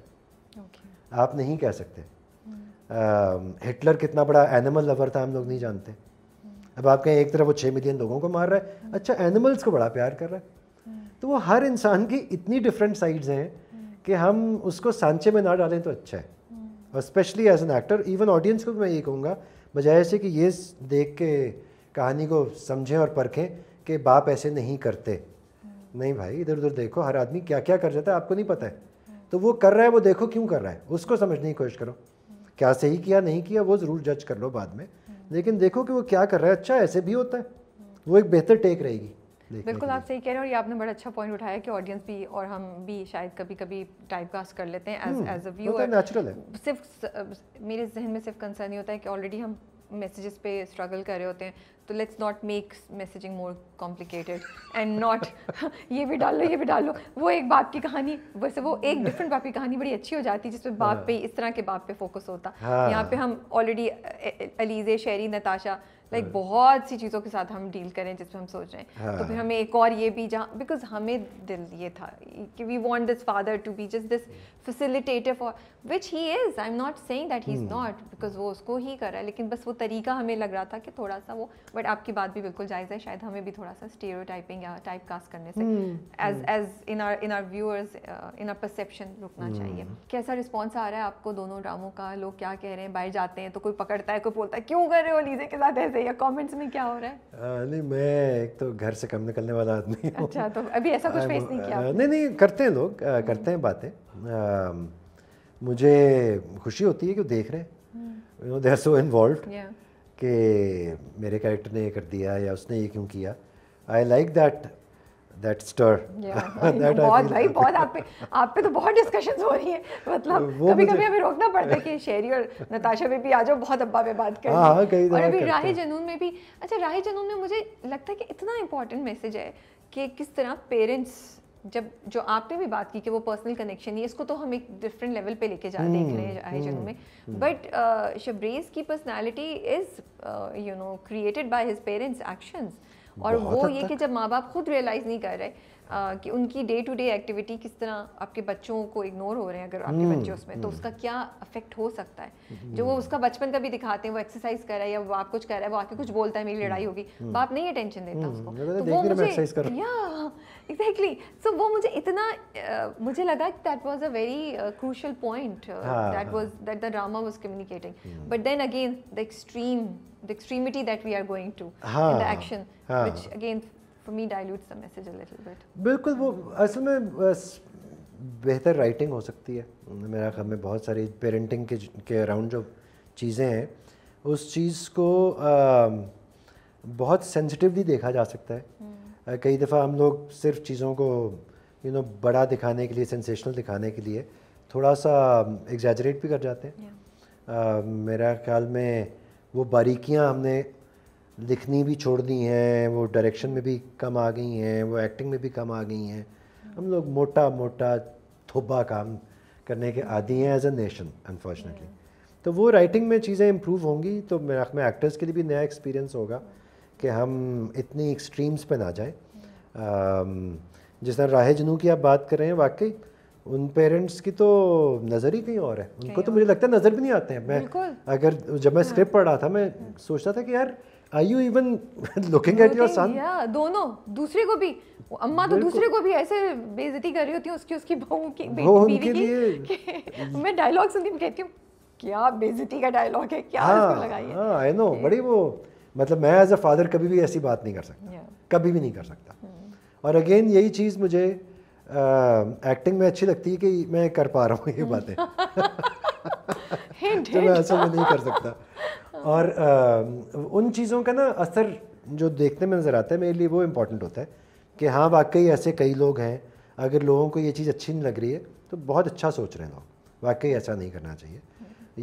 आप नहीं कह सकते hmm. हिटलर um, कितना बड़ा एनिमल लवर था हम लोग नहीं जानते hmm. अब आप कहें एक तरफ वो छः मिलियन लोगों को मार रहा है hmm. अच्छा एनिमल्स को बड़ा प्यार कर रहा है hmm. तो वो हर इंसान की इतनी डिफरेंट साइड्स हैं hmm. कि हम उसको सांचे में ना डालें तो अच्छा है और specially as an actor even audience को भी मैं ये कहूँगा बजाय से कि ये देख के कहानी को समझें और परखें कि बाप ऐसे नहीं करते hmm. नहीं भाई इधर उधर देखो हर आदमी क्या क्या कर जाता है आपको नहीं पता है तो वो कर रहा है वो देखो क्यों कर रहा है उसको समझने की कोशिश करो क्या सही किया नहीं किया वो ज़रूर जज कर लो बाद में लेकिन देखो कि वो क्या कर रहा है अच्छा ऐसे भी होता है वो एक बेहतर टेक रहेगी बिल्कुल आप सही कह रहे हैं और ये आपने बड़ा अच्छा पॉइंट उठाया कि ऑडियंस भी और हम भी शायद कभी कभी टाइप कास्ट कर लेते हैं as as a viewer natural है सिर्फ मेरे जहन में सिर्फ कंसर्न ही होता है कि ऑलरेडी हम मैसेजेस पे स्ट्रगल कर रहे होते हैं तो let's not make messaging more complicated and not ये भी डाल लो ये भी डाल लो वो एक बाप की कहानी वैसे वो एक डिफरेंट बाप की कहानी बड़ी अच्छी हो जाती है जिसमें बाप पे इस तरह के बाप पे फोकस होता है हाँ। यहाँ पे हम ऑलरेडी अलीजे शेरी नताशा लाइक हाँ। बहुत सी चीज़ों के साथ हम डील करें जिसमें हम सोच रहे हैं तो हाँ। फिर हमें एक और ये भी जहाँ बिकॉज हमें दिल ये था कि we want this father to be just this facilitative और which he is I am not saying that he is not because वो उसको ही कर रहा है लेकिन बस वो तरीका हमें लग रहा था कि थोड़ा सा वो बट आपकी बात भी बिल्कुल जायज़ है शायद हमें भी थोड़ा सा स्टीरियो टाइपिंग या टाइप कास्ट करने से as as in our in our viewers in our perception रुकना hmm. चाहिए कैसा रिस्पॉन्स आ रहा है आपको दोनों ड्रामों का लोग क्या कह रहे हैं बाहर जाते हैं तो कोई पकड़ता है कोई बोलता है क्यों कर रहे हो लीजे के साथ ऐसे या कॉमेंट्स में क्या हो रहा है uh, नहीं मैं एक तो घर से कम निकलने वाला आदमी अच्छा तो अभी ऐसा कुछ फेस नहीं किया नहीं नहीं करते हैं लोग hmm. करते हैं बातें मुझे खुशी होती है कि वो देख रहे हैं you know they are so involve कि मेरे कैरेक्टर ने ये कर दिया या उसने ये क्यों किया आई लाइक दैट दैट स्टर दैट बहुत भाई बहुत आप पे आप पे तो बहुत डिस्कशंस हो रही है मतलब कभी कभी हमें रोकना पड़ता है कि शेरी और नताशा में भी आ जाओ बहुत अब्बा में बात कर हाँ, कई और अभी राही जनून में भी अच्छा राही जनून में मुझे लगता है कि इतना इंपॉर्टेंट मैसेज है कि किस तरह पेरेंट्स जब जो आपने भी बात की कि वो पर्सनल कनेक्शन है इसको तो हम एक डिफरेंट लेवल पे लेके जा hmm. देख रहे हैं हम्म, हम्म, में बट हम्म। शबरीज uh, की personality is you know created by his parents actions और वो ये कि जब माँ बाप खुद रियलाइज़ नहीं कर रहे कि उनकी डे टू डे एक्टिविटी किस तरह आपके बच्चों को इग्नोर हो रहे हैं अगर आपके हम्म, बच्चे उसमें तो हम्म। उसका क्या अफेक्ट हो सकता है हम्म। जो वो उसका बचपन का भी दिखाते हैं वो एक्सरसाइज कर रहा है या वो आप कुछ कर रहा है वो आके कुछ बोलता है मेरी लड़ाई होगी बाप तो नहीं अटेंशन देता उसको तो वो मुझे एग्जैक्टली सो वो मुझे इतना मुझे लगा कि that was a very crucial point that was that the drama was communicating but then again the extreme the extremity that we are going to the action which again for me dilutes the message a little bit बिल्कुल वो असल में बेहतर writing हो सकती है मेरा ख्याल में बहुत सारी पेरेंटिंग के के अराउंड जो चीज़ें हैं उस चीज़ को आ, बहुत सेंसिटिवली देखा जा सकता है hmm. कई दफ़ा हम लोग सिर्फ चीज़ों को यू you नो know, बड़ा दिखाने के लिए सेंसेशनल दिखाने के लिए थोड़ा सा एग्जैजरेट भी कर जाते हैं yeah. मेरा ख्याल में वो बारीकियाँ हमने लिखनी भी छोड़ दी हैं वो डायरेक्शन में भी कम आ गई हैं वो एक्टिंग में भी कम आ गई हैं हम लोग मोटा मोटा थोबा काम करने के आदि हैं एज अ नेशन अनफॉर्चुनेटली तो वो राइटिंग में चीज़ें इम्प्रूव होंगी तो मेरा में एक्टर्स के लिए भी नया एक्सपीरियंस होगा कि हम इतनी एक्सट्रीम्स पे ना जाएं um, जिस तरह राह जनू की आप बात कर रहे हैं वाकई उन पेरेंट्स की तो नज़र ही कहीं और है उनको तो मुझे लगता है नज़र भी नहीं आते हैं मैं अगर जब मैं स्क्रिप्ट हाँ। पढ़ रहा था मैं सोचता था कि यार Are you even looking at your son? Yeah, दोनों दूसरे को भी अम्मा तो दूसरे को भी ऐसे बेइज्जती कर रही होती है उसकी उसकी बहू की बेटी की, लिए मैं डायलॉग सुनती हूँ कहती हूँ क्या बेइज्जती का डायलॉग है क्या हाँ, लगाई है आई हाँ, नो बड़ी वो मतलब मैं एज अ फादर कभी भी ऐसी बात नहीं कर सकता कभी भी नहीं कर सकता hmm. और अगेन यही चीज़ मुझे एक्टिंग में अच्छी लगती है कि मैं कर पा रहा हूँ ये hmm. बातें तो मैं ऐसा नहीं कर सकता और आ, उन चीज़ों का ना असर जो देखने में नज़र आता है मेरे लिए वो इम्पोर्टेंट होता है कि हाँ वाकई ऐसे कई लोग हैं अगर लोगों को ये चीज़ अच्छी नहीं लग रही है तो बहुत अच्छा सोच रहे हैं लोग वाकई ऐसा नहीं करना चाहिए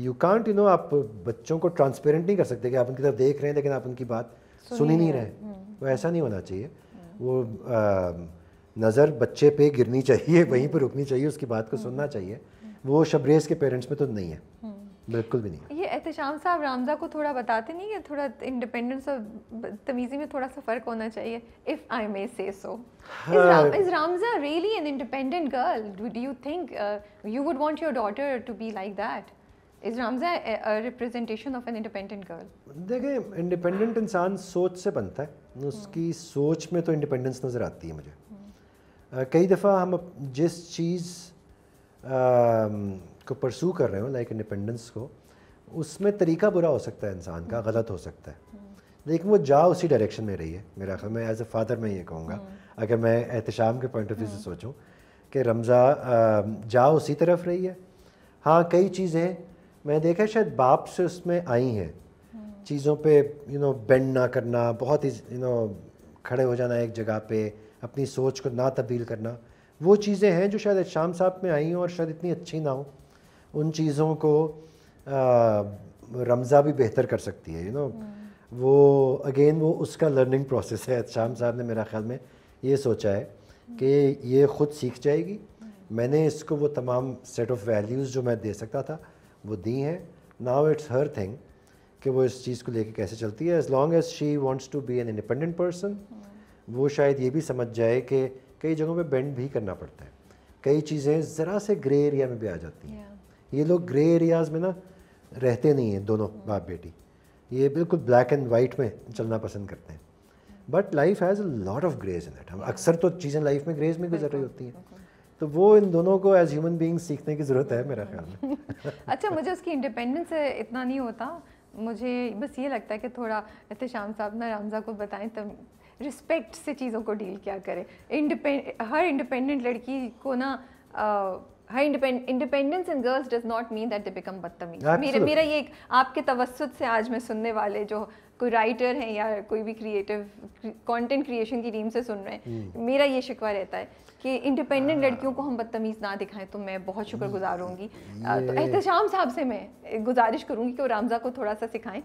यू कांट यू नो आप बच्चों को ट्रांसपेरेंट नहीं कर सकते कि आप उनकी तरफ देख रहे हैं लेकिन आप उनकी बात सुन ही नहीं रहे हम्म। वो ऐसा नहीं होना चाहिए वो नज़र बच्चे पे गिरनी चाहिए हम्म। वहीं पर रुकनी चाहिए उसकी बात को हम्म। सुनना चाहिए वो शबरेज़ के पेरेंट्स में तो नहीं है बिल्कुल भी नहीं ये एहतम साहब रामजा को थोड़ा बताते नहीं है थोड़ा इंडिपेंडेंस और तमीज़ी में थोड़ा सा फ़र्क होना चाहिए if I may say so is Ramja really an independent girl do you think you would want your daughter to be like that is Ramja representation of an independent girl देखें इंडिपेंडेंट इंसान सोच से बनता है उसकी hmm. सोच में तो इंडिपेंडेंस नज़र आती है मुझे hmm. uh, कई दफ़ा हम जिस चीज़ uh, को परसू कर रहे हो लाइक इंडिपेंडेंस को उसमें तरीका बुरा हो सकता है इंसान का गलत हो सकता है लेकिन वो जा उसी डायरेक्शन में रही है मेरा ख्याल मैं एज ए फादर मैं ये कहूँगा हम्म। अगर मैं एहतम के पॉइंट ऑफ व्यू से हम्म। सोचूँ कि रमज़ा जा उसी तरफ रही है हाँ कई चीज़ें मैं देखा शायद बाप से उसमें आई हैं हम्म। चीज़ों पे यू नो बेंड ना करना बहुत ही यू नो खड़े हो जाना एक जगह पे अपनी सोच को ना तब्दील करना वो चीज़ें हैं जो शायद शाम साहब में आई हों और शायद इतनी अच्छी ना हों उन चीज़ों को रमज़ा भी बेहतर कर सकती है यू नो हम्म। वो अगेन वो उसका लर्निंग प्रोसेस है शाम अच्छा, साहब ने मेरा ख्याल में ये सोचा है हम्म। कि ये ख़ुद सीख जाएगी हम्म। मैंने इसको वो तमाम सेट ऑफ़ वैल्यूज़ जो मैं दे सकता था वो दी हैं नाउ इट्स हर थिंग कि वो इस चीज़ को लेके कैसे चलती है as long as she wants to be an independent person वो शायद ये भी समझ जाए कि कई जगहों पे बेंड भी करना पड़ता है कई चीज़ें ज़रा से ग्रे एरिया में भी आ जाती हैं yeah. ये लोग ग्रे एरियाज़ में ना रहते नहीं हैं दोनों बाप बेटी ये बिल्कुल ब्लैक एंड वाइट में चलना पसंद करते हैं but life has a lot of greys in that हम अक्सर तो चीज़ें लाइफ में ग्रेज में गुजर रही होती हैं तो वो इन दोनों को एज ह्यूमन बींग सीखने की ज़रूरत है मेरा ख्याल में अच्छा मुझे उसकी इंडिपेंडेंस इतना नहीं होता मुझे बस ये लगता है कि थोड़ा एहतशाम साहब ना रामजा को बताएं तब रिस्पेक्ट से चीज़ों को डील क्या करें इंडिपेंड हर इंडिपेंडेंट लड़की को ना हाँ independence in girls does not mean that they become बदतमीज मेरा मेरा ये आपके तवसत से आज मैं सुनने वाले जो कोई राइटर हैं या कोई भी क्रिएटिव कंटेंट क्रिएशन की टीम से सुन रहे हैं hmm. मेरा ये शिकवा रहता है कि इंडिपेंडेंट हाँ। लड़कियों को हम बदतमीज़ ना दिखाएं तो मैं बहुत शुक्र hmm. होंगी तो एहतम साहब से मैं गुजारिश करूँगी कि वो रामजा को थोड़ा सा सिखाएं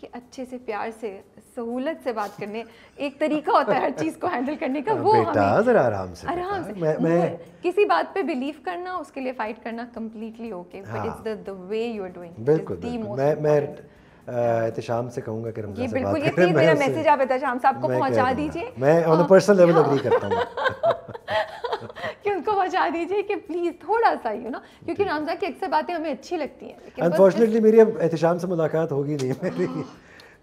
कि अच्छे से प्यार से सहूलत से बात करने एक तरीका होता है हर चीज़ को हैंडल करने का हाँ, वो बेटा जरा आराम से आराम से मैं, मैं किसी बात पे बिलीव करना उसके लिए फाइट करना completely okay but it's the the way you are doing बिल्कुल मैं मैं एहतशाम से कहूंगा कि रमजान से बात करें मेरा मैसेज आप एहतम साहब को पहुंचा दीजिए मैं on a personal level agree करता हूं कि उनको बचा दीजिए कि प्लीज़ थोड़ा सा यू नो क्योंकि रामजा की अक्सर बातें हमें अच्छी लगती हैं अनफॉर्चुनेटली मेरी अब एहतान से मुलाकात होगी नहीं मेरी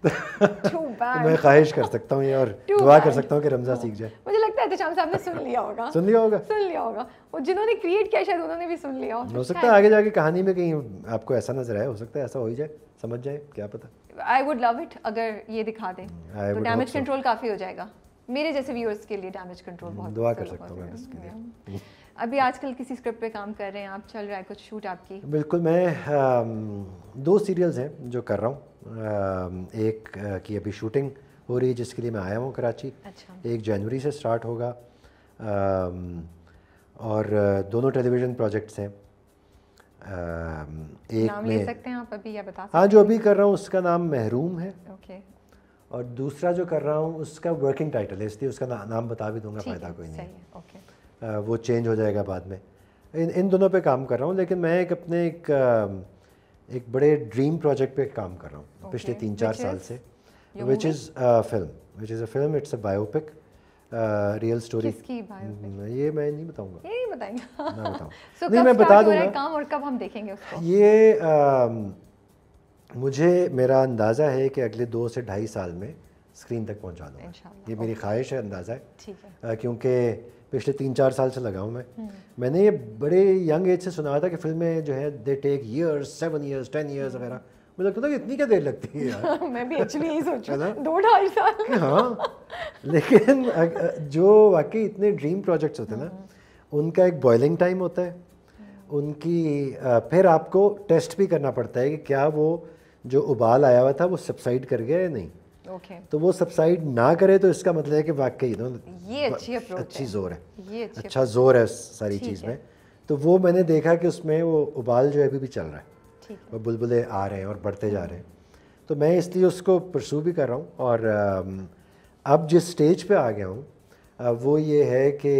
मैं ख्वाहिश कर सकता हूँ और दुआ कर सकता हूँ कि रमजान हाँ। सीख जाए मुझे लगता है एहतशाम साहब ने सुन लिया होगा सुन लिया होगा सुन लिया होगा और जिन्होंने क्रिएट किया शायद उन्होंने भी सुन लिया हो सकता है आगे जाके कहानी में कहीं आपको ऐसा नजर आए हो सकता है ऐसा हो ही जाए समझ जाए क्या पता आई वुड लव इट अगर ये दिखा दें तो डैमेज कंट्रोल काफ़ी हो जाएगा मेरे जैसे व्यूअर्स के लिए डैमेज कंट्रोल बहुत दुआ कर सकता हूँ मैं इसके लिए अभी आजकल किसी स्क्रिप्ट पे काम कर रहे हैं आप चल रहा है कुछ शूट आपकी बिल्कुल मैं दो सीरियल्स हैं जो कर रहा हूँ एक की अभी शूटिंग हो रही है जिसके लिए मैं आया हूँ कराची अच्छा। एक जनवरी से स्टार्ट होगा और दोनों टेलीविज़न प्रोजेक्ट्स हैं एक नाम ले सकते हैं आप अभी या बता हाँ, सकते हाँ जो अभी कर रहा हूँ उसका नाम महरूम है ओके और दूसरा जो कर रहा हूँ उसका वर्किंग टाइटल है इसलिए उसका ना, नाम बता भी दूंगा फ़ायदा कोई नहीं ओके आ, वो चेंज हो जाएगा बाद में इन इन दोनों पे काम कर रहा हूँ लेकिन मैं एक अपने एक एक बड़े ड्रीम प्रोजेक्ट पे काम कर रहा हूँ okay. पिछले तीन चार साल से which is film which is a film it's a biopic real story ये मैं नहीं बताऊँगा ये नहीं बताएंगे मैं नहीं मैं बता दूंगा काम और कब हम देखेंगे उसको ये मुझे मेरा अंदाज़ा है कि अगले दो से ढाई साल में स्क्रीन तक पहुंचा दूँगा ये मेरी ख्वाहिश है अंदाज़ा है क्योंकि पिछले तीन चार साल से लगा हूँ मैं हम्म। मैंने ये बड़े यंग एज से सुना था कि फिल्में जो है they take years seven years ten years वगैरह मुझे लगता था कि इतनी क्या देर लगती है यार मैं भी एक्चुअली यही रहा दो ढाई साल हाँ लेकिन जो वाकई इतने ड्रीम प्रोजेक्ट्स होते हैं ना हम्म। उनका एक बॉयलिंग टाइम होता है हम्म। उनकी फिर आपको टेस्ट भी करना पड़ता है कि क्या वो जो उबाल आया हुआ था वो सब्साइड कर गया या नहीं ओके okay. तो वो सब्साइड ना करे तो इसका मतलब है कि वाकई ना ये अच्छी अच्छी जोर है ये अच्छी अच्छा जोर है सारी चीज़ में तो वो मैंने देखा कि उसमें वो उबाल जो है अभी भी चल रहा है और बुलबुलें आ रहे हैं और बढ़ते जा हम्म। रहे हैं तो मैं इसलिए उसको प्रसू भी कर रहा हूँ और अब जिस स्टेज पे आ गया हूँ वो ये है कि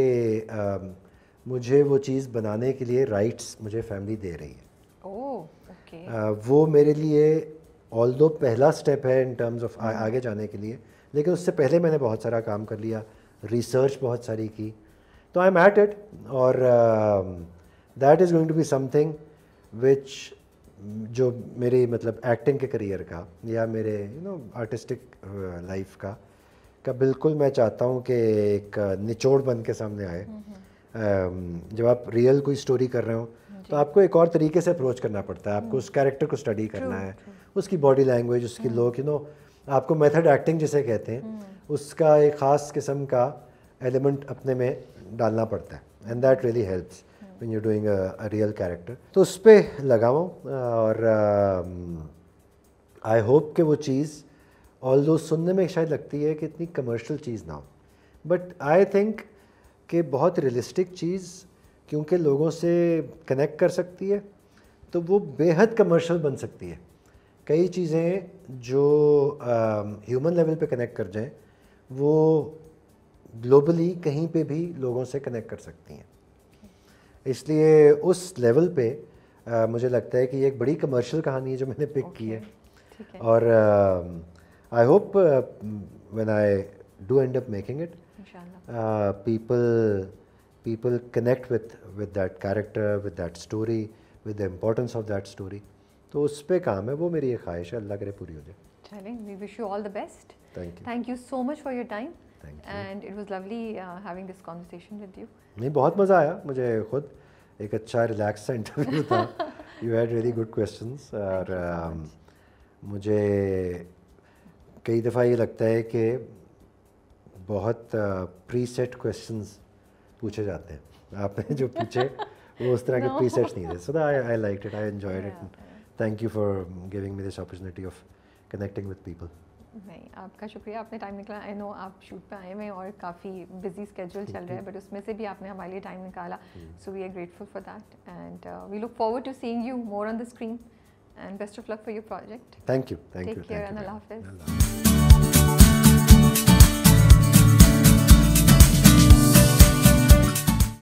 मुझे वो चीज़ बनाने के लिए राइट्स मुझे फैमिली दे रही है वो मेरे लिए ऑल दो पहला स्टेप है इन टर्म्स ऑफ आगे जाने के लिए लेकिन उससे पहले मैंने बहुत सारा काम कर लिया रिसर्च बहुत सारी की तो आई एम एट इट और that is going to be something which जो मेरे मतलब एक्टिंग के करियर का या मेरे यू नो आर्टिस्टिक लाइफ का का बिल्कुल मैं चाहता हूँ कि एक निचोड़ बन के सामने आए हम्म, हम्म। um, जब आप रियल कोई स्टोरी कर रहे हो तो आपको एक और तरीके से अप्रोच करना पड़ता है आपको हम्म। उस कैरेक्टर को स्टडी करना है उसकी बॉडी लैंग्वेज उसकी लोग यू नो आपको मेथड एक्टिंग जिसे कहते हैं हाँ। उसका एक ख़ास किस्म का एलिमेंट अपने में डालना पड़ता है and that really helps when you doing a real character तो उस पर लगा और आई uh, होप कि वो चीज़ ऑल दो सुनने में शायद लगती है कि इतनी कमर्शियल चीज़ ना हो बट आई थिंक कि बहुत रियलिस्टिक चीज़ क्योंकि लोगों से कनेक्ट कर सकती है तो वो बेहद कमर्शियल बन सकती है कई चीज़ें जो ह्यूमन लेवल पे कनेक्ट कर जाएं वो ग्लोबली कहीं पे भी लोगों से कनेक्ट कर सकती हैं इसलिए उस लेवल पे आ, मुझे लगता है कि ये एक बड़ी कमर्शियल कहानी है जो मैंने पिक okay. की है और I hope when I do end up making it people people connect with with that character with that story with the importance of that story तो उस पर काम है वो मेरी ये ख्वाहिश है अल्लाह करे पूरी हो जाए चलें we wish you all the best thank you thank you so much for your time and it was lovely having this conversation with you नहीं बहुत मज़ा आया मुझे खुद एक अच्छा रिलैक्स सा इंटरव्यू था you had really good questions और um, मुझे कई दफ़ा ये लगता है कि बहुत प्री सेट क्वेश्चन पूछे जाते हैं आपने जो पूछे वो उस तरह no. के प्री सेट नहीं थे so I like it I enjoy it thank you for giving me this opportunity of connecting with people. नहीं आपका शुक्रिया आपने टाइम निकाला आई नो आप शूट पे आए हुए और काफ़ी बिजी स्केड्यूल चल रहा है बट उसमें से भी आपने हमारे लिए टाइम निकाला so we are grateful for that and we look forward to seeing you more on the screen and best of luck for your project thank you thank you take care and अल्लाह हाफिज़